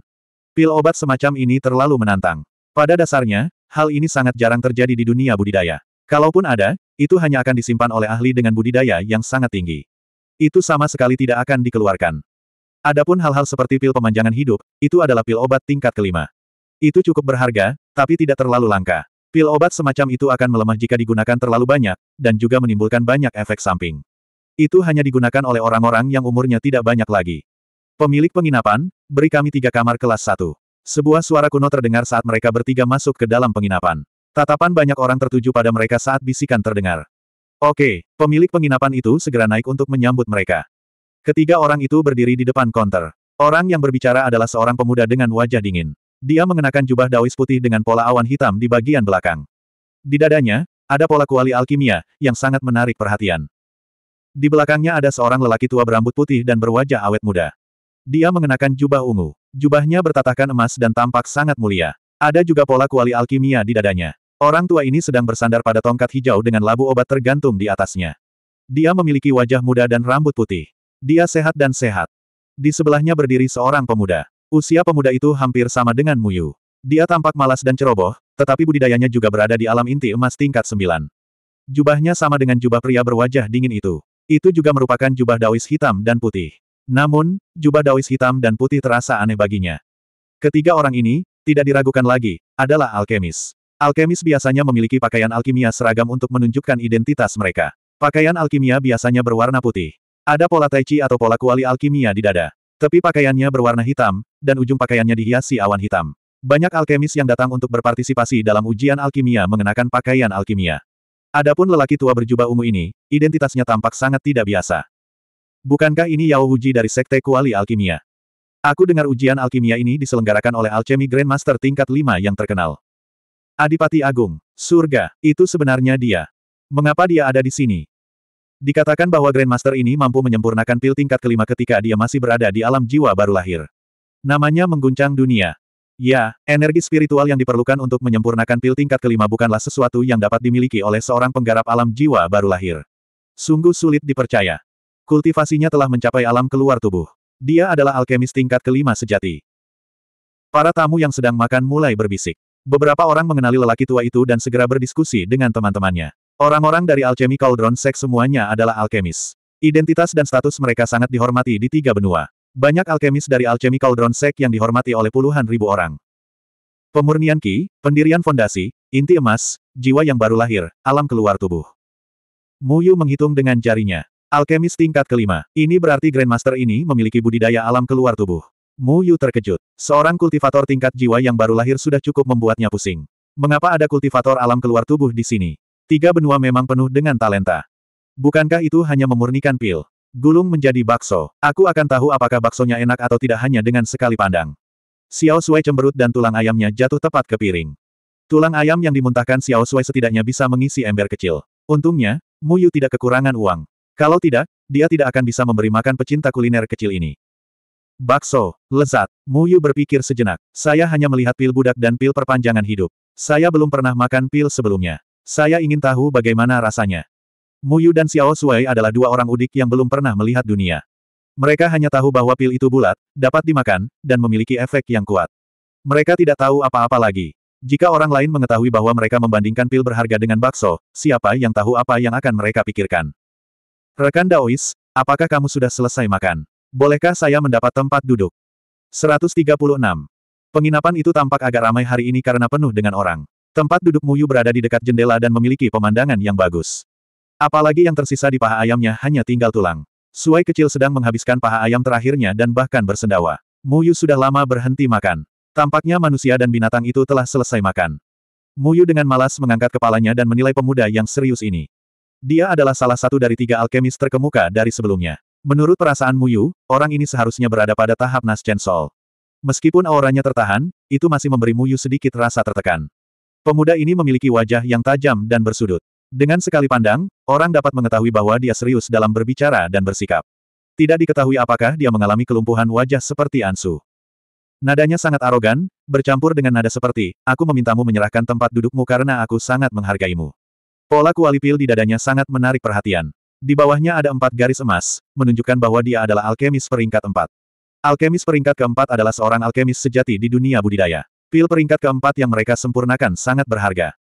S1: Pil obat semacam ini terlalu menantang. Pada dasarnya, hal ini sangat jarang terjadi di dunia budidaya. Kalaupun ada, itu hanya akan disimpan oleh ahli dengan budidaya yang sangat tinggi. Itu sama sekali tidak akan dikeluarkan. Adapun hal-hal seperti pil pemanjangan hidup, itu adalah pil obat tingkat kelima. Itu cukup berharga, tapi tidak terlalu langka. Pil obat semacam itu akan melemah jika digunakan terlalu banyak, dan juga menimbulkan banyak efek samping. Itu hanya digunakan oleh orang-orang yang umurnya tidak banyak lagi. Pemilik penginapan, beri kami tiga kamar kelas satu. Sebuah suara kuno terdengar saat mereka bertiga masuk ke dalam penginapan. Tatapan banyak orang tertuju pada mereka saat bisikan terdengar. Oke, pemilik penginapan itu segera naik untuk menyambut mereka. Ketiga orang itu berdiri di depan konter. Orang yang berbicara adalah seorang pemuda dengan wajah dingin. Dia mengenakan jubah dawis putih dengan pola awan hitam di bagian belakang. Di dadanya, ada pola kuali alkimia, yang sangat menarik perhatian. Di belakangnya ada seorang lelaki tua berambut putih dan berwajah awet muda. Dia mengenakan jubah ungu. Jubahnya bertatahkan emas dan tampak sangat mulia. Ada juga pola kuali alkimia di dadanya. Orang tua ini sedang bersandar pada tongkat hijau dengan labu obat tergantung di atasnya. Dia memiliki wajah muda dan rambut putih. Dia sehat dan sehat. Di sebelahnya berdiri seorang pemuda. Usia pemuda itu hampir sama dengan Muyu. Dia tampak malas dan ceroboh, tetapi budidayanya juga berada di alam inti emas tingkat sembilan. Jubahnya sama dengan jubah pria berwajah dingin itu. Itu juga merupakan jubah dawis hitam dan putih. Namun, jubah dawis hitam dan putih terasa aneh baginya. Ketiga orang ini, tidak diragukan lagi, adalah alkemis. Alkemis biasanya memiliki pakaian alkimia seragam untuk menunjukkan identitas mereka. Pakaian alkimia biasanya berwarna putih. Ada pola tai chi atau pola kuali alkimia di dada. Tepi pakaiannya berwarna hitam, dan ujung pakaiannya dihiasi awan hitam. Banyak alkemis yang datang untuk berpartisipasi dalam ujian alkimia mengenakan pakaian alkimia. Adapun lelaki tua berjubah ungu ini, identitasnya tampak sangat tidak biasa. Bukankah ini Yao Huji dari Sekte Kuali Alkimia? Aku dengar ujian alkimia ini diselenggarakan oleh alchemy Grandmaster tingkat 5 yang terkenal. Adipati Agung, surga, itu sebenarnya dia. Mengapa dia ada di sini? Dikatakan bahwa Grandmaster ini mampu menyempurnakan pil tingkat kelima ketika dia masih berada di alam jiwa baru lahir. Namanya mengguncang dunia. Ya, energi spiritual yang diperlukan untuk menyempurnakan pil tingkat kelima bukanlah sesuatu yang dapat dimiliki oleh seorang penggarap alam jiwa baru lahir. Sungguh sulit dipercaya. Kultivasinya telah mencapai alam keluar tubuh. Dia adalah alkemis tingkat kelima sejati. Para tamu yang sedang makan mulai berbisik. Beberapa orang mengenali lelaki tua itu dan segera berdiskusi dengan teman-temannya. Orang-orang dari Alchemy Cauldron Sex semuanya adalah alkemis. Identitas dan status mereka sangat dihormati di tiga benua. Banyak alkemis dari Alchemy Cauldron Sect yang dihormati oleh puluhan ribu orang. Pemurnian Ki, pendirian fondasi, inti emas, jiwa yang baru lahir, alam keluar tubuh. Muyu menghitung dengan jarinya. Alkemis tingkat kelima, ini berarti Grandmaster ini memiliki budidaya alam keluar tubuh. Mu Yu terkejut. Seorang kultivator tingkat jiwa yang baru lahir sudah cukup membuatnya pusing. Mengapa ada kultivator alam keluar tubuh di sini? Tiga benua memang penuh dengan talenta. Bukankah itu hanya memurnikan pil? Gulung menjadi bakso. Aku akan tahu apakah baksonya enak atau tidak hanya dengan sekali pandang. Xiao Sui cemberut dan tulang ayamnya jatuh tepat ke piring. Tulang ayam yang dimuntahkan Xiao Sui setidaknya bisa mengisi ember kecil. Untungnya, Mu Yu tidak kekurangan uang. Kalau tidak, dia tidak akan bisa memberi makan pecinta kuliner kecil ini. Bakso, lezat. Mu Yu berpikir sejenak. Saya hanya melihat pil budak dan pil perpanjangan hidup. Saya belum pernah makan pil sebelumnya. Saya ingin tahu bagaimana rasanya. Mu Yu dan Xiao Sui adalah dua orang udik yang belum pernah melihat dunia. Mereka hanya tahu bahwa pil itu bulat, dapat dimakan, dan memiliki efek yang kuat. Mereka tidak tahu apa-apa lagi. Jika orang lain mengetahui bahwa mereka membandingkan pil berharga dengan bakso, siapa yang tahu apa yang akan mereka pikirkan? Rekan Daois, apakah kamu sudah selesai makan? Bolehkah saya mendapat tempat duduk? 136. Penginapan itu tampak agak ramai hari ini karena penuh dengan orang. Tempat duduk Muyu berada di dekat jendela dan memiliki pemandangan yang bagus. Apalagi yang tersisa di paha ayamnya hanya tinggal tulang. Suai kecil sedang menghabiskan paha ayam terakhirnya dan bahkan bersendawa. Muyu sudah lama berhenti makan. Tampaknya manusia dan binatang itu telah selesai makan. Muyu dengan malas mengangkat kepalanya dan menilai pemuda yang serius ini. Dia adalah salah satu dari tiga alkemis terkemuka dari sebelumnya. Menurut perasaan Muyu, orang ini seharusnya berada pada tahap Naschen sol. Meskipun auranya tertahan, itu masih memberi Muyu sedikit rasa tertekan. Pemuda ini memiliki wajah yang tajam dan bersudut. Dengan sekali pandang, orang dapat mengetahui bahwa dia serius dalam berbicara dan bersikap. Tidak diketahui apakah dia mengalami kelumpuhan wajah seperti Ansu. Nadanya sangat arogan, bercampur dengan nada seperti, aku memintamu menyerahkan tempat dudukmu karena aku sangat menghargaimu. Pola kualipil di dadanya sangat menarik perhatian. Di bawahnya ada empat garis emas, menunjukkan bahwa dia adalah alkemis peringkat empat. Alkemis peringkat keempat adalah seorang alkemis sejati di dunia budidaya. Pil peringkat keempat yang mereka sempurnakan sangat berharga.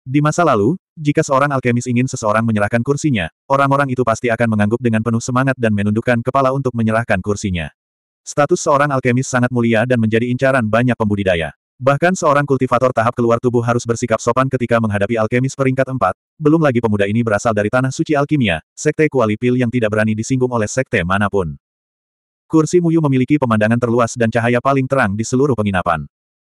S1: Di masa lalu, jika seorang alkemis ingin seseorang menyerahkan kursinya, orang-orang itu pasti akan mengangguk dengan penuh semangat dan menundukkan kepala untuk menyerahkan kursinya. Status seorang alkemis sangat mulia dan menjadi incaran banyak pembudidaya. Bahkan seorang kultivator tahap keluar tubuh harus bersikap sopan ketika menghadapi alkemis peringkat empat. Belum lagi pemuda ini berasal dari tanah suci alkimia, sekte Kuali Pil yang tidak berani disinggung oleh sekte manapun. Kursi Muyu memiliki pemandangan terluas dan cahaya paling terang di seluruh penginapan.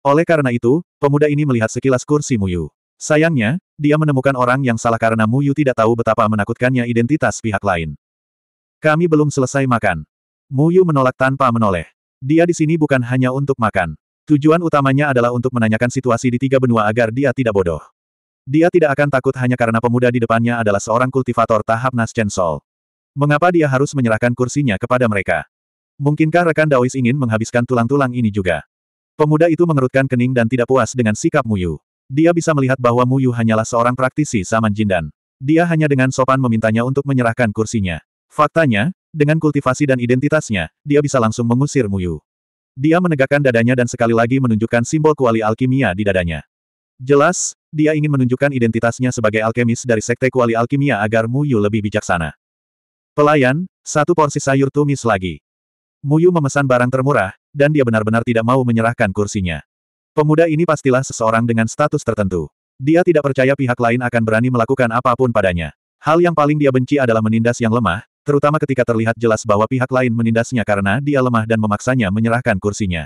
S1: Oleh karena itu, pemuda ini melihat sekilas kursi Muyu. Sayangnya, dia menemukan orang yang salah karena Muyu tidak tahu betapa menakutkannya identitas pihak lain. Kami belum selesai makan. Muyu menolak tanpa menoleh. Dia di sini bukan hanya untuk makan. Tujuan utamanya adalah untuk menanyakan situasi di tiga benua agar dia tidak bodoh. Dia tidak akan takut hanya karena pemuda di depannya adalah seorang kultivator tahap Nascen Sol. Mengapa dia harus menyerahkan kursinya kepada mereka? Mungkinkah rekan Daois ingin menghabiskan tulang-tulang ini juga? Pemuda itu mengerutkan kening dan tidak puas dengan sikap Muyu. Dia bisa melihat bahwa Muyu hanyalah seorang praktisi zaman jindan. Dia hanya dengan sopan memintanya untuk menyerahkan kursinya. Faktanya, dengan kultivasi dan identitasnya, dia bisa langsung mengusir Muyu. Dia menegakkan dadanya dan sekali lagi menunjukkan simbol kuali alkimia di dadanya. Jelas, dia ingin menunjukkan identitasnya sebagai alkemis dari Sekte Kuali Alkimia agar Muyu lebih bijaksana. Pelayan, satu porsi sayur tumis lagi. Muyu memesan barang termurah, dan dia benar-benar tidak mau menyerahkan kursinya. Pemuda ini pastilah seseorang dengan status tertentu. Dia tidak percaya pihak lain akan berani melakukan apapun padanya. Hal yang paling dia benci adalah menindas yang lemah, terutama ketika terlihat jelas bahwa pihak lain menindasnya karena dia lemah dan memaksanya menyerahkan kursinya.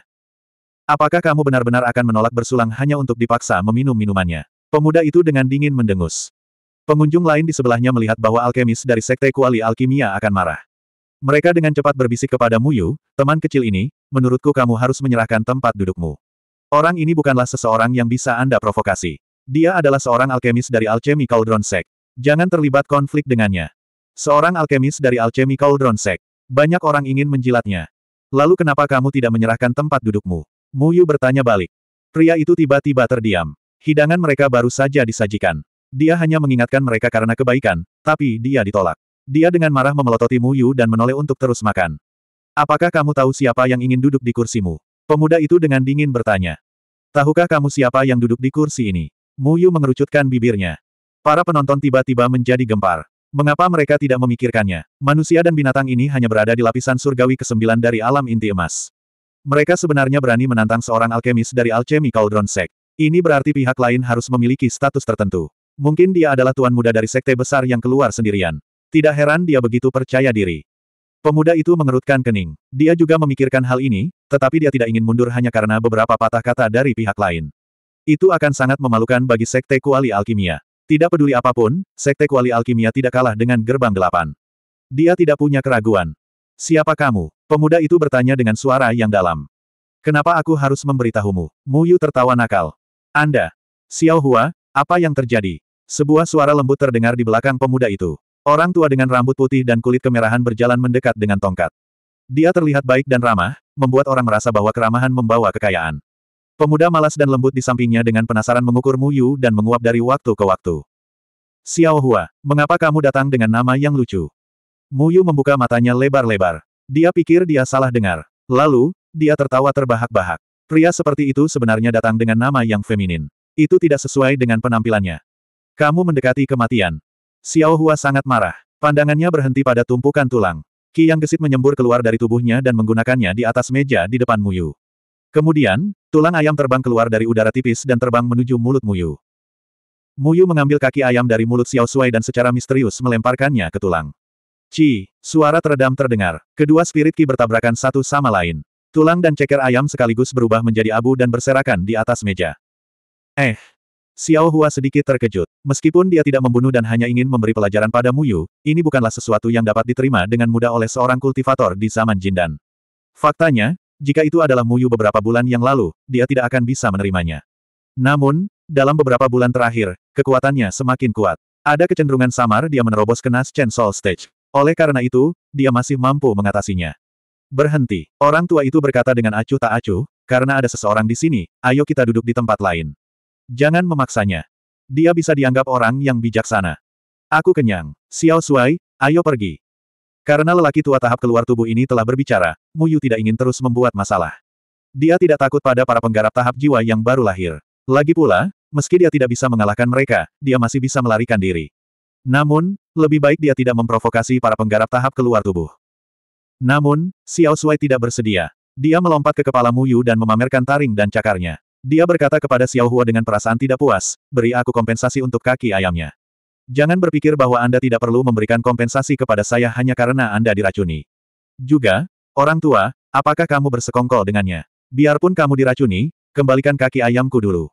S1: Apakah kamu benar-benar akan menolak bersulang hanya untuk dipaksa meminum minumannya? Pemuda itu dengan dingin mendengus. Pengunjung lain di sebelahnya melihat bahwa alkemis dari Sekte Kuali Alkimia akan marah. Mereka dengan cepat berbisik kepada Muyu, teman kecil ini, menurutku kamu harus menyerahkan tempat dudukmu. Orang ini bukanlah seseorang yang bisa Anda provokasi. Dia adalah seorang alkemis dari Alchemy Cauldron Sect. Jangan terlibat konflik dengannya. Seorang alkemis dari Alchemy Cauldron Sect. Banyak orang ingin menjilatnya. Lalu kenapa kamu tidak menyerahkan tempat dudukmu? Mu Yu bertanya balik. Pria itu tiba-tiba terdiam. Hidangan mereka baru saja disajikan. Dia hanya mengingatkan mereka karena kebaikan, tapi dia ditolak. Dia dengan marah memelototi Mu Yu dan menoleh untuk terus makan. Apakah kamu tahu siapa yang ingin duduk di kursimu? Pemuda itu dengan dingin bertanya. Tahukah kamu siapa yang duduk di kursi ini? Mu Yu mengerucutkan bibirnya. Para penonton tiba-tiba menjadi gempar. Mengapa mereka tidak memikirkannya? Manusia dan binatang ini hanya berada di lapisan surgawi ke-9 dari alam inti emas. Mereka sebenarnya berani menantang seorang alkemis dari Alchemy Cauldron Sect. Ini berarti pihak lain harus memiliki status tertentu. Mungkin dia adalah tuan muda dari sekte besar yang keluar sendirian. Tidak heran dia begitu percaya diri. Pemuda itu mengerutkan kening. Dia juga memikirkan hal ini, tetapi dia tidak ingin mundur hanya karena beberapa patah kata dari pihak lain. Itu akan sangat memalukan bagi Sekte Kuali Alkimia. Tidak peduli apapun, Sekte Kuali Alkimia tidak kalah dengan gerbang delapan. Dia tidak punya keraguan. Siapa kamu? Pemuda itu bertanya dengan suara yang dalam. Kenapa aku harus memberitahumu? Mu Yu tertawa nakal. Anda. Xiao Hua, apa yang terjadi? Sebuah suara lembut terdengar di belakang pemuda itu. Orang tua dengan rambut putih dan kulit kemerahan berjalan mendekat dengan tongkat. Dia terlihat baik dan ramah, membuat orang merasa bahwa keramahan membawa kekayaan. Pemuda malas dan lembut di sampingnya dengan penasaran mengukur Mu Yu dan menguap dari waktu ke waktu. Xiao Hua, mengapa kamu datang dengan nama yang lucu? Muyu membuka matanya lebar-lebar. Dia pikir dia salah dengar. Lalu, dia tertawa terbahak-bahak. Pria seperti itu sebenarnya datang dengan nama yang feminin. Itu tidak sesuai dengan penampilannya. Kamu mendekati kematian. Xiao Hua sangat marah. Pandangannya berhenti pada tumpukan tulang. Ki yang gesit menyembur keluar dari tubuhnya dan menggunakannya di atas meja di depan Muyu. Kemudian, tulang ayam terbang keluar dari udara tipis dan terbang menuju mulut Muyu. Muyu mengambil kaki ayam dari mulut Xiao Suai dan secara misterius melemparkannya ke tulang. Ci, suara teredam terdengar. Kedua spirit ki bertabrakan satu sama lain. Tulang dan ceker ayam sekaligus berubah menjadi abu dan berserakan di atas meja. Eh. Xiao Hua sedikit terkejut. Meskipun dia tidak membunuh dan hanya ingin memberi pelajaran pada Muyu, ini bukanlah sesuatu yang dapat diterima dengan mudah oleh seorang kultivator di zaman Jindan. Faktanya, jika itu adalah Muyu beberapa bulan yang lalu, dia tidak akan bisa menerimanya. Namun, dalam beberapa bulan terakhir, kekuatannya semakin kuat. Ada kecenderungan samar dia menerobos ke Nas Chen Soul Stage. Oleh karena itu, dia masih mampu mengatasinya. Berhenti. Orang tua itu berkata dengan acuh tak acuh, karena ada seseorang di sini, ayo kita duduk di tempat lain. Jangan memaksanya. Dia bisa dianggap orang yang bijaksana. Aku kenyang. Xiao Suai. ayo pergi. Karena lelaki tua tahap keluar tubuh ini telah berbicara, Muyu tidak ingin terus membuat masalah. Dia tidak takut pada para penggarap tahap jiwa yang baru lahir. Lagi pula, meski dia tidak bisa mengalahkan mereka, dia masih bisa melarikan diri. Namun, lebih baik dia tidak memprovokasi para penggarap tahap keluar tubuh. Namun, Xiao Shuai tidak bersedia. Dia melompat ke kepala Mu Yu dan memamerkan taring dan cakarnya. Dia berkata kepada Xiao Hua dengan perasaan tidak puas, beri aku kompensasi untuk kaki ayamnya. Jangan berpikir bahwa Anda tidak perlu memberikan kompensasi kepada saya hanya karena Anda diracuni. Juga, orang tua, apakah kamu bersekongkol dengannya? Biarpun kamu diracuni, kembalikan kaki ayamku dulu.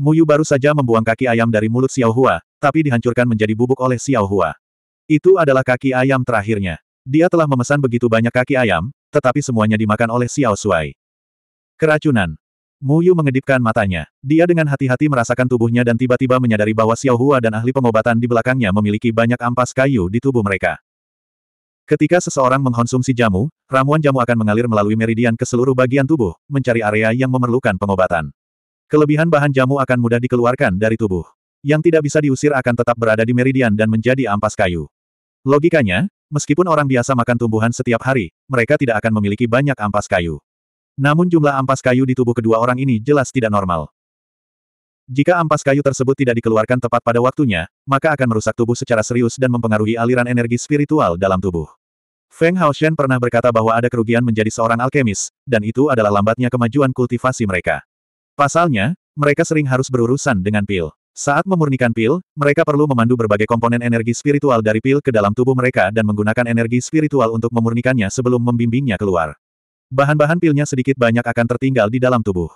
S1: Muyu baru saja membuang kaki ayam dari mulut Xiao Hua, tapi dihancurkan menjadi bubuk oleh Xiao Hua. Itu adalah kaki ayam terakhirnya. Dia telah memesan begitu banyak kaki ayam, tetapi semuanya dimakan oleh Xiao Shuai. Keracunan. Muyu mengedipkan matanya. Dia dengan hati-hati merasakan tubuhnya dan tiba-tiba menyadari bahwa Xiao Hua dan ahli pengobatan di belakangnya memiliki banyak ampas kayu di tubuh mereka. Ketika seseorang mengkonsumsi jamu, ramuan jamu akan mengalir melalui meridian ke seluruh bagian tubuh, mencari area yang memerlukan pengobatan. Kelebihan bahan jamu akan mudah dikeluarkan dari tubuh. Yang tidak bisa diusir akan tetap berada di meridian dan menjadi ampas kayu. Logikanya, meskipun orang biasa makan tumbuhan setiap hari, mereka tidak akan memiliki banyak ampas kayu. Namun jumlah ampas kayu di tubuh kedua orang ini jelas tidak normal. Jika ampas kayu tersebut tidak dikeluarkan tepat pada waktunya, maka akan merusak tubuh secara serius dan mempengaruhi aliran energi spiritual dalam tubuh. Feng Haoshen pernah berkata bahwa ada kerugian menjadi seorang alkemis, dan itu adalah lambatnya kemajuan kultivasi mereka. Pasalnya, mereka sering harus berurusan dengan pil. Saat memurnikan pil, mereka perlu memandu berbagai komponen energi spiritual dari pil ke dalam tubuh mereka dan menggunakan energi spiritual untuk memurnikannya sebelum membimbingnya keluar. Bahan-bahan pilnya sedikit banyak akan tertinggal di dalam tubuh.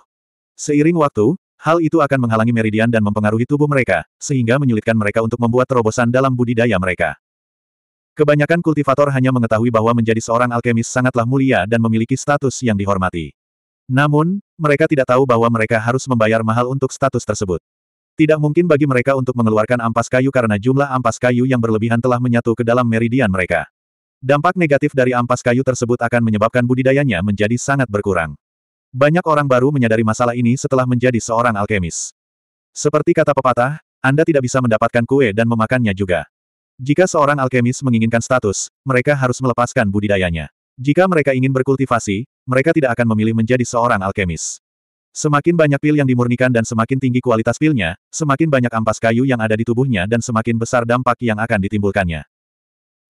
S1: Seiring waktu, hal itu akan menghalangi meridian dan mempengaruhi tubuh mereka, sehingga menyulitkan mereka untuk membuat terobosan dalam budidaya mereka. Kebanyakan kultivator hanya mengetahui bahwa menjadi seorang alkemis sangatlah mulia dan memiliki status yang dihormati. Namun, mereka tidak tahu bahwa mereka harus membayar mahal untuk status tersebut. Tidak mungkin bagi mereka untuk mengeluarkan ampas kayu karena jumlah ampas kayu yang berlebihan telah menyatu ke dalam meridian mereka. Dampak negatif dari ampas kayu tersebut akan menyebabkan budidayanya menjadi sangat berkurang. Banyak orang baru menyadari masalah ini setelah menjadi seorang alkemis. Seperti kata pepatah, Anda tidak bisa mendapatkan kue dan memakannya juga. Jika seorang alkemis menginginkan status, mereka harus melepaskan budidayanya. Jika mereka ingin berkultivasi, mereka tidak akan memilih menjadi seorang alkemis. Semakin banyak pil yang dimurnikan dan semakin tinggi kualitas pilnya, semakin banyak ampas kayu yang ada di tubuhnya dan semakin besar dampak yang akan ditimbulkannya.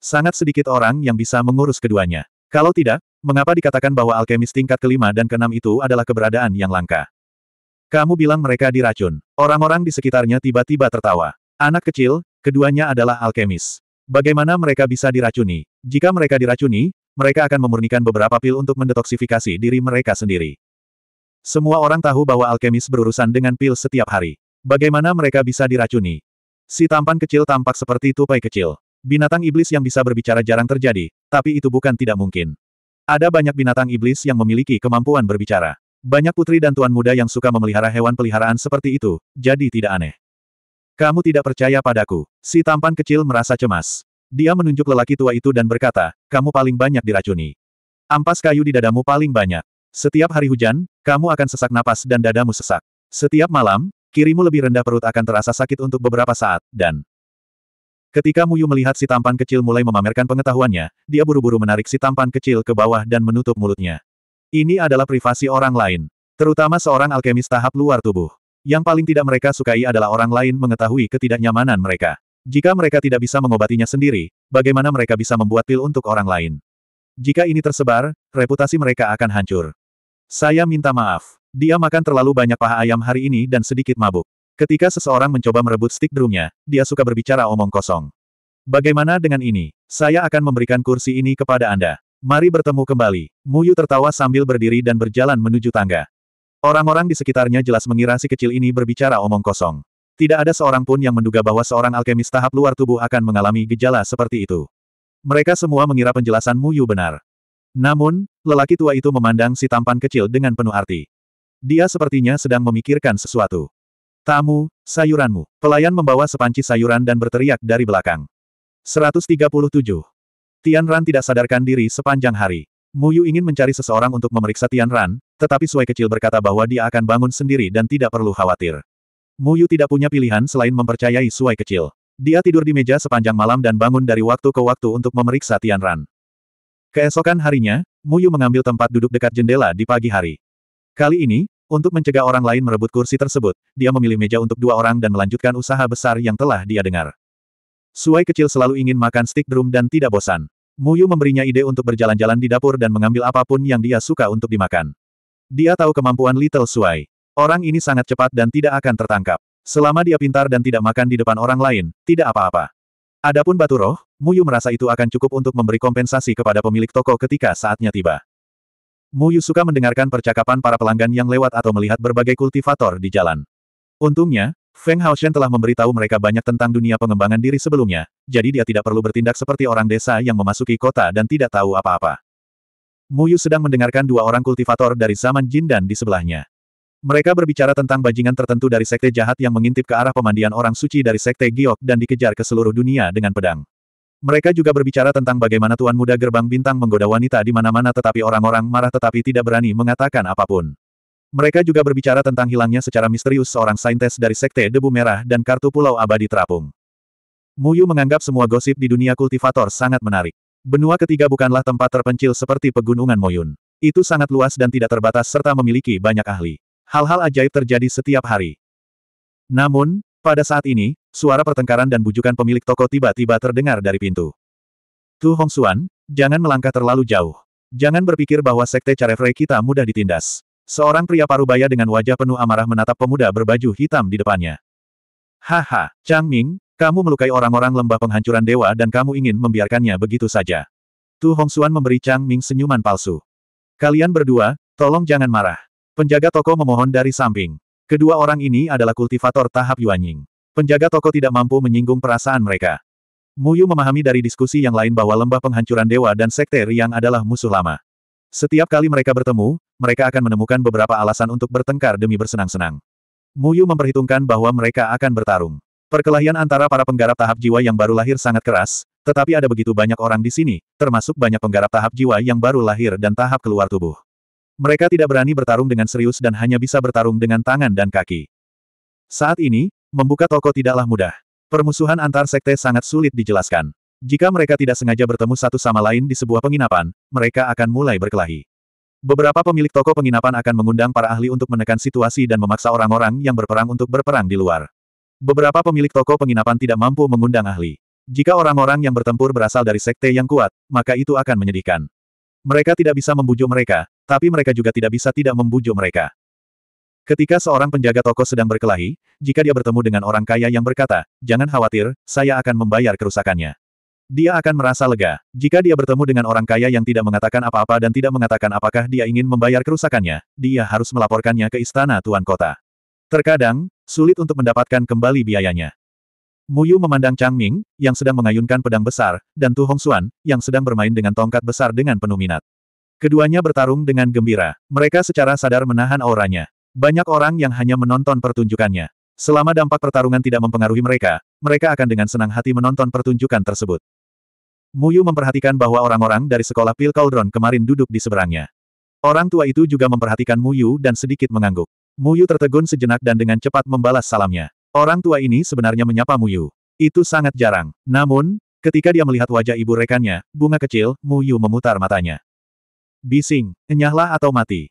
S1: Sangat sedikit orang yang bisa mengurus keduanya. Kalau tidak, mengapa dikatakan bahwa alkemis tingkat kelima dan keenam itu adalah keberadaan yang langka? Kamu bilang mereka diracun. Orang-orang di sekitarnya tiba-tiba tertawa. Anak kecil, keduanya adalah alkemis. Bagaimana mereka bisa diracuni? Jika mereka diracuni, mereka akan memurnikan beberapa pil untuk mendetoksifikasi diri mereka sendiri. Semua orang tahu bahwa alkemis berurusan dengan pil setiap hari. Bagaimana mereka bisa diracuni? Si tampan kecil tampak seperti tupai kecil. Binatang iblis yang bisa berbicara jarang terjadi, tapi itu bukan tidak mungkin. Ada banyak binatang iblis yang memiliki kemampuan berbicara. Banyak putri dan tuan muda yang suka memelihara hewan peliharaan seperti itu, jadi tidak aneh. Kamu tidak percaya padaku. Si tampan kecil merasa cemas. Dia menunjuk lelaki tua itu dan berkata, kamu paling banyak diracuni. Ampas kayu di dadamu paling banyak. Setiap hari hujan, kamu akan sesak napas dan dadamu sesak. Setiap malam, kirimu lebih rendah perut akan terasa sakit untuk beberapa saat, dan... Ketika Muyu melihat si tampan kecil mulai memamerkan pengetahuannya, dia buru-buru menarik si tampan kecil ke bawah dan menutup mulutnya. Ini adalah privasi orang lain. Terutama seorang alkemis tahap luar tubuh. Yang paling tidak mereka sukai adalah orang lain mengetahui ketidaknyamanan mereka. Jika mereka tidak bisa mengobatinya sendiri, bagaimana mereka bisa membuat pil untuk orang lain? Jika ini tersebar, reputasi mereka akan hancur. Saya minta maaf. Dia makan terlalu banyak paha ayam hari ini dan sedikit mabuk. Ketika seseorang mencoba merebut stick drumnya, dia suka berbicara omong kosong. Bagaimana dengan ini? Saya akan memberikan kursi ini kepada Anda. Mari bertemu kembali. Muyu tertawa sambil berdiri dan berjalan menuju tangga. Orang-orang di sekitarnya jelas mengira si kecil ini berbicara omong kosong. Tidak ada seorang pun yang menduga bahwa seorang alkemis tahap luar tubuh akan mengalami gejala seperti itu. Mereka semua mengira penjelasan Mu Yu benar. Namun, lelaki tua itu memandang si tampan kecil dengan penuh arti. Dia sepertinya sedang memikirkan sesuatu. Tamu, sayuranmu. Pelayan membawa sepanci sayuran dan berteriak dari belakang. 137. Tian Ran tidak sadarkan diri sepanjang hari. Mu Yu ingin mencari seseorang untuk memeriksa Tian Ran, tetapi Sui kecil berkata bahwa dia akan bangun sendiri dan tidak perlu khawatir. Muyu tidak punya pilihan selain mempercayai suai kecil. Dia tidur di meja sepanjang malam dan bangun dari waktu ke waktu untuk memeriksa Tian Ran. Keesokan harinya, Muyu mengambil tempat duduk dekat jendela di pagi hari. Kali ini, untuk mencegah orang lain merebut kursi tersebut, dia memilih meja untuk dua orang dan melanjutkan usaha besar yang telah dia dengar. Suai kecil selalu ingin makan stick drum dan tidak bosan. Muyu memberinya ide untuk berjalan-jalan di dapur dan mengambil apapun yang dia suka untuk dimakan. Dia tahu kemampuan Little Suai. Orang ini sangat cepat dan tidak akan tertangkap. Selama dia pintar dan tidak makan di depan orang lain, tidak apa-apa. Adapun batu roh, Muyu merasa itu akan cukup untuk memberi kompensasi kepada pemilik toko ketika saatnya tiba. Muyu suka mendengarkan percakapan para pelanggan yang lewat atau melihat berbagai kultivator di jalan. Untungnya, Feng Haoshen telah memberitahu mereka banyak tentang dunia pengembangan diri sebelumnya, jadi dia tidak perlu bertindak seperti orang desa yang memasuki kota dan tidak tahu apa-apa. Muyu sedang mendengarkan dua orang kultivator dari zaman Jin dan di sebelahnya. Mereka berbicara tentang bajingan tertentu dari sekte jahat yang mengintip ke arah pemandian orang suci dari sekte Giok dan dikejar ke seluruh dunia dengan pedang. Mereka juga berbicara tentang bagaimana tuan muda gerbang bintang menggoda wanita di mana-mana tetapi orang-orang marah tetapi tidak berani mengatakan apapun. Mereka juga berbicara tentang hilangnya secara misterius seorang saintes dari sekte Debu Merah dan kartu Pulau Abadi Terapung. Muyu menganggap semua gosip di dunia kultivator sangat menarik. Benua ketiga bukanlah tempat terpencil seperti pegunungan Moyun. Itu sangat luas dan tidak terbatas serta memiliki banyak ahli. Hal-hal ajaib terjadi setiap hari. Namun, pada saat ini, suara pertengkaran dan bujukan pemilik toko tiba-tiba terdengar dari pintu. Tu Hongxuan, jangan melangkah terlalu jauh. Jangan berpikir bahwa sekte carefree kita mudah ditindas. Seorang pria parubaya dengan wajah penuh amarah menatap pemuda berbaju hitam di depannya. Haha, Chang Ming, kamu melukai orang-orang lembah penghancuran dewa dan kamu ingin membiarkannya begitu saja. Tu Hongxuan memberi Chang Ming senyuman palsu. Kalian berdua, tolong jangan marah. Penjaga toko memohon dari samping. Kedua orang ini adalah kultivator tahap Yuanying. Penjaga toko tidak mampu menyinggung perasaan mereka. Muyu memahami dari diskusi yang lain bahwa lembah penghancuran dewa dan sekte yang adalah musuh lama. Setiap kali mereka bertemu, mereka akan menemukan beberapa alasan untuk bertengkar demi bersenang-senang. Muyu memperhitungkan bahwa mereka akan bertarung. Perkelahian antara para penggarap tahap jiwa yang baru lahir sangat keras, tetapi ada begitu banyak orang di sini, termasuk banyak penggarap tahap jiwa yang baru lahir dan tahap keluar tubuh. Mereka tidak berani bertarung dengan serius dan hanya bisa bertarung dengan tangan dan kaki. Saat ini, membuka toko tidaklah mudah. Permusuhan antar sekte sangat sulit dijelaskan. Jika mereka tidak sengaja bertemu satu sama lain di sebuah penginapan, mereka akan mulai berkelahi. Beberapa pemilik toko penginapan akan mengundang para ahli untuk menekan situasi dan memaksa orang-orang yang berperang untuk berperang di luar. Beberapa pemilik toko penginapan tidak mampu mengundang ahli. Jika orang-orang yang bertempur berasal dari sekte yang kuat, maka itu akan menyedihkan. Mereka tidak bisa membujuk mereka, tapi mereka juga tidak bisa tidak membujuk mereka. Ketika seorang penjaga toko sedang berkelahi, jika dia bertemu dengan orang kaya yang berkata, jangan khawatir, saya akan membayar kerusakannya. Dia akan merasa lega. Jika dia bertemu dengan orang kaya yang tidak mengatakan apa-apa dan tidak mengatakan apakah dia ingin membayar kerusakannya, dia harus melaporkannya ke istana tuan kota. Terkadang, sulit untuk mendapatkan kembali biayanya. Muyu memandang Chang Ming, yang sedang mengayunkan pedang besar, dan Tu Hong Xuan yang sedang bermain dengan tongkat besar dengan penuh minat. Keduanya bertarung dengan gembira. Mereka secara sadar menahan auranya. Banyak orang yang hanya menonton pertunjukannya. Selama dampak pertarungan tidak mempengaruhi mereka, mereka akan dengan senang hati menonton pertunjukan tersebut. Muyu memperhatikan bahwa orang-orang dari sekolah Pil Cauldron kemarin duduk di seberangnya. Orang tua itu juga memperhatikan Muyu dan sedikit mengangguk. Muyu tertegun sejenak dan dengan cepat membalas salamnya. Orang tua ini sebenarnya menyapa Muyu. Itu sangat jarang. Namun, ketika dia melihat wajah ibu rekannya, bunga kecil, Muyu memutar matanya. Bising, enyahlah atau mati.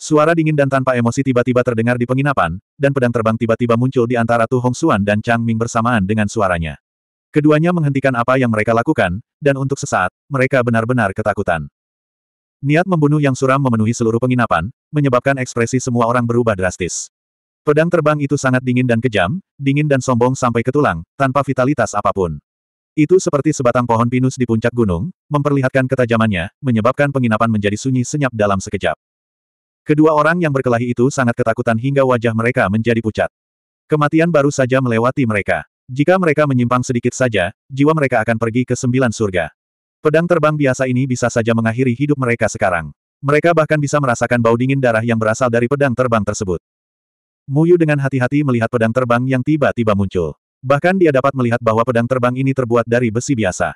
S1: Suara dingin dan tanpa emosi tiba-tiba terdengar di penginapan, dan pedang terbang tiba-tiba muncul di antara Tu Hongsuan dan Chang Ming bersamaan dengan suaranya. Keduanya menghentikan apa yang mereka lakukan, dan untuk sesaat, mereka benar-benar ketakutan. Niat membunuh yang suram memenuhi seluruh penginapan, menyebabkan ekspresi semua orang berubah drastis. Pedang terbang itu sangat dingin dan kejam, dingin dan sombong sampai ke tulang, tanpa vitalitas apapun. Itu seperti sebatang pohon pinus di puncak gunung, memperlihatkan ketajamannya, menyebabkan penginapan menjadi sunyi senyap dalam sekejap. Kedua orang yang berkelahi itu sangat ketakutan hingga wajah mereka menjadi pucat. Kematian baru saja melewati mereka. Jika mereka menyimpang sedikit saja, jiwa mereka akan pergi ke sembilan surga. Pedang terbang biasa ini bisa saja mengakhiri hidup mereka sekarang. Mereka bahkan bisa merasakan bau dingin darah yang berasal dari pedang terbang tersebut. Muyu dengan hati-hati melihat pedang terbang yang tiba-tiba muncul. Bahkan dia dapat melihat bahwa pedang terbang ini terbuat dari besi biasa.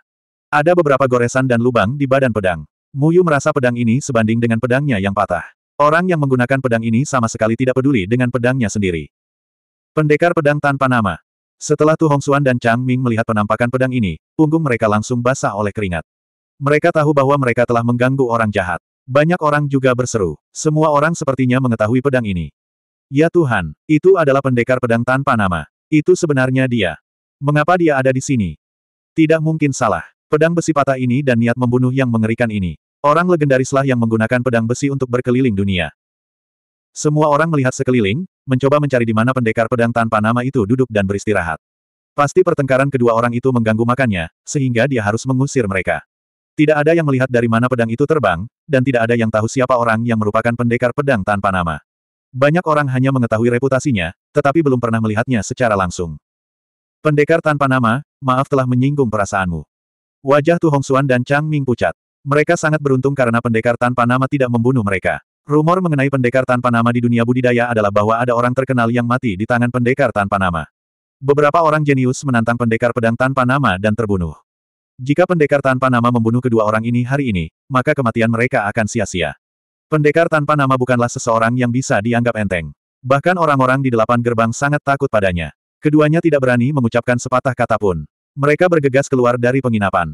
S1: Ada beberapa goresan dan lubang di badan pedang. Muyu merasa pedang ini sebanding dengan pedangnya yang patah. Orang yang menggunakan pedang ini sama sekali tidak peduli dengan pedangnya sendiri. Pendekar pedang tanpa nama. Setelah Tu Hongxuan dan Chang Ming melihat penampakan pedang ini, punggung mereka langsung basah oleh keringat. Mereka tahu bahwa mereka telah mengganggu orang jahat. Banyak orang juga berseru. Semua orang sepertinya mengetahui pedang ini. Ya Tuhan, itu adalah pendekar pedang tanpa nama. Itu sebenarnya dia. Mengapa dia ada di sini? Tidak mungkin salah. Pedang besi patah ini dan niat membunuh yang mengerikan ini. Orang legendarislah yang menggunakan pedang besi untuk berkeliling dunia. Semua orang melihat sekeliling, mencoba mencari di mana pendekar pedang tanpa nama itu duduk dan beristirahat. Pasti pertengkaran kedua orang itu mengganggu makannya, sehingga dia harus mengusir mereka. Tidak ada yang melihat dari mana pedang itu terbang, dan tidak ada yang tahu siapa orang yang merupakan pendekar pedang tanpa nama. Banyak orang hanya mengetahui reputasinya, tetapi belum pernah melihatnya secara langsung. Pendekar tanpa nama, maaf telah menyinggung perasaanmu. Wajah Tu Hongxuan dan Chang Ming pucat. Mereka sangat beruntung karena pendekar tanpa nama tidak membunuh mereka. Rumor mengenai pendekar tanpa nama di dunia budidaya adalah bahwa ada orang terkenal yang mati di tangan pendekar tanpa nama. Beberapa orang jenius menantang pendekar pedang tanpa nama dan terbunuh. Jika pendekar tanpa nama membunuh kedua orang ini hari ini, maka kematian mereka akan sia-sia. Pendekar tanpa nama bukanlah seseorang yang bisa dianggap enteng. Bahkan orang-orang di delapan gerbang sangat takut padanya. Keduanya tidak berani mengucapkan sepatah kata pun. Mereka bergegas keluar dari penginapan.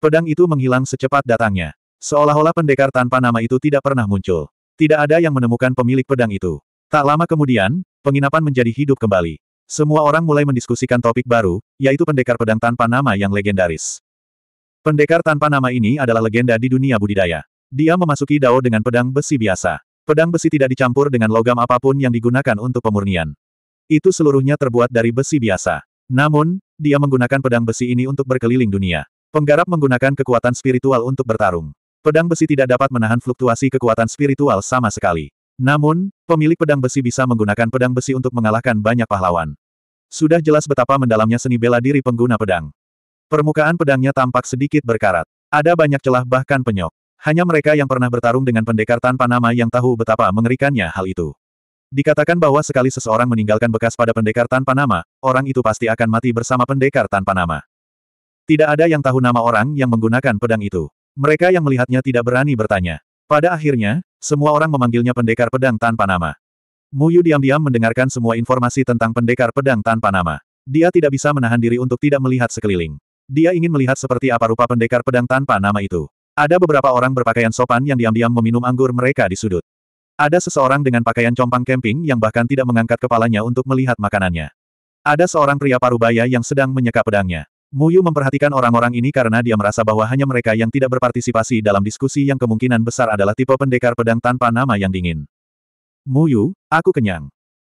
S1: Pedang itu menghilang secepat datangnya. Seolah-olah pendekar tanpa nama itu tidak pernah muncul. Tidak ada yang menemukan pemilik pedang itu. Tak lama kemudian, penginapan menjadi hidup kembali. Semua orang mulai mendiskusikan topik baru, yaitu pendekar pedang tanpa nama yang legendaris. Pendekar tanpa nama ini adalah legenda di dunia budidaya. Dia memasuki Dao dengan pedang besi biasa. Pedang besi tidak dicampur dengan logam apapun yang digunakan untuk pemurnian. Itu seluruhnya terbuat dari besi biasa. Namun, dia menggunakan pedang besi ini untuk berkeliling dunia. Penggarap menggunakan kekuatan spiritual untuk bertarung. Pedang besi tidak dapat menahan fluktuasi kekuatan spiritual sama sekali. Namun, pemilik pedang besi bisa menggunakan pedang besi untuk mengalahkan banyak pahlawan. Sudah jelas betapa mendalamnya seni bela diri pengguna pedang. Permukaan pedangnya tampak sedikit berkarat. Ada banyak celah bahkan penyok. Hanya mereka yang pernah bertarung dengan pendekar tanpa nama yang tahu betapa mengerikannya hal itu. Dikatakan bahwa sekali seseorang meninggalkan bekas pada pendekar tanpa nama, orang itu pasti akan mati bersama pendekar tanpa nama. Tidak ada yang tahu nama orang yang menggunakan pedang itu. Mereka yang melihatnya tidak berani bertanya. Pada akhirnya, semua orang memanggilnya pendekar pedang tanpa nama. Muyu diam-diam mendengarkan semua informasi tentang pendekar pedang tanpa nama. Dia tidak bisa menahan diri untuk tidak melihat sekeliling. Dia ingin melihat seperti apa rupa pendekar pedang tanpa nama itu. Ada beberapa orang berpakaian sopan yang diam-diam meminum anggur mereka di sudut. Ada seseorang dengan pakaian compang camping yang bahkan tidak mengangkat kepalanya untuk melihat makanannya. Ada seorang pria parubaya yang sedang menyeka pedangnya. Muyu memperhatikan orang-orang ini karena dia merasa bahwa hanya mereka yang tidak berpartisipasi dalam diskusi yang kemungkinan besar adalah tipe pendekar pedang tanpa nama yang dingin. Muyu, aku kenyang.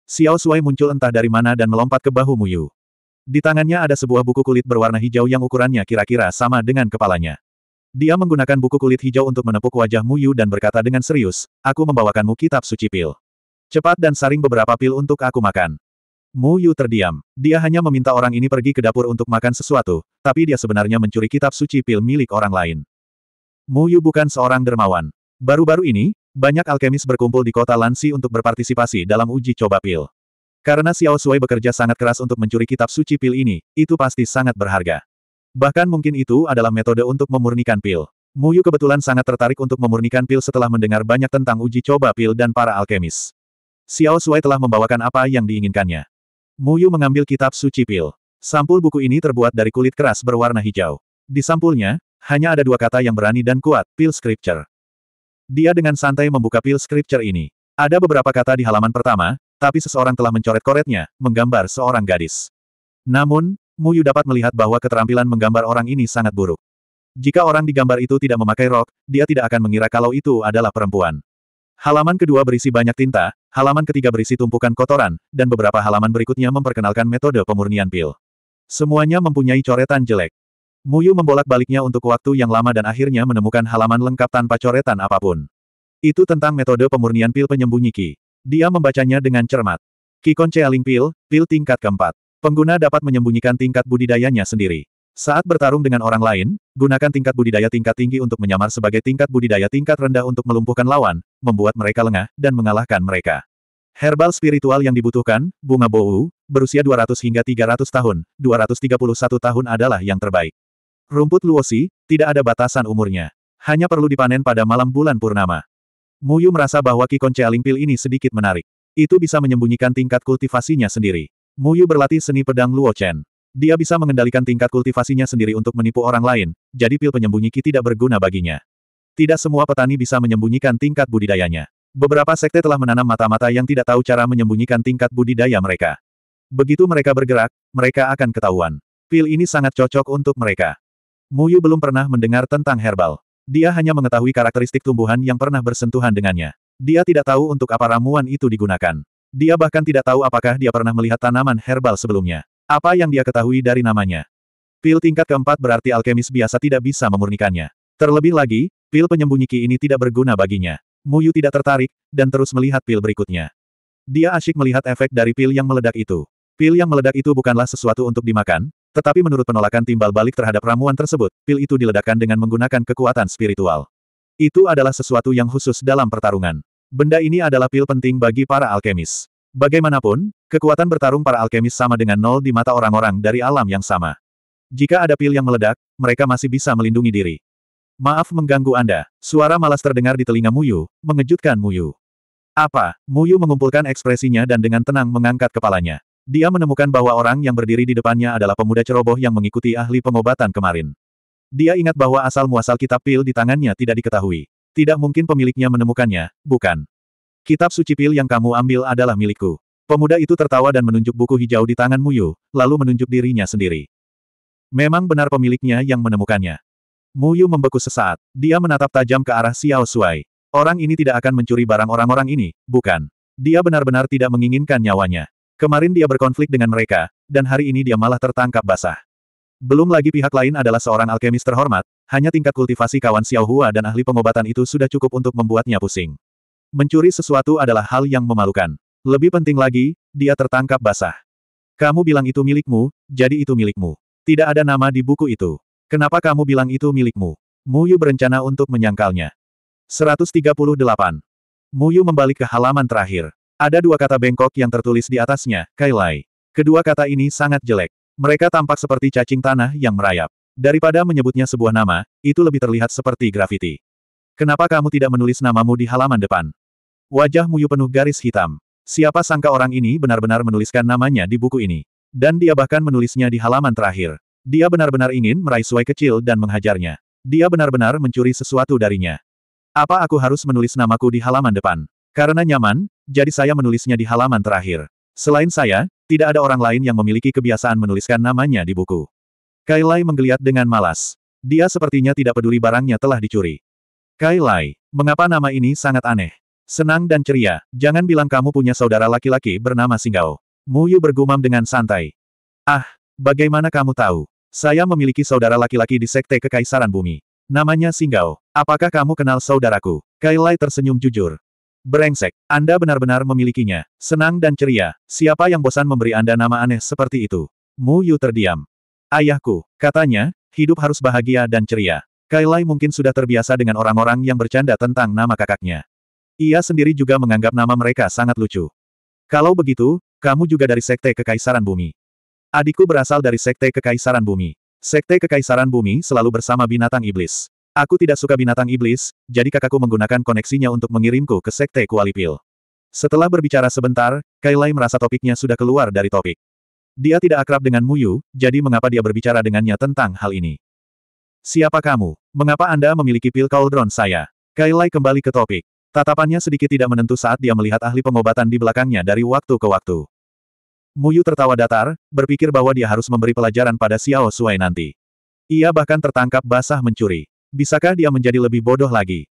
S1: Xiao Suai muncul entah dari mana dan melompat ke bahu Muyu. Di tangannya ada sebuah buku kulit berwarna hijau yang ukurannya kira-kira sama dengan kepalanya. Dia menggunakan buku kulit hijau untuk menepuk wajah Mu Yu dan berkata dengan serius, aku membawakanmu kitab suci pil. Cepat dan saring beberapa pil untuk aku makan. Mu Yu terdiam. Dia hanya meminta orang ini pergi ke dapur untuk makan sesuatu, tapi dia sebenarnya mencuri kitab suci pil milik orang lain. Mu Yu bukan seorang dermawan. Baru-baru ini, banyak alkemis berkumpul di kota Lansi untuk berpartisipasi dalam uji coba pil. Karena Xiao Sui bekerja sangat keras untuk mencuri kitab suci pil ini, itu pasti sangat berharga. Bahkan mungkin itu adalah metode untuk memurnikan pil. Muyu kebetulan sangat tertarik untuk memurnikan pil setelah mendengar banyak tentang uji coba pil dan para alkemis. Xiao Suai telah membawakan apa yang diinginkannya. Muyu mengambil kitab suci pil. Sampul buku ini terbuat dari kulit keras berwarna hijau. Di sampulnya, hanya ada dua kata yang berani dan kuat, pil scripture. Dia dengan santai membuka pil scripture ini. Ada beberapa kata di halaman pertama, tapi seseorang telah mencoret-koretnya, menggambar seorang gadis. Namun, Muyu dapat melihat bahwa keterampilan menggambar orang ini sangat buruk. Jika orang digambar itu tidak memakai rok, dia tidak akan mengira kalau itu adalah perempuan. Halaman kedua berisi banyak tinta, halaman ketiga berisi tumpukan kotoran, dan beberapa halaman berikutnya memperkenalkan metode pemurnian pil. Semuanya mempunyai coretan jelek. Muyu membolak-baliknya untuk waktu yang lama dan akhirnya menemukan halaman lengkap tanpa coretan apapun. Itu tentang metode pemurnian pil penyembunyi Ki. Dia membacanya dengan cermat. Ki Aling Pil, Pil tingkat keempat. Pengguna dapat menyembunyikan tingkat budidayanya sendiri. Saat bertarung dengan orang lain, gunakan tingkat budidaya tingkat tinggi untuk menyamar sebagai tingkat budidaya tingkat rendah untuk melumpuhkan lawan, membuat mereka lengah, dan mengalahkan mereka. Herbal spiritual yang dibutuhkan, bunga bowu, berusia 200 hingga 300 tahun, 231 tahun adalah yang terbaik. Rumput luosi, tidak ada batasan umurnya. Hanya perlu dipanen pada malam bulan purnama. Muyu merasa bahwa Kikon Cealing Pil ini sedikit menarik. Itu bisa menyembunyikan tingkat kultivasinya sendiri. Muyu berlatih seni pedang Luo Chen. Dia bisa mengendalikan tingkat kultivasinya sendiri untuk menipu orang lain, jadi pil penyembunyi ki tidak berguna baginya. Tidak semua petani bisa menyembunyikan tingkat budidayanya. Beberapa sekte telah menanam mata-mata yang tidak tahu cara menyembunyikan tingkat budidaya mereka. Begitu mereka bergerak, mereka akan ketahuan. Pil ini sangat cocok untuk mereka. Muyu belum pernah mendengar tentang herbal. Dia hanya mengetahui karakteristik tumbuhan yang pernah bersentuhan dengannya. Dia tidak tahu untuk apa ramuan itu digunakan. Dia bahkan tidak tahu apakah dia pernah melihat tanaman herbal sebelumnya. Apa yang dia ketahui dari namanya? Pil tingkat keempat berarti alkemis biasa tidak bisa memurnikannya. Terlebih lagi, pil penyembunyi ki ini tidak berguna baginya. Muyu tidak tertarik, dan terus melihat pil berikutnya. Dia asyik melihat efek dari pil yang meledak itu. Pil yang meledak itu bukanlah sesuatu untuk dimakan, tetapi menurut penolakan timbal balik terhadap ramuan tersebut, pil itu diledakkan dengan menggunakan kekuatan spiritual. Itu adalah sesuatu yang khusus dalam pertarungan. Benda ini adalah pil penting bagi para alkemis. Bagaimanapun, kekuatan bertarung para alkemis sama dengan nol di mata orang-orang dari alam yang sama. Jika ada pil yang meledak, mereka masih bisa melindungi diri. Maaf mengganggu Anda. Suara malas terdengar di telinga Muyu, mengejutkan Muyu. Apa? Muyu mengumpulkan ekspresinya dan dengan tenang mengangkat kepalanya. Dia menemukan bahwa orang yang berdiri di depannya adalah pemuda ceroboh yang mengikuti ahli pengobatan kemarin. Dia ingat bahwa asal-muasal kitab pil di tangannya tidak diketahui. Tidak mungkin pemiliknya menemukannya, bukan? Kitab suci pil yang kamu ambil adalah milikku. Pemuda itu tertawa dan menunjuk buku hijau di tangan Muyu, lalu menunjuk dirinya sendiri. Memang benar pemiliknya yang menemukannya. Muyu membeku sesaat. Dia menatap tajam ke arah Xiao Shuai. Orang ini tidak akan mencuri barang orang-orang ini, bukan? Dia benar-benar tidak menginginkan nyawanya. Kemarin dia berkonflik dengan mereka, dan hari ini dia malah tertangkap basah. Belum lagi pihak lain adalah seorang alkemis terhormat, hanya tingkat kultivasi kawan Xiao Xiaohua dan ahli pengobatan itu sudah cukup untuk membuatnya pusing. Mencuri sesuatu adalah hal yang memalukan. Lebih penting lagi, dia tertangkap basah. Kamu bilang itu milikmu, jadi itu milikmu. Tidak ada nama di buku itu. Kenapa kamu bilang itu milikmu? Muyu berencana untuk menyangkalnya. 138. Muyu membalik ke halaman terakhir. Ada dua kata bengkok yang tertulis di atasnya, Kailai. Kedua kata ini sangat jelek. Mereka tampak seperti cacing tanah yang merayap. Daripada menyebutnya sebuah nama, itu lebih terlihat seperti grafiti. Kenapa kamu tidak menulis namamu di halaman depan? Wajah Muyu penuh garis hitam. Siapa sangka orang ini benar-benar menuliskan namanya di buku ini. Dan dia bahkan menulisnya di halaman terakhir. Dia benar-benar ingin meraih suai kecil dan menghajarnya. Dia benar-benar mencuri sesuatu darinya. Apa aku harus menulis namaku di halaman depan? Karena nyaman, jadi saya menulisnya di halaman terakhir. Selain saya, tidak ada orang lain yang memiliki kebiasaan menuliskan namanya di buku. Kailai menggeliat dengan malas. Dia sepertinya tidak peduli barangnya telah dicuri. Kailai, mengapa nama ini sangat aneh? Senang dan ceria, jangan bilang kamu punya saudara laki-laki bernama Singgao. Muyu bergumam dengan santai. Ah, bagaimana kamu tahu? Saya memiliki saudara laki-laki di Sekte Kekaisaran Bumi. Namanya Singgao. Apakah kamu kenal saudaraku? Kailai tersenyum jujur. Brengsek, Anda benar-benar memilikinya, senang dan ceria, siapa yang bosan memberi Anda nama aneh seperti itu? Mu Yu terdiam. Ayahku, katanya, hidup harus bahagia dan ceria. Kailai mungkin sudah terbiasa dengan orang-orang yang bercanda tentang nama kakaknya. Ia sendiri juga menganggap nama mereka sangat lucu. Kalau begitu, kamu juga dari Sekte Kekaisaran Bumi. Adikku berasal dari Sekte Kekaisaran Bumi. Sekte Kekaisaran Bumi selalu bersama binatang iblis. Aku tidak suka binatang iblis, jadi kakakku menggunakan koneksinya untuk mengirimku ke Sekte Kualipil. Setelah berbicara sebentar, Kailai merasa topiknya sudah keluar dari topik. Dia tidak akrab dengan Muyu, jadi mengapa dia berbicara dengannya tentang hal ini? Siapa kamu? Mengapa Anda memiliki pil cauldron saya? Kailai kembali ke topik. Tatapannya sedikit tidak menentu saat dia melihat ahli pengobatan di belakangnya dari waktu ke waktu. Muyu tertawa datar, berpikir bahwa dia harus memberi pelajaran pada Xiao Suai nanti. Ia bahkan tertangkap basah mencuri. Bisakah dia menjadi lebih bodoh lagi?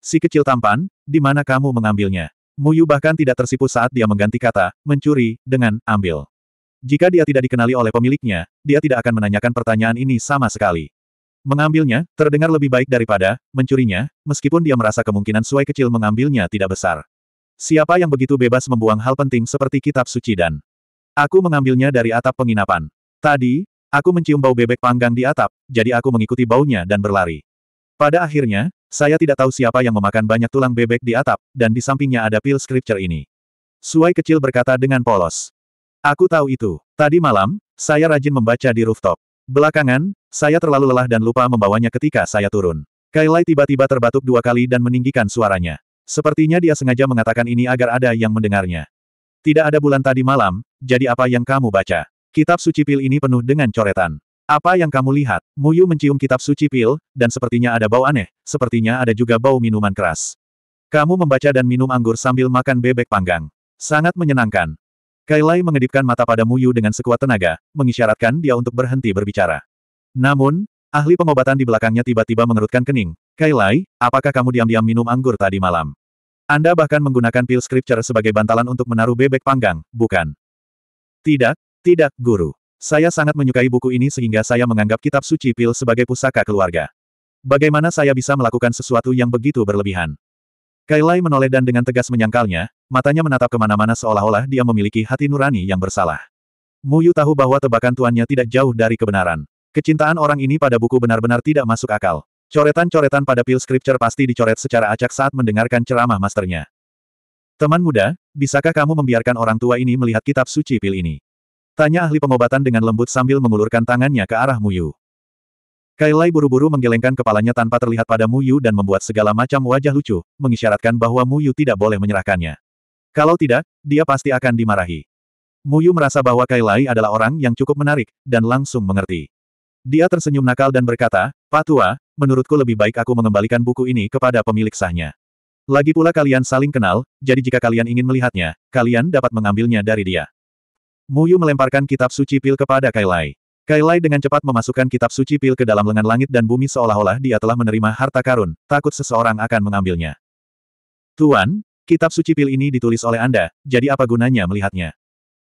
S1: Si kecil tampan, di mana kamu mengambilnya? Muyu bahkan tidak tersipu saat dia mengganti kata, mencuri, dengan, ambil. Jika dia tidak dikenali oleh pemiliknya, dia tidak akan menanyakan pertanyaan ini sama sekali. Mengambilnya, terdengar lebih baik daripada, mencurinya, meskipun dia merasa kemungkinan suai kecil mengambilnya tidak besar. Siapa yang begitu bebas membuang hal penting seperti kitab suci dan Aku mengambilnya dari atap penginapan. Tadi, aku mencium bau bebek panggang di atap, jadi aku mengikuti baunya dan berlari. Pada akhirnya, saya tidak tahu siapa yang memakan banyak tulang bebek di atap, dan di sampingnya ada pil scripture ini. Suai kecil berkata dengan polos. Aku tahu itu. Tadi malam, saya rajin membaca di rooftop. Belakangan, saya terlalu lelah dan lupa membawanya ketika saya turun. Kailai tiba-tiba terbatuk dua kali dan meninggikan suaranya. Sepertinya dia sengaja mengatakan ini agar ada yang mendengarnya. Tidak ada bulan tadi malam, jadi apa yang kamu baca? Kitab suci pil ini penuh dengan coretan. Apa yang kamu lihat? Muyu mencium kitab suci pil, dan sepertinya ada bau aneh, sepertinya ada juga bau minuman keras. Kamu membaca dan minum anggur sambil makan bebek panggang. Sangat menyenangkan. Kailai mengedipkan mata pada Muyu dengan sekuat tenaga, mengisyaratkan dia untuk berhenti berbicara. Namun, ahli pengobatan di belakangnya tiba-tiba mengerutkan kening. Kailai, apakah kamu diam-diam minum anggur tadi malam? Anda bahkan menggunakan pil scripture sebagai bantalan untuk menaruh bebek panggang, bukan? Tidak, tidak, guru. Saya sangat menyukai buku ini sehingga saya menganggap kitab suci pil sebagai pusaka keluarga. Bagaimana saya bisa melakukan sesuatu yang begitu berlebihan? Kailai menoleh dan dengan tegas menyangkalnya, matanya menatap kemana-mana seolah-olah dia memiliki hati nurani yang bersalah. Muyu tahu bahwa tebakan tuannya tidak jauh dari kebenaran. Kecintaan orang ini pada buku benar-benar tidak masuk akal. Coretan-coretan pada pil scripture pasti dicoret secara acak saat mendengarkan ceramah masternya. Teman muda, bisakah kamu membiarkan orang tua ini melihat kitab suci pil ini? Tanya ahli pengobatan dengan lembut sambil mengulurkan tangannya ke arah Muyu. Kailai buru-buru menggelengkan kepalanya tanpa terlihat pada Muyu dan membuat segala macam wajah lucu, mengisyaratkan bahwa Muyu tidak boleh menyerahkannya. Kalau tidak, dia pasti akan dimarahi. Muyu merasa bahwa Kailai adalah orang yang cukup menarik, dan langsung mengerti. Dia tersenyum nakal dan berkata, Pak Tua, menurutku lebih baik aku mengembalikan buku ini kepada pemilik sahnya. Lagi pula kalian saling kenal, jadi jika kalian ingin melihatnya, kalian dapat mengambilnya dari dia. Muyu melemparkan kitab suci pil kepada Kailai. Kailai dengan cepat memasukkan kitab suci pil ke dalam lengan langit dan bumi seolah-olah dia telah menerima harta karun, takut seseorang akan mengambilnya. Tuan, kitab suci pil ini ditulis oleh Anda, jadi apa gunanya melihatnya?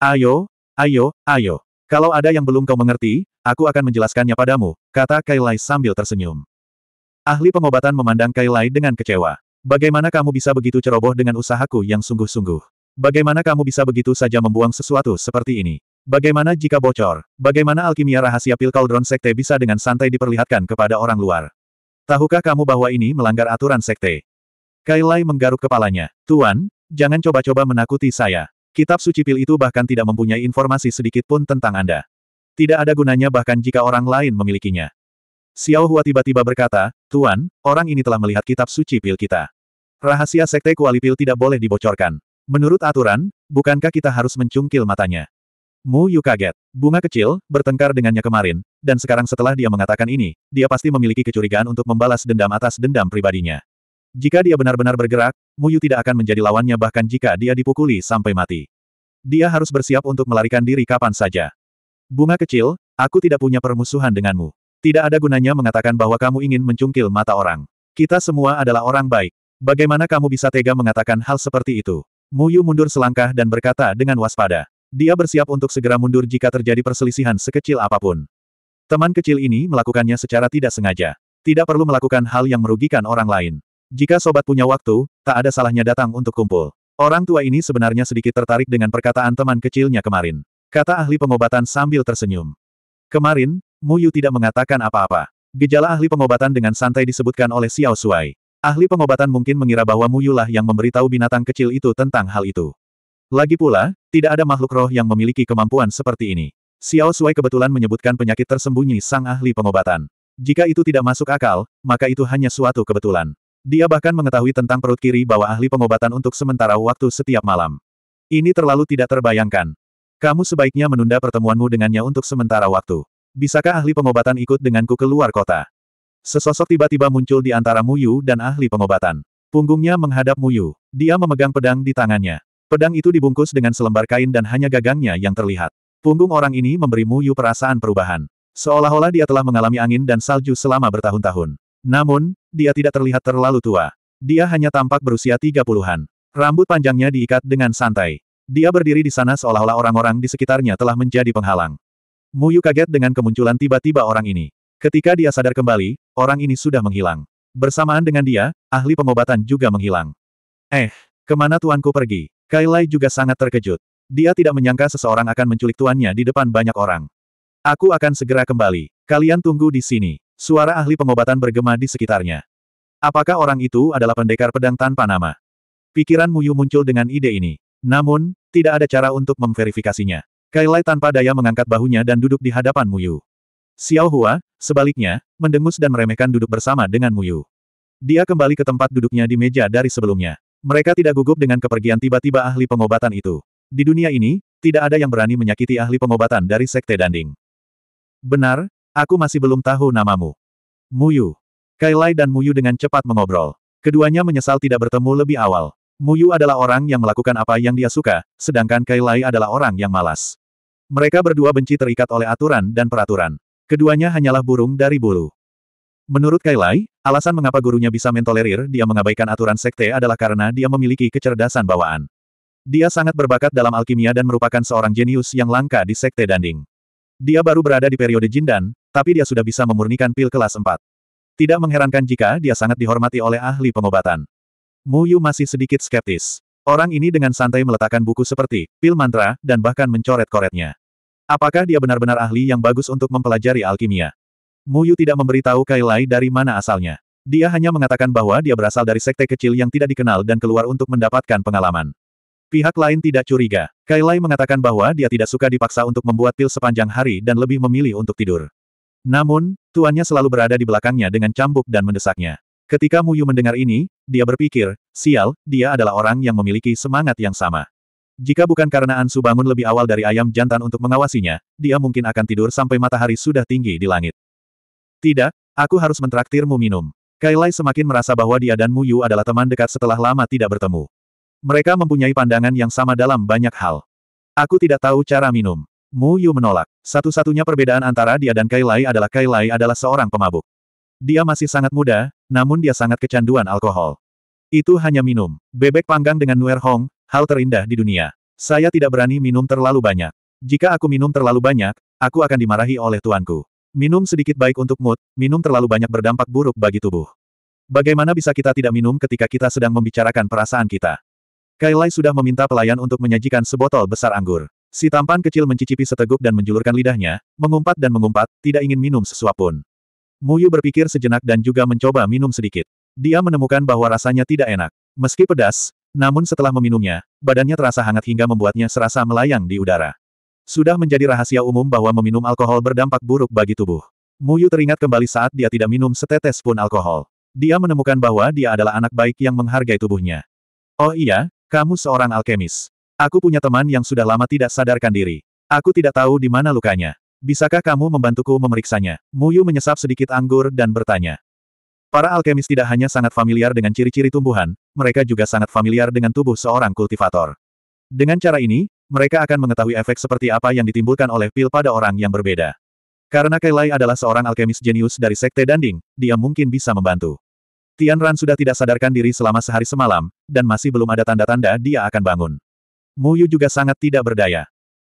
S1: Ayo, ayo, ayo. Kalau ada yang belum kau mengerti, aku akan menjelaskannya padamu, kata Kailai sambil tersenyum. Ahli pengobatan memandang Kailai dengan kecewa. Bagaimana kamu bisa begitu ceroboh dengan usahaku yang sungguh-sungguh? Bagaimana kamu bisa begitu saja membuang sesuatu seperti ini? Bagaimana jika bocor? Bagaimana alkimia rahasia pil kaldron Sekte bisa dengan santai diperlihatkan kepada orang luar? Tahukah kamu bahwa ini melanggar aturan Sekte? Kailai menggaruk kepalanya. Tuan, jangan coba-coba menakuti saya. Kitab suci pil itu bahkan tidak mempunyai informasi sedikit pun tentang Anda. Tidak ada gunanya bahkan jika orang lain memilikinya. Xiao Hua tiba-tiba berkata, Tuan, orang ini telah melihat kitab suci pil kita. Rahasia sekte kuali pil tidak boleh dibocorkan. Menurut aturan, bukankah kita harus mencungkil matanya? Mu Yu kaget. Bunga kecil, bertengkar dengannya kemarin, dan sekarang setelah dia mengatakan ini, dia pasti memiliki kecurigaan untuk membalas dendam atas dendam pribadinya. Jika dia benar-benar bergerak, Mu Yu tidak akan menjadi lawannya bahkan jika dia dipukuli sampai mati. Dia harus bersiap untuk melarikan diri kapan saja. Bunga kecil, aku tidak punya permusuhan denganmu. Tidak ada gunanya mengatakan bahwa kamu ingin mencungkil mata orang. Kita semua adalah orang baik. Bagaimana kamu bisa tega mengatakan hal seperti itu? Muyu mundur selangkah dan berkata dengan waspada. Dia bersiap untuk segera mundur jika terjadi perselisihan sekecil apapun. Teman kecil ini melakukannya secara tidak sengaja. Tidak perlu melakukan hal yang merugikan orang lain. Jika sobat punya waktu, tak ada salahnya datang untuk kumpul. Orang tua ini sebenarnya sedikit tertarik dengan perkataan teman kecilnya kemarin. Kata ahli pengobatan sambil tersenyum. Kemarin, Muyu tidak mengatakan apa-apa. Gejala ahli pengobatan dengan santai disebutkan oleh Xiao Shuai. Ahli pengobatan mungkin mengira bahwa Muyulah yang memberitahu binatang kecil itu tentang hal itu. Lagi pula, tidak ada makhluk roh yang memiliki kemampuan seperti ini. Xiao Sui kebetulan menyebutkan penyakit tersembunyi sang ahli pengobatan. Jika itu tidak masuk akal, maka itu hanya suatu kebetulan. Dia bahkan mengetahui tentang perut kiri bahwa ahli pengobatan untuk sementara waktu setiap malam. Ini terlalu tidak terbayangkan. Kamu sebaiknya menunda pertemuanmu dengannya untuk sementara waktu. Bisakah ahli pengobatan ikut denganku keluar kota? Sesosok tiba-tiba muncul di antara Muyu dan ahli pengobatan. Punggungnya menghadap Muyu. Dia memegang pedang di tangannya. Pedang itu dibungkus dengan selembar kain dan hanya gagangnya yang terlihat. Punggung orang ini memberi Muyu perasaan perubahan. Seolah-olah dia telah mengalami angin dan salju selama bertahun-tahun. Namun, dia tidak terlihat terlalu tua. Dia hanya tampak berusia tiga puluhan. Rambut panjangnya diikat dengan santai. Dia berdiri di sana seolah-olah orang-orang di sekitarnya telah menjadi penghalang. Muyu kaget dengan kemunculan tiba-tiba orang ini. Ketika dia sadar kembali, orang ini sudah menghilang. Bersamaan dengan dia, ahli pengobatan juga menghilang. Eh, kemana tuanku pergi? Kailai juga sangat terkejut. Dia tidak menyangka seseorang akan menculik tuannya di depan banyak orang. Aku akan segera kembali. Kalian tunggu di sini. Suara ahli pengobatan bergema di sekitarnya. Apakah orang itu adalah pendekar pedang tanpa nama? Pikiran Muyu muncul dengan ide ini. Namun, tidak ada cara untuk memverifikasinya. Kailai tanpa daya mengangkat bahunya dan duduk di hadapan Muyu. Xiao Hua, Sebaliknya, mendengus dan meremehkan duduk bersama dengan Muyu. Dia kembali ke tempat duduknya di meja dari sebelumnya. Mereka tidak gugup dengan kepergian tiba-tiba ahli pengobatan itu. Di dunia ini, tidak ada yang berani menyakiti ahli pengobatan dari Sekte Danding. Benar, aku masih belum tahu namamu. Muyu. Kailai dan Muyu dengan cepat mengobrol. Keduanya menyesal tidak bertemu lebih awal. Muyu adalah orang yang melakukan apa yang dia suka, sedangkan Kailai adalah orang yang malas. Mereka berdua benci terikat oleh aturan dan peraturan. Keduanya hanyalah burung dari bulu. Menurut Kailai, alasan mengapa gurunya bisa mentolerir dia mengabaikan aturan sekte adalah karena dia memiliki kecerdasan bawaan. Dia sangat berbakat dalam alkimia dan merupakan seorang jenius yang langka di sekte Danding. Dia baru berada di periode Jindan, tapi dia sudah bisa memurnikan pil kelas 4. Tidak mengherankan jika dia sangat dihormati oleh ahli pengobatan. Mu Yu masih sedikit skeptis. Orang ini dengan santai meletakkan buku seperti pil mantra dan bahkan mencoret koretnya. Apakah dia benar-benar ahli yang bagus untuk mempelajari alkimia? Muyu tidak memberitahu Kailai dari mana asalnya. Dia hanya mengatakan bahwa dia berasal dari sekte kecil yang tidak dikenal dan keluar untuk mendapatkan pengalaman. Pihak lain tidak curiga. Kailai mengatakan bahwa dia tidak suka dipaksa untuk membuat pil sepanjang hari dan lebih memilih untuk tidur. Namun, tuannya selalu berada di belakangnya dengan cambuk dan mendesaknya. Ketika Muyu mendengar ini, dia berpikir, sial, dia adalah orang yang memiliki semangat yang sama. Jika bukan karena Ansu bangun lebih awal dari ayam jantan untuk mengawasinya, dia mungkin akan tidur sampai matahari sudah tinggi di langit. Tidak, aku harus mentraktirmu minum. Kailai semakin merasa bahwa dia dan Yu adalah teman dekat setelah lama tidak bertemu. Mereka mempunyai pandangan yang sama dalam banyak hal. Aku tidak tahu cara minum. Mu Yu menolak. Satu-satunya perbedaan antara dia dan Kailai adalah Kailai adalah seorang pemabuk. Dia masih sangat muda, namun dia sangat kecanduan alkohol. Itu hanya minum. Bebek panggang dengan Nuer Hong, hal terindah di dunia. Saya tidak berani minum terlalu banyak. Jika aku minum terlalu banyak, aku akan dimarahi oleh tuanku. Minum sedikit baik untuk mood, minum terlalu banyak berdampak buruk bagi tubuh. Bagaimana bisa kita tidak minum ketika kita sedang membicarakan perasaan kita? Kailai sudah meminta pelayan untuk menyajikan sebotol besar anggur. Si tampan kecil mencicipi seteguk dan menjulurkan lidahnya, mengumpat dan mengumpat, tidak ingin minum sesuap pun. Muyu berpikir sejenak dan juga mencoba minum sedikit. Dia menemukan bahwa rasanya tidak enak. Meski pedas, namun setelah meminumnya, badannya terasa hangat hingga membuatnya serasa melayang di udara. Sudah menjadi rahasia umum bahwa meminum alkohol berdampak buruk bagi tubuh. Muyu teringat kembali saat dia tidak minum setetes pun alkohol. Dia menemukan bahwa dia adalah anak baik yang menghargai tubuhnya. Oh iya, kamu seorang alkemis. Aku punya teman yang sudah lama tidak sadarkan diri. Aku tidak tahu di mana lukanya. Bisakah kamu membantuku memeriksanya? Muyu menyesap sedikit anggur dan bertanya. Para alkemis tidak hanya sangat familiar dengan ciri-ciri tumbuhan, mereka juga sangat familiar dengan tubuh seorang kultivator. Dengan cara ini, mereka akan mengetahui efek seperti apa yang ditimbulkan oleh pil pada orang yang berbeda. Karena Kailai adalah seorang alkemis jenius dari Sekte Danding, dia mungkin bisa membantu. Tian Ran sudah tidak sadarkan diri selama sehari semalam, dan masih belum ada tanda-tanda dia akan bangun. Mu Yu juga sangat tidak berdaya.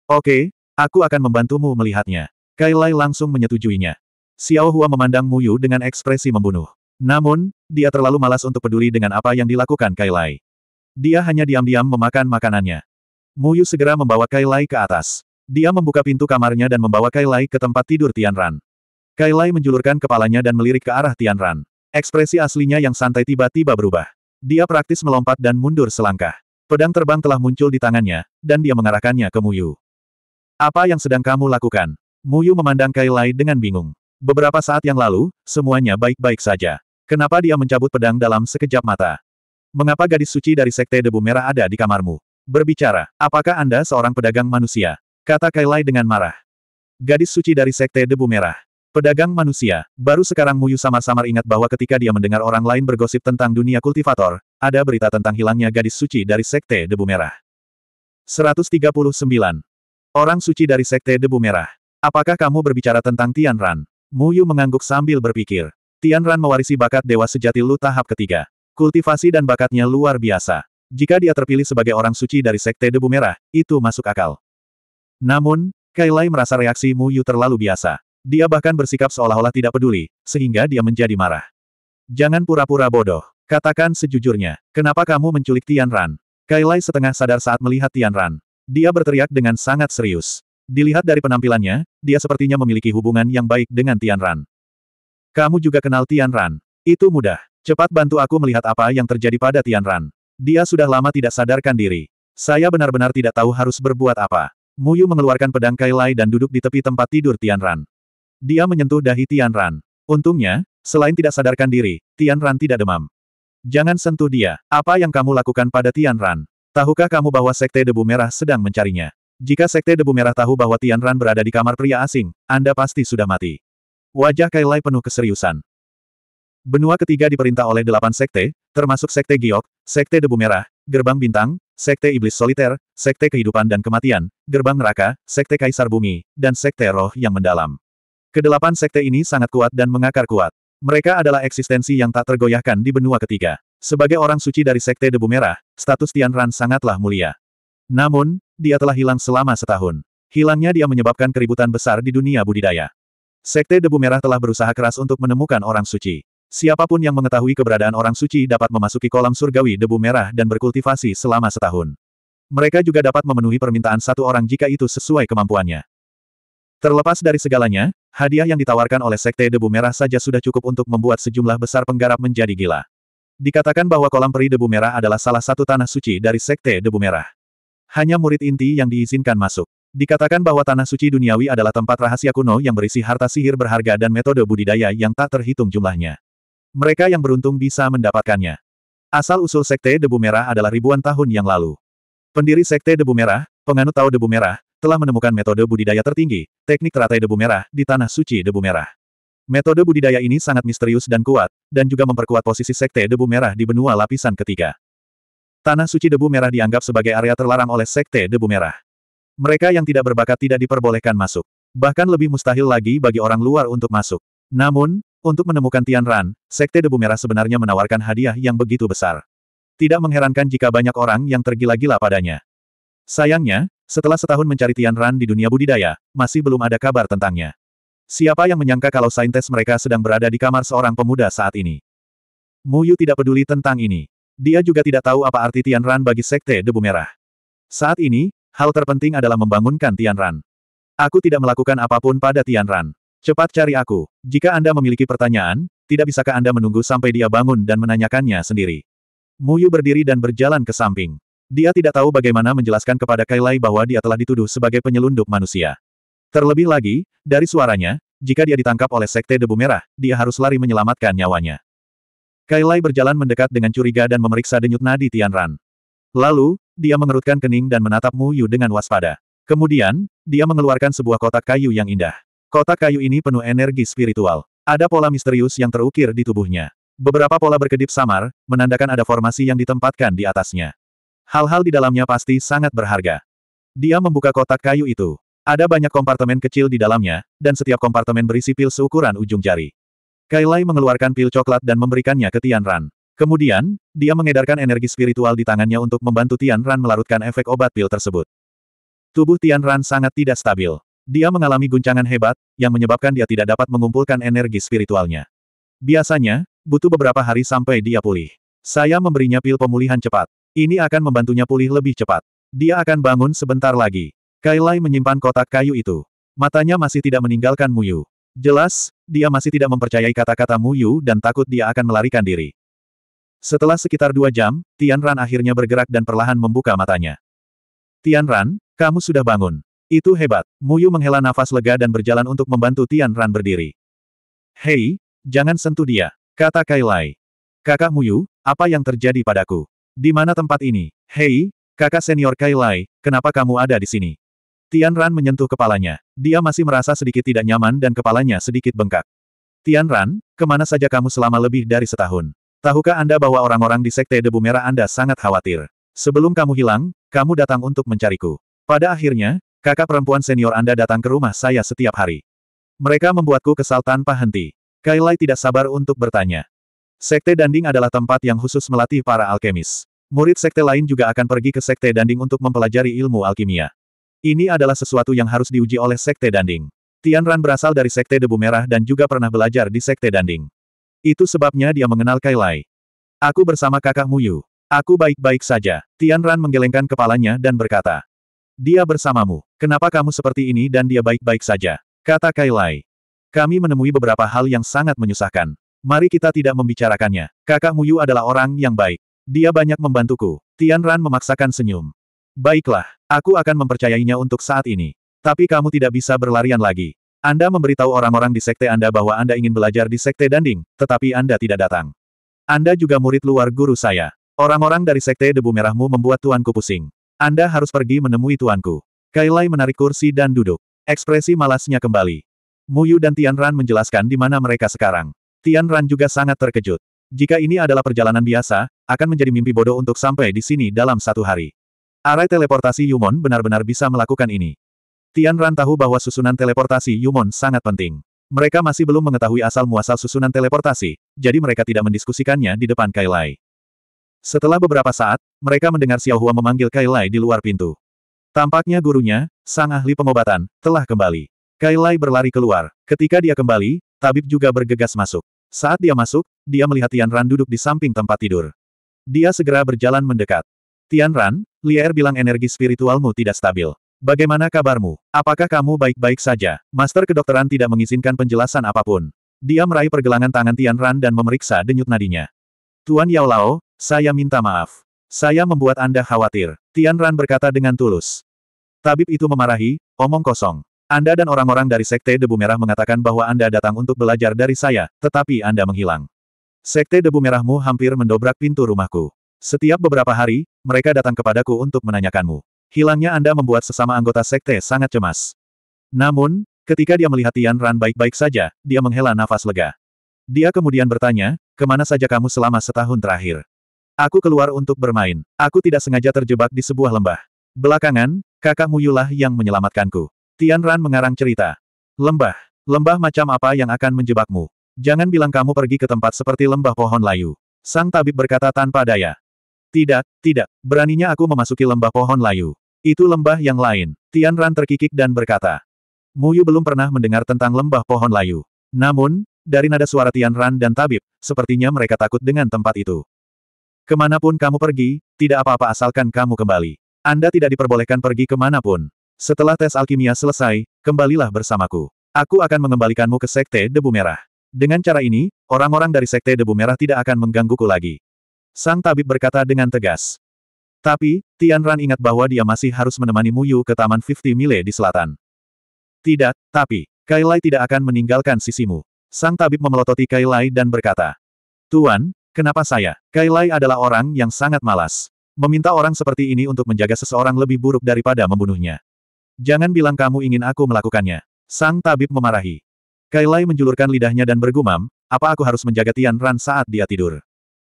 S1: Oke, aku akan membantumu melihatnya. Kailai langsung menyetujuinya. Xiao Hua memandang Mu Yu dengan ekspresi membunuh. Namun, dia terlalu malas untuk peduli dengan apa yang dilakukan Kailai. Dia hanya diam-diam memakan makanannya. Muyu segera membawa Kailai ke atas. Dia membuka pintu kamarnya dan membawa Kailai ke tempat tidur Tianran. Kailai menjulurkan kepalanya dan melirik ke arah Tianran. Ekspresi aslinya yang santai tiba-tiba berubah. Dia praktis melompat dan mundur selangkah. Pedang terbang telah muncul di tangannya, dan dia mengarahkannya ke Muyu. Apa yang sedang kamu lakukan? Muyu memandang Kailai dengan bingung. Beberapa saat yang lalu, semuanya baik-baik saja. Kenapa dia mencabut pedang dalam sekejap mata? Mengapa gadis suci dari Sekte Debu Merah ada di kamarmu? Berbicara, apakah Anda seorang pedagang manusia? Kata Kailai dengan marah. Gadis suci dari Sekte Debu Merah. Pedagang manusia, baru sekarang Muyu samar-samar ingat bahwa ketika dia mendengar orang lain bergosip tentang dunia kultivator, ada berita tentang hilangnya gadis suci dari Sekte Debu Merah. 139. Orang suci dari Sekte Debu Merah. Apakah kamu berbicara tentang Tian Ran? Muyu mengangguk sambil berpikir. Tian Ran mewarisi bakat Dewa Sejati Lu tahap ketiga. Kultivasi dan bakatnya luar biasa. Jika dia terpilih sebagai orang suci dari Sekte Debu Merah, itu masuk akal. Namun, Kailai merasa reaksi Mu Yu terlalu biasa. Dia bahkan bersikap seolah-olah tidak peduli, sehingga dia menjadi marah. Jangan pura-pura bodoh. Katakan sejujurnya, kenapa kamu menculik Tian Ran? Kailai setengah sadar saat melihat Tian Ran. Dia berteriak dengan sangat serius. Dilihat dari penampilannya, dia sepertinya memiliki hubungan yang baik dengan Tian Ran. Kamu juga kenal Tian Ran. Itu mudah. Cepat bantu aku melihat apa yang terjadi pada Tian Ran. Dia sudah lama tidak sadarkan diri. Saya benar-benar tidak tahu harus berbuat apa. Muyu mengeluarkan pedang Kailai dan duduk di tepi tempat tidur Tian Ran. Dia menyentuh dahi Tian Ran. Untungnya, selain tidak sadarkan diri, Tian Ran tidak demam. Jangan sentuh dia. Apa yang kamu lakukan pada Tian Ran? Tahukah kamu bahwa Sekte Debu Merah sedang mencarinya? Jika Sekte Debu Merah tahu bahwa Tian Ran berada di kamar pria asing, Anda pasti sudah mati. Wajah Kailai penuh keseriusan. Benua ketiga diperintah oleh delapan sekte, termasuk sekte Giok, sekte Debu Merah, Gerbang Bintang, sekte Iblis Soliter, sekte Kehidupan dan Kematian, Gerbang Neraka, sekte Kaisar Bumi, dan sekte Roh yang Mendalam. Kedelapan sekte ini sangat kuat dan mengakar kuat. Mereka adalah eksistensi yang tak tergoyahkan di benua ketiga. Sebagai orang suci dari sekte Debu Merah, status Tian Ran sangatlah mulia. Namun, dia telah hilang selama setahun. Hilangnya dia menyebabkan keributan besar di dunia budidaya. Sekte Debu Merah telah berusaha keras untuk menemukan orang suci. Siapapun yang mengetahui keberadaan orang suci dapat memasuki kolam surgawi Debu Merah dan berkultivasi selama setahun. Mereka juga dapat memenuhi permintaan satu orang jika itu sesuai kemampuannya. Terlepas dari segalanya, hadiah yang ditawarkan oleh Sekte Debu Merah saja sudah cukup untuk membuat sejumlah besar penggarap menjadi gila. Dikatakan bahwa kolam peri Debu Merah adalah salah satu tanah suci dari Sekte Debu Merah. Hanya murid inti yang diizinkan masuk. Dikatakan bahwa tanah suci duniawi adalah tempat rahasia kuno yang berisi harta sihir berharga dan metode budidaya yang tak terhitung jumlahnya. Mereka yang beruntung bisa mendapatkannya. Asal-usul Sekte Debu Merah adalah ribuan tahun yang lalu. Pendiri Sekte Debu Merah, penganut Tao Debu Merah, telah menemukan metode budidaya tertinggi, teknik teratai debu merah, di Tanah Suci Debu Merah. Metode budidaya ini sangat misterius dan kuat, dan juga memperkuat posisi Sekte Debu Merah di benua lapisan ketiga. Tanah Suci Debu Merah dianggap sebagai area terlarang oleh Sekte Debu Merah. Mereka yang tidak berbakat tidak diperbolehkan masuk. Bahkan lebih mustahil lagi bagi orang luar untuk masuk. Namun, untuk menemukan Tian Ran, Sekte Debu Merah sebenarnya menawarkan hadiah yang begitu besar. Tidak mengherankan jika banyak orang yang tergila-gila padanya. Sayangnya, setelah setahun mencari Tian Ran di dunia budidaya, masih belum ada kabar tentangnya. Siapa yang menyangka kalau saintes mereka sedang berada di kamar seorang pemuda saat ini? Mu Yu tidak peduli tentang ini. Dia juga tidak tahu apa arti Tian Ran bagi Sekte Debu Merah. Saat ini, Hal terpenting adalah membangunkan Tian Ran. Aku tidak melakukan apapun pada Tian Ran. Cepat cari aku. Jika Anda memiliki pertanyaan, tidak bisakah Anda menunggu sampai dia bangun dan menanyakannya sendiri? Muyu berdiri dan berjalan ke samping. Dia tidak tahu bagaimana menjelaskan kepada Kailai bahwa dia telah dituduh sebagai penyelundup manusia. Terlebih lagi, dari suaranya, jika dia ditangkap oleh Sekte Debu Merah, dia harus lari menyelamatkan nyawanya. Kailai berjalan mendekat dengan curiga dan memeriksa denyut nadi Tian Ran. Lalu, dia mengerutkan kening dan menatap Mu Yu dengan waspada. Kemudian, dia mengeluarkan sebuah kotak kayu yang indah. Kotak kayu ini penuh energi spiritual. Ada pola misterius yang terukir di tubuhnya. Beberapa pola berkedip samar, menandakan ada formasi yang ditempatkan di atasnya. Hal-hal di dalamnya pasti sangat berharga. Dia membuka kotak kayu itu. Ada banyak kompartemen kecil di dalamnya, dan setiap kompartemen berisi pil seukuran ujung jari. Kailai mengeluarkan pil coklat dan memberikannya ke Tian Ran. Kemudian, dia mengedarkan energi spiritual di tangannya untuk membantu Tian Ran melarutkan efek obat pil tersebut. Tubuh Tian Ran sangat tidak stabil. Dia mengalami guncangan hebat, yang menyebabkan dia tidak dapat mengumpulkan energi spiritualnya. Biasanya, butuh beberapa hari sampai dia pulih. Saya memberinya pil pemulihan cepat. Ini akan membantunya pulih lebih cepat. Dia akan bangun sebentar lagi. Kailai menyimpan kotak kayu itu. Matanya masih tidak meninggalkan Muyu. Jelas, dia masih tidak mempercayai kata-kata Muyu dan takut dia akan melarikan diri. Setelah sekitar dua jam, Tian Ran akhirnya bergerak dan perlahan membuka matanya. Tian Ran, kamu sudah bangun. Itu hebat. Muyu menghela nafas lega dan berjalan untuk membantu Tian Ran berdiri. Hei, jangan sentuh dia, kata Kailai. Lai. Kakak Muyu, apa yang terjadi padaku? Di mana tempat ini? Hei, kakak senior Kailai, kenapa kamu ada di sini? Tian Ran menyentuh kepalanya. Dia masih merasa sedikit tidak nyaman dan kepalanya sedikit bengkak. Tian Ran, kemana saja kamu selama lebih dari setahun? Tahukah Anda bahwa orang-orang di Sekte Debu Merah Anda sangat khawatir? Sebelum kamu hilang, kamu datang untuk mencariku. Pada akhirnya, kakak perempuan senior Anda datang ke rumah saya setiap hari. Mereka membuatku kesal tanpa henti. Kailai tidak sabar untuk bertanya. Sekte Danding adalah tempat yang khusus melatih para alkemis. Murid sekte lain juga akan pergi ke Sekte Danding untuk mempelajari ilmu alkimia. Ini adalah sesuatu yang harus diuji oleh Sekte Danding. Tianran berasal dari Sekte Debu Merah dan juga pernah belajar di Sekte Danding. Itu sebabnya dia mengenal Kailai. Aku bersama kakak Muyu. Aku baik-baik saja. Tian Ran menggelengkan kepalanya dan berkata. Dia bersamamu. Kenapa kamu seperti ini dan dia baik-baik saja? Kata Kailai. Kami menemui beberapa hal yang sangat menyusahkan. Mari kita tidak membicarakannya. Kakak Muyu adalah orang yang baik. Dia banyak membantuku. Tian Ran memaksakan senyum. Baiklah, aku akan mempercayainya untuk saat ini. Tapi kamu tidak bisa berlarian lagi. Anda memberitahu orang-orang di sekte Anda bahwa Anda ingin belajar di sekte Danding, tetapi Anda tidak datang. Anda juga murid luar guru saya. Orang-orang dari sekte debu merahmu membuat tuanku pusing. Anda harus pergi menemui tuanku. Kailai menarik kursi dan duduk. Ekspresi malasnya kembali. Muyu dan Tian Ran menjelaskan di mana mereka sekarang. Tian Ran juga sangat terkejut. Jika ini adalah perjalanan biasa, akan menjadi mimpi bodoh untuk sampai di sini dalam satu hari. Arai teleportasi Yumon benar-benar bisa melakukan ini. Tian Ran tahu bahwa susunan teleportasi Yumon sangat penting. Mereka masih belum mengetahui asal-muasal susunan teleportasi, jadi mereka tidak mendiskusikannya di depan Kailai. Setelah beberapa saat, mereka mendengar Xiao Hua memanggil Kailai di luar pintu. Tampaknya gurunya, sang ahli pengobatan, telah kembali. Kailai berlari keluar. Ketika dia kembali, tabib juga bergegas masuk. Saat dia masuk, dia melihat Tian Ran duduk di samping tempat tidur. Dia segera berjalan mendekat. Tian Ran, Lier bilang energi spiritualmu tidak stabil. Bagaimana kabarmu? Apakah kamu baik-baik saja? Master kedokteran tidak mengizinkan penjelasan apapun. Dia meraih pergelangan tangan Tian Ran dan memeriksa denyut nadinya. Tuan Yao Lao, saya minta maaf. Saya membuat Anda khawatir. Tian Ran berkata dengan tulus. Tabib itu memarahi, omong kosong. Anda dan orang-orang dari Sekte Debu Merah mengatakan bahwa Anda datang untuk belajar dari saya, tetapi Anda menghilang. Sekte Debu Merahmu hampir mendobrak pintu rumahku. Setiap beberapa hari, mereka datang kepadaku untuk menanyakanmu. Hilangnya Anda membuat sesama anggota sekte sangat cemas. Namun, ketika dia melihat Tian Ran baik-baik saja, dia menghela nafas lega. Dia kemudian bertanya, kemana saja kamu selama setahun terakhir? Aku keluar untuk bermain. Aku tidak sengaja terjebak di sebuah lembah. Belakangan, kakakmu Yulah yang menyelamatkanku. Tian Ran mengarang cerita. Lembah. Lembah macam apa yang akan menjebakmu? Jangan bilang kamu pergi ke tempat seperti lembah pohon layu. Sang tabib berkata tanpa daya. Tidak, tidak, beraninya aku memasuki lembah pohon layu. Itu lembah yang lain. Tian Ran terkikik dan berkata. Muyu belum pernah mendengar tentang lembah pohon layu. Namun, dari nada suara Tian Ran dan tabib, sepertinya mereka takut dengan tempat itu. Kemanapun kamu pergi, tidak apa-apa asalkan kamu kembali. Anda tidak diperbolehkan pergi kemanapun. Setelah tes alkimia selesai, kembalilah bersamaku. Aku akan mengembalikanmu ke Sekte Debu Merah. Dengan cara ini, orang-orang dari Sekte Debu Merah tidak akan menggangguku lagi. Sang tabib berkata dengan tegas. Tapi, Tian Ran ingat bahwa dia masih harus menemani Muyu ke Taman 50 Mile di selatan. Tidak, tapi, Kailai tidak akan meninggalkan sisimu. Sang tabib memelototi Kailai dan berkata, Tuan, kenapa saya? Kailai adalah orang yang sangat malas. Meminta orang seperti ini untuk menjaga seseorang lebih buruk daripada membunuhnya. Jangan bilang kamu ingin aku melakukannya. Sang tabib memarahi. Kailai menjulurkan lidahnya dan bergumam, apa aku harus menjaga Tian Ran saat dia tidur?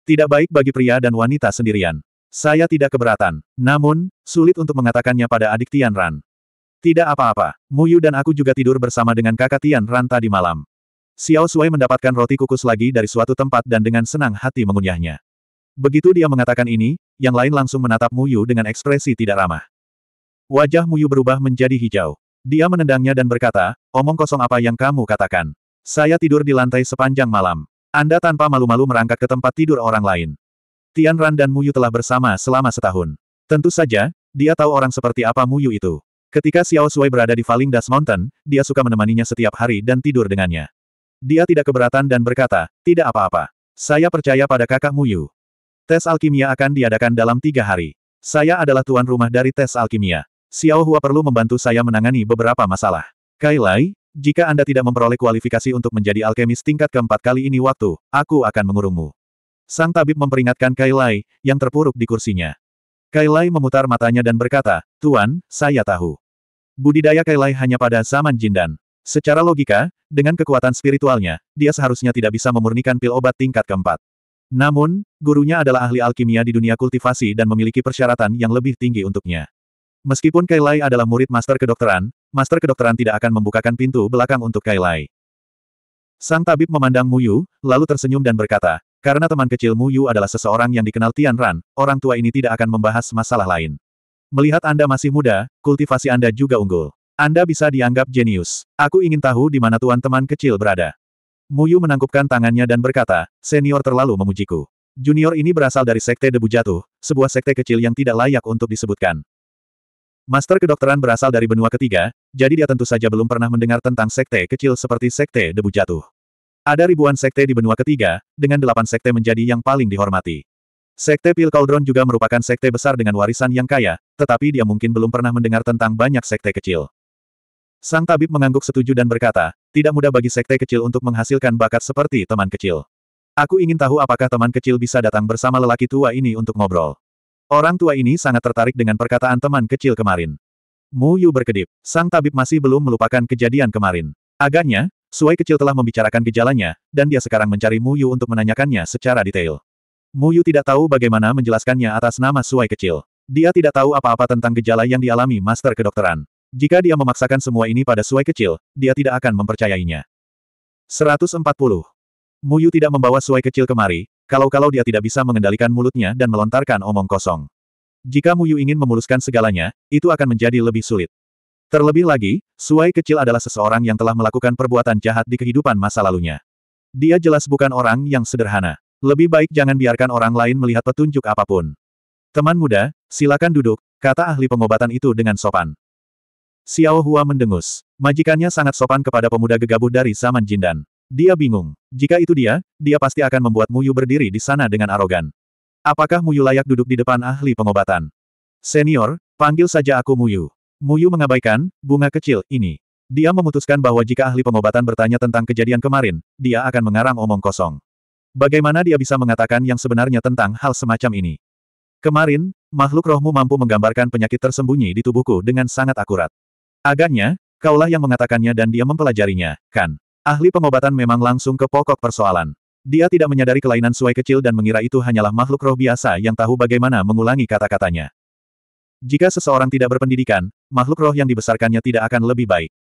S1: Tidak baik bagi pria dan wanita sendirian. Saya tidak keberatan. Namun, sulit untuk mengatakannya pada adik Tian Ran. Tidak apa-apa. Muyu dan aku juga tidur bersama dengan kakak Tian Ran tadi malam. Xiao Sui mendapatkan roti kukus lagi dari suatu tempat dan dengan senang hati mengunyahnya. Begitu dia mengatakan ini, yang lain langsung menatap Muyu dengan ekspresi tidak ramah. Wajah Muyu berubah menjadi hijau. Dia menendangnya dan berkata, omong kosong apa yang kamu katakan. Saya tidur di lantai sepanjang malam. Anda tanpa malu-malu merangkak ke tempat tidur orang lain. Tian Ran dan Muyu telah bersama selama setahun. Tentu saja, dia tahu orang seperti apa Muyu itu. Ketika Xiao Shui berada di Falling Dust Mountain, dia suka menemaninya setiap hari dan tidur dengannya. Dia tidak keberatan dan berkata, tidak apa-apa. Saya percaya pada kakak Muyu. Tes alkimia akan diadakan dalam tiga hari. Saya adalah tuan rumah dari tes alkimia. Xiao Hua perlu membantu saya menangani beberapa masalah. Kailai. Jika Anda tidak memperoleh kualifikasi untuk menjadi alkemis tingkat keempat kali ini waktu, aku akan mengurungmu. Sang tabib memperingatkan Kailai yang terpuruk di kursinya. Kailai memutar matanya dan berkata, Tuan, saya tahu. Budidaya Kailai hanya pada zaman Jindan. Secara logika, dengan kekuatan spiritualnya, dia seharusnya tidak bisa memurnikan pil obat tingkat keempat. Namun, gurunya adalah ahli alkimia di dunia kultivasi dan memiliki persyaratan yang lebih tinggi untuknya. Meskipun Kailai adalah murid master kedokteran, master kedokteran tidak akan membukakan pintu belakang untuk Kailai. Sang tabib memandang Muyu, lalu tersenyum dan berkata, karena teman kecil Muyu adalah seseorang yang dikenal Tian Ran, orang tua ini tidak akan membahas masalah lain. Melihat Anda masih muda, kultivasi Anda juga unggul. Anda bisa dianggap jenius. Aku ingin tahu di mana tuan teman kecil berada. Muyu menangkupkan tangannya dan berkata, senior terlalu memujiku. Junior ini berasal dari Sekte Debu Jatuh, sebuah sekte kecil yang tidak layak untuk disebutkan. Master kedokteran berasal dari benua ketiga, jadi dia tentu saja belum pernah mendengar tentang sekte kecil seperti sekte debu jatuh. Ada ribuan sekte di benua ketiga, dengan delapan sekte menjadi yang paling dihormati. Sekte Pil Cauldron juga merupakan sekte besar dengan warisan yang kaya, tetapi dia mungkin belum pernah mendengar tentang banyak sekte kecil. Sang tabib mengangguk setuju dan berkata, tidak mudah bagi sekte kecil untuk menghasilkan bakat seperti teman kecil. Aku ingin tahu apakah teman kecil bisa datang bersama lelaki tua ini untuk ngobrol. Orang tua ini sangat tertarik dengan perkataan teman kecil kemarin. Mu Yu berkedip. Sang tabib masih belum melupakan kejadian kemarin. Agaknya, Suai kecil telah membicarakan gejalanya, dan dia sekarang mencari Mu Yu untuk menanyakannya secara detail. Mu Yu tidak tahu bagaimana menjelaskannya atas nama Suai kecil. Dia tidak tahu apa-apa tentang gejala yang dialami master kedokteran. Jika dia memaksakan semua ini pada Suai kecil, dia tidak akan mempercayainya. 140. Muyu tidak membawa suai kecil kemari, kalau-kalau dia tidak bisa mengendalikan mulutnya dan melontarkan omong kosong. Jika Muyu ingin memuluskan segalanya, itu akan menjadi lebih sulit. Terlebih lagi, Suai kecil adalah seseorang yang telah melakukan perbuatan jahat di kehidupan masa lalunya. Dia jelas bukan orang yang sederhana. Lebih baik jangan biarkan orang lain melihat petunjuk apapun. Teman muda, silakan duduk, kata ahli pengobatan itu dengan sopan. Xiao Hua mendengus. Majikannya sangat sopan kepada pemuda gegabah dari zaman Jindan. Dia bingung. Jika itu dia, dia pasti akan membuat Muyu berdiri di sana dengan arogan. Apakah Muyu layak duduk di depan ahli pengobatan? Senior, panggil saja aku Muyu. Muyu mengabaikan, bunga kecil, ini. Dia memutuskan bahwa jika ahli pengobatan bertanya tentang kejadian kemarin, dia akan mengarang omong kosong. Bagaimana dia bisa mengatakan yang sebenarnya tentang hal semacam ini? Kemarin, makhluk rohmu mampu menggambarkan penyakit tersembunyi di tubuhku dengan sangat akurat. Agaknya, kaulah yang mengatakannya dan dia mempelajarinya, kan? Ahli pengobatan memang langsung ke pokok persoalan. Dia tidak menyadari kelainan Suai kecil dan mengira itu hanyalah makhluk roh biasa yang tahu bagaimana mengulangi kata-katanya. Jika seseorang tidak berpendidikan, makhluk roh yang dibesarkannya tidak akan lebih baik.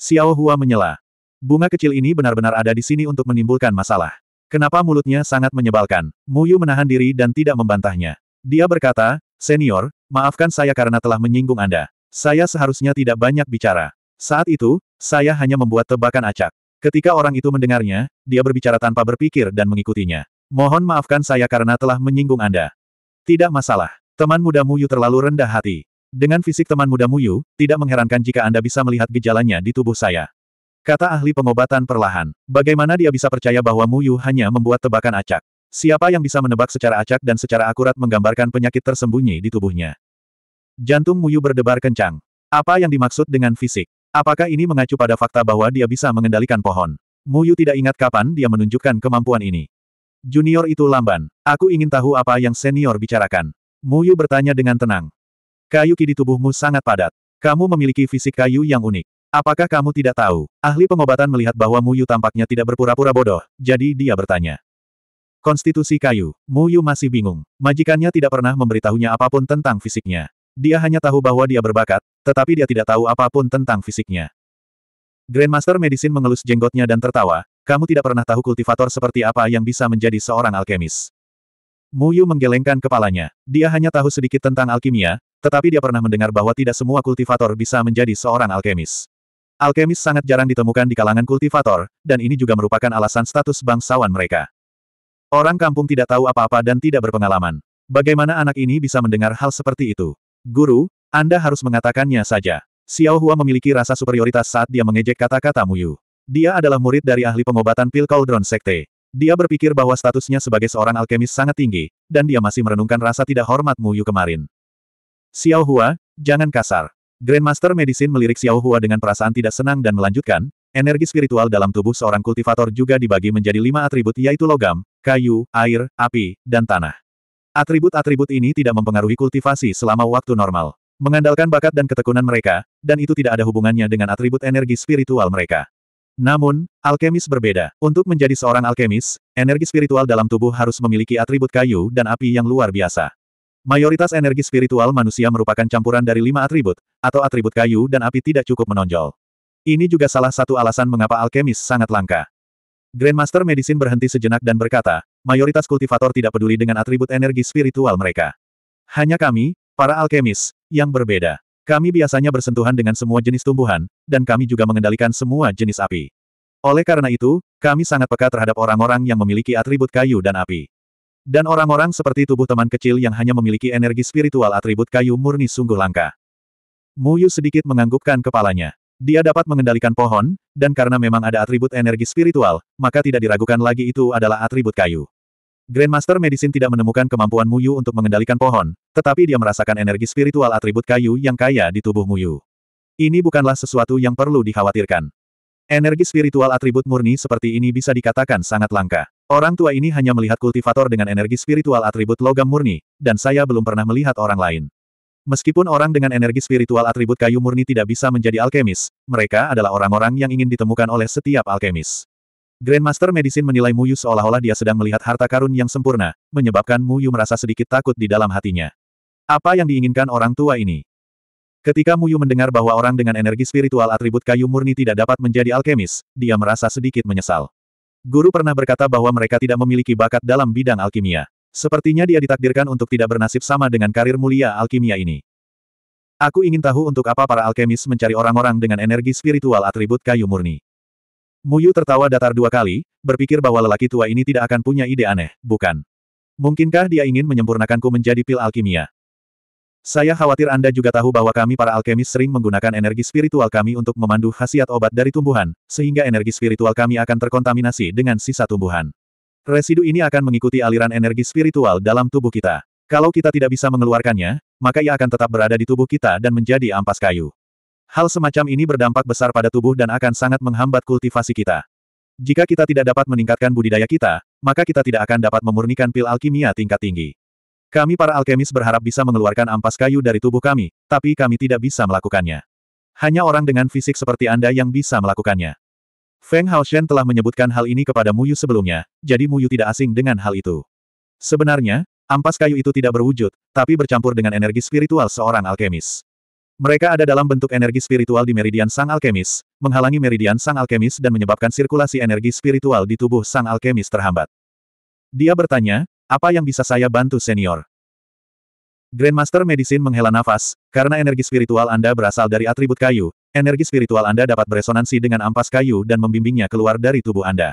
S1: Xiao Hua menyela. Bunga kecil ini benar-benar ada di sini untuk menimbulkan masalah. Kenapa mulutnya sangat menyebalkan? Mu Yu menahan diri dan tidak membantahnya. Dia berkata, Senior, maafkan saya karena telah menyinggung Anda. Saya seharusnya tidak banyak bicara. Saat itu, saya hanya membuat tebakan acak. Ketika orang itu mendengarnya, dia berbicara tanpa berpikir dan mengikutinya. Mohon maafkan saya karena telah menyinggung Anda. Tidak masalah. Teman muda Muyu terlalu rendah hati. Dengan fisik teman muda Muyu, tidak mengherankan jika Anda bisa melihat gejalanya di tubuh saya. Kata ahli pengobatan perlahan. Bagaimana dia bisa percaya bahwa Muyu hanya membuat tebakan acak? Siapa yang bisa menebak secara acak dan secara akurat menggambarkan penyakit tersembunyi di tubuhnya? Jantung Muyu berdebar kencang. Apa yang dimaksud dengan fisik? Apakah ini mengacu pada fakta bahwa dia bisa mengendalikan pohon? Mu Yu tidak ingat kapan dia menunjukkan kemampuan ini. Junior itu lamban. Aku ingin tahu apa yang senior bicarakan. Mu Yu bertanya dengan tenang. Kayu ki di tubuhmu sangat padat. Kamu memiliki fisik kayu yang unik. Apakah kamu tidak tahu? Ahli pengobatan melihat bahwa Mu Yu tampaknya tidak berpura-pura bodoh, jadi dia bertanya. Konstitusi kayu. Mu Yu masih bingung. Majikannya tidak pernah memberitahunya apapun tentang fisiknya. Dia hanya tahu bahwa dia berbakat, tetapi dia tidak tahu apapun tentang fisiknya. Grandmaster Medicine mengelus jenggotnya dan tertawa, kamu tidak pernah tahu kultivator seperti apa yang bisa menjadi seorang alkemis. Yu menggelengkan kepalanya. Dia hanya tahu sedikit tentang alkimia, tetapi dia pernah mendengar bahwa tidak semua kultivator bisa menjadi seorang alkemis. Alkemis sangat jarang ditemukan di kalangan kultivator, dan ini juga merupakan alasan status bangsawan mereka. Orang kampung tidak tahu apa-apa dan tidak berpengalaman. Bagaimana anak ini bisa mendengar hal seperti itu? Guru, Anda harus mengatakannya saja. Xiao Hua memiliki rasa superioritas saat dia mengejek kata-kata Mu Yu. Dia adalah murid dari ahli pengobatan pil Cauldron Sekte. Dia berpikir bahwa statusnya sebagai seorang alkemis sangat tinggi, dan dia masih merenungkan rasa tidak hormat Mu Yu kemarin. Xiao Hua, jangan kasar. Grandmaster Medicine melirik Xiao Hua dengan perasaan tidak senang dan melanjutkan, energi spiritual dalam tubuh seorang kultivator juga dibagi menjadi lima atribut yaitu logam, kayu, air, api, dan tanah. Atribut-atribut ini tidak mempengaruhi kultivasi selama waktu normal. Mengandalkan bakat dan ketekunan mereka, dan itu tidak ada hubungannya dengan atribut energi spiritual mereka. Namun, alkemis berbeda. Untuk menjadi seorang alkemis, energi spiritual dalam tubuh harus memiliki atribut kayu dan api yang luar biasa. Mayoritas energi spiritual manusia merupakan campuran dari lima atribut, atau atribut kayu dan api tidak cukup menonjol. Ini juga salah satu alasan mengapa alkemis sangat langka. Grandmaster Medicine berhenti sejenak dan berkata, mayoritas kultivator tidak peduli dengan atribut energi spiritual mereka. Hanya kami, para alkemis, yang berbeda. Kami biasanya bersentuhan dengan semua jenis tumbuhan, dan kami juga mengendalikan semua jenis api. Oleh karena itu, kami sangat peka terhadap orang-orang yang memiliki atribut kayu dan api. Dan orang-orang seperti tubuh teman kecil yang hanya memiliki energi spiritual atribut kayu murni sungguh langka. Muyu sedikit menganggukkan kepalanya. Dia dapat mengendalikan pohon, dan karena memang ada atribut energi spiritual, maka tidak diragukan lagi itu adalah atribut kayu. Grandmaster Medicine tidak menemukan kemampuan Muyu untuk mengendalikan pohon, tetapi dia merasakan energi spiritual atribut kayu yang kaya di tubuh Muyu. Ini bukanlah sesuatu yang perlu dikhawatirkan. Energi spiritual atribut murni seperti ini bisa dikatakan sangat langka. Orang tua ini hanya melihat kultivator dengan energi spiritual atribut logam murni, dan saya belum pernah melihat orang lain. Meskipun orang dengan energi spiritual atribut kayu murni tidak bisa menjadi alkemis, mereka adalah orang-orang yang ingin ditemukan oleh setiap alkemis. Grandmaster Medicine menilai Muyu seolah-olah dia sedang melihat harta karun yang sempurna, menyebabkan Muyu merasa sedikit takut di dalam hatinya. Apa yang diinginkan orang tua ini? Ketika Muyu mendengar bahwa orang dengan energi spiritual atribut kayu murni tidak dapat menjadi alkemis, dia merasa sedikit menyesal. Guru pernah berkata bahwa mereka tidak memiliki bakat dalam bidang alkimia. Sepertinya dia ditakdirkan untuk tidak bernasib sama dengan karir mulia alkimia ini. Aku ingin tahu untuk apa para alkemis mencari orang-orang dengan energi spiritual atribut kayu murni. Muyu tertawa datar dua kali, berpikir bahwa lelaki tua ini tidak akan punya ide aneh, bukan? Mungkinkah dia ingin menyempurnakanku menjadi pil alkimia? Saya khawatir Anda juga tahu bahwa kami para alkemis sering menggunakan energi spiritual kami untuk memandu khasiat obat dari tumbuhan, sehingga energi spiritual kami akan terkontaminasi dengan sisa tumbuhan. Residu ini akan mengikuti aliran energi spiritual dalam tubuh kita. Kalau kita tidak bisa mengeluarkannya, maka ia akan tetap berada di tubuh kita dan menjadi ampas kayu. Hal semacam ini berdampak besar pada tubuh dan akan sangat menghambat kultivasi kita. Jika kita tidak dapat meningkatkan budidaya kita, maka kita tidak akan dapat memurnikan pil alkimia tingkat tinggi. Kami para alkemis berharap bisa mengeluarkan ampas kayu dari tubuh kami, tapi kami tidak bisa melakukannya. Hanya orang dengan fisik seperti Anda yang bisa melakukannya. Feng Hao Shen telah menyebutkan hal ini kepada Mu Yu sebelumnya, jadi Mu Yu tidak asing dengan hal itu. Sebenarnya, ampas kayu itu tidak berwujud, tapi bercampur dengan energi spiritual seorang alkemis. Mereka ada dalam bentuk energi spiritual di meridian sang alkemis, menghalangi meridian sang alkemis dan menyebabkan sirkulasi energi spiritual di tubuh sang alkemis terhambat. Dia bertanya, apa yang bisa saya bantu senior? Grandmaster Medicine menghela nafas, karena energi spiritual Anda berasal dari atribut kayu, energi spiritual Anda dapat beresonansi dengan ampas kayu dan membimbingnya keluar dari tubuh Anda.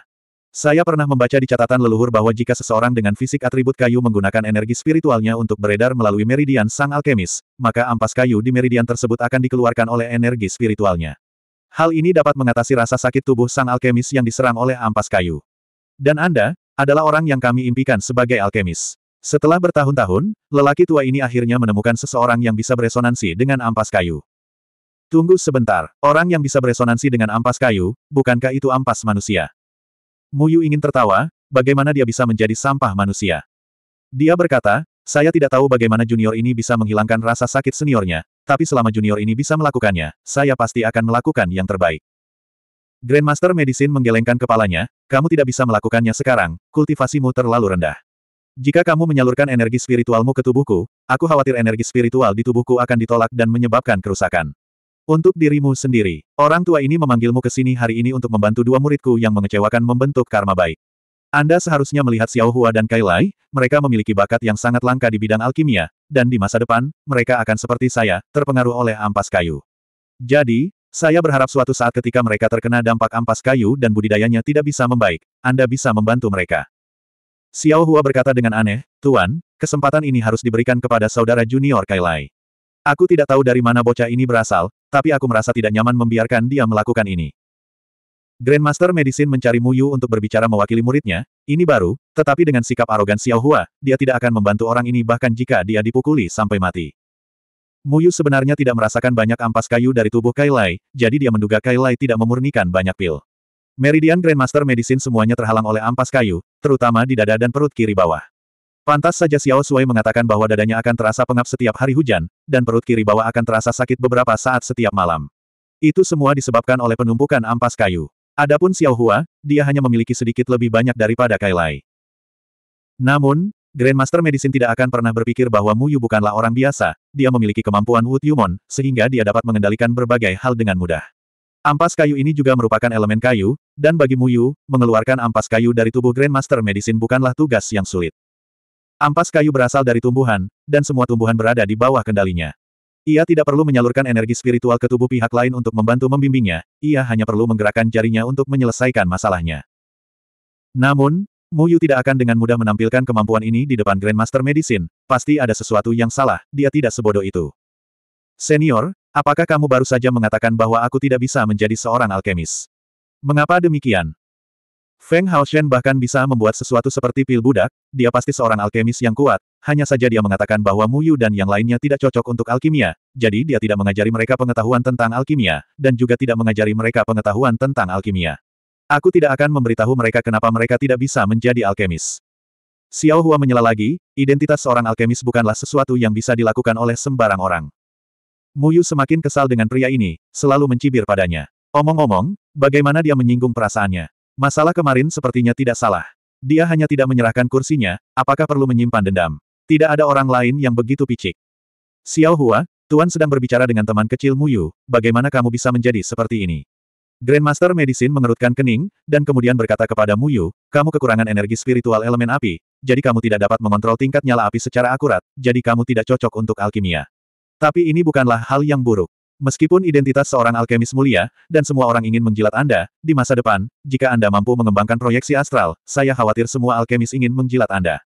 S1: Saya pernah membaca di catatan leluhur bahwa jika seseorang dengan fisik atribut kayu menggunakan energi spiritualnya untuk beredar melalui meridian sang alkemis, maka ampas kayu di meridian tersebut akan dikeluarkan oleh energi spiritualnya. Hal ini dapat mengatasi rasa sakit tubuh sang alkemis yang diserang oleh ampas kayu. Dan Anda, adalah orang yang kami impikan sebagai alkemis. Setelah bertahun-tahun, lelaki tua ini akhirnya menemukan seseorang yang bisa beresonansi dengan ampas kayu. Tunggu sebentar, orang yang bisa beresonansi dengan ampas kayu, bukankah itu ampas manusia? Muyu ingin tertawa, bagaimana dia bisa menjadi sampah manusia? Dia berkata, saya tidak tahu bagaimana junior ini bisa menghilangkan rasa sakit seniornya, tapi selama junior ini bisa melakukannya, saya pasti akan melakukan yang terbaik. Grandmaster Medicine menggelengkan kepalanya, kamu tidak bisa melakukannya sekarang, kultivasimu terlalu rendah. Jika kamu menyalurkan energi spiritualmu ke tubuhku, aku khawatir energi spiritual di tubuhku akan ditolak dan menyebabkan kerusakan. Untuk dirimu sendiri, orang tua ini memanggilmu ke sini hari ini untuk membantu dua muridku yang mengecewakan membentuk karma baik. Anda seharusnya melihat Xiao Hua dan Kailai. mereka memiliki bakat yang sangat langka di bidang alkimia, dan di masa depan, mereka akan seperti saya, terpengaruh oleh ampas kayu. Jadi, saya berharap suatu saat ketika mereka terkena dampak ampas kayu dan budidayanya tidak bisa membaik, Anda bisa membantu mereka. Xiao Hua berkata dengan aneh, Tuan, kesempatan ini harus diberikan kepada saudara junior Kai Lai. Aku tidak tahu dari mana bocah ini berasal, tapi aku merasa tidak nyaman membiarkan dia melakukan ini. Grandmaster Medicine mencari Mu Yu untuk berbicara mewakili muridnya, ini baru, tetapi dengan sikap arogan Xiao Hua, dia tidak akan membantu orang ini bahkan jika dia dipukuli sampai mati. Mu Yu sebenarnya tidak merasakan banyak ampas kayu dari tubuh Kailai, jadi dia menduga Kailai tidak memurnikan banyak pil. Meridian Grandmaster Medicine semuanya terhalang oleh ampas kayu, terutama di dada dan perut kiri bawah. Pantas saja Xiao Sui mengatakan bahwa dadanya akan terasa pengap setiap hari hujan, dan perut kiri bawah akan terasa sakit beberapa saat setiap malam. Itu semua disebabkan oleh penumpukan ampas kayu. Adapun Xiao Hua, dia hanya memiliki sedikit lebih banyak daripada Kailai. Namun, Grandmaster Medicine tidak akan pernah berpikir bahwa Mu Yu bukanlah orang biasa, dia memiliki kemampuan Wu Tiumon, sehingga dia dapat mengendalikan berbagai hal dengan mudah. Ampas kayu ini juga merupakan elemen kayu, dan bagi Muyu, mengeluarkan ampas kayu dari tubuh Grandmaster Medicine bukanlah tugas yang sulit. Ampas kayu berasal dari tumbuhan, dan semua tumbuhan berada di bawah kendalinya. Ia tidak perlu menyalurkan energi spiritual ke tubuh pihak lain untuk membantu membimbingnya, ia hanya perlu menggerakkan jarinya untuk menyelesaikan masalahnya. Namun, Muyu tidak akan dengan mudah menampilkan kemampuan ini di depan Grandmaster Medicine, pasti ada sesuatu yang salah, dia tidak sebodoh itu. Senior, Apakah kamu baru saja mengatakan bahwa aku tidak bisa menjadi seorang alkemis? Mengapa demikian? Feng Haoshen bahkan bisa membuat sesuatu seperti pil budak, dia pasti seorang alkemis yang kuat, hanya saja dia mengatakan bahwa Mu Yu dan yang lainnya tidak cocok untuk alkimia, jadi dia tidak mengajari mereka pengetahuan tentang alkimia, dan juga tidak mengajari mereka pengetahuan tentang alkimia. Aku tidak akan memberitahu mereka kenapa mereka tidak bisa menjadi alkemis. Xiao Hua menyela lagi, identitas seorang alkemis bukanlah sesuatu yang bisa dilakukan oleh sembarang orang. Muyu semakin kesal dengan pria ini, selalu mencibir padanya. Omong-omong, bagaimana dia menyinggung perasaannya? Masalah kemarin sepertinya tidak salah. Dia hanya tidak menyerahkan kursinya, apakah perlu menyimpan dendam? Tidak ada orang lain yang begitu picik. Xiao Hua, Tuan sedang berbicara dengan teman kecil Muyu, bagaimana kamu bisa menjadi seperti ini? Grandmaster Medicine mengerutkan kening, dan kemudian berkata kepada Muyu, kamu kekurangan energi spiritual elemen api, jadi kamu tidak dapat mengontrol tingkat nyala api secara akurat, jadi kamu tidak cocok untuk alkimia. Tapi ini bukanlah hal yang buruk. Meskipun identitas seorang alkemis mulia, dan semua orang ingin menjilat Anda, di masa depan, jika Anda mampu mengembangkan proyeksi astral, saya khawatir semua alkemis ingin menjilat Anda.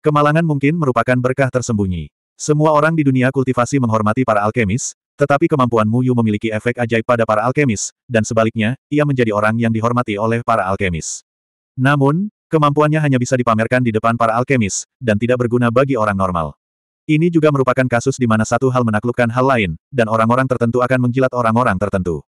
S1: Kemalangan mungkin merupakan berkah tersembunyi. Semua orang di dunia kultivasi menghormati para alkemis, tetapi kemampuan Muyu memiliki efek ajaib pada para alkemis, dan sebaliknya, ia menjadi orang yang dihormati oleh para alkemis. Namun, kemampuannya hanya bisa dipamerkan di depan para alkemis, dan tidak berguna bagi orang normal. Ini juga merupakan kasus di mana satu hal menaklukkan hal lain, dan orang-orang tertentu akan menjilat orang-orang tertentu.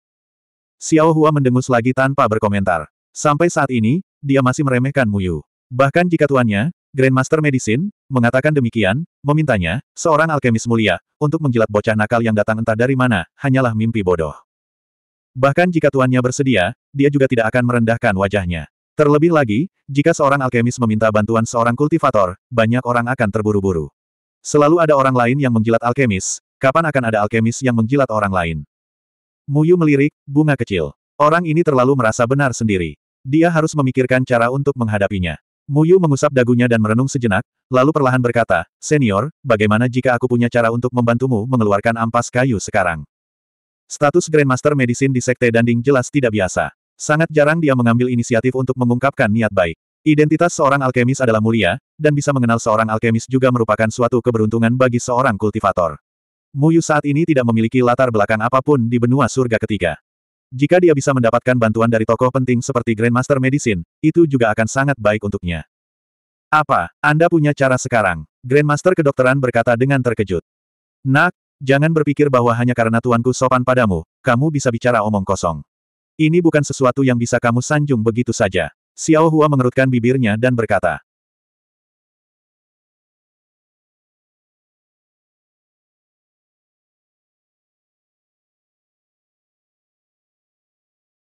S1: Xiao Hua mendengus lagi tanpa berkomentar. Sampai saat ini, dia masih meremehkan Muyu. Bahkan jika tuannya, Grandmaster Medicine, mengatakan demikian, memintanya, seorang alkemis mulia, untuk menjilat bocah nakal yang datang entah dari mana, hanyalah mimpi bodoh. Bahkan jika tuannya bersedia, dia juga tidak akan merendahkan wajahnya. Terlebih lagi, jika seorang alkemis meminta bantuan seorang kultivator, banyak orang akan terburu-buru. Selalu ada orang lain yang menjilat alkemis, kapan akan ada alkemis yang menjilat orang lain? Muyu melirik, bunga kecil. Orang ini terlalu merasa benar sendiri. Dia harus memikirkan cara untuk menghadapinya. Muyu mengusap dagunya dan merenung sejenak, lalu perlahan berkata, Senior, bagaimana jika aku punya cara untuk membantumu mengeluarkan ampas kayu sekarang? Status Grandmaster Medicine di Sekte Danding jelas tidak biasa. Sangat jarang dia mengambil inisiatif untuk mengungkapkan niat baik. Identitas seorang alkemis adalah mulia, dan bisa mengenal seorang alkemis juga merupakan suatu keberuntungan bagi seorang kultivator. Muyu saat ini tidak memiliki latar belakang apapun di benua surga ketiga. Jika dia bisa mendapatkan bantuan dari tokoh penting seperti Grandmaster Medicine, itu juga akan sangat baik untuknya. Apa, Anda punya cara sekarang? Grandmaster kedokteran berkata dengan terkejut. Nak, jangan berpikir bahwa hanya karena tuanku sopan padamu, kamu bisa bicara omong kosong. Ini bukan sesuatu yang bisa kamu sanjung begitu saja. Xiao Hua mengerutkan bibirnya dan berkata,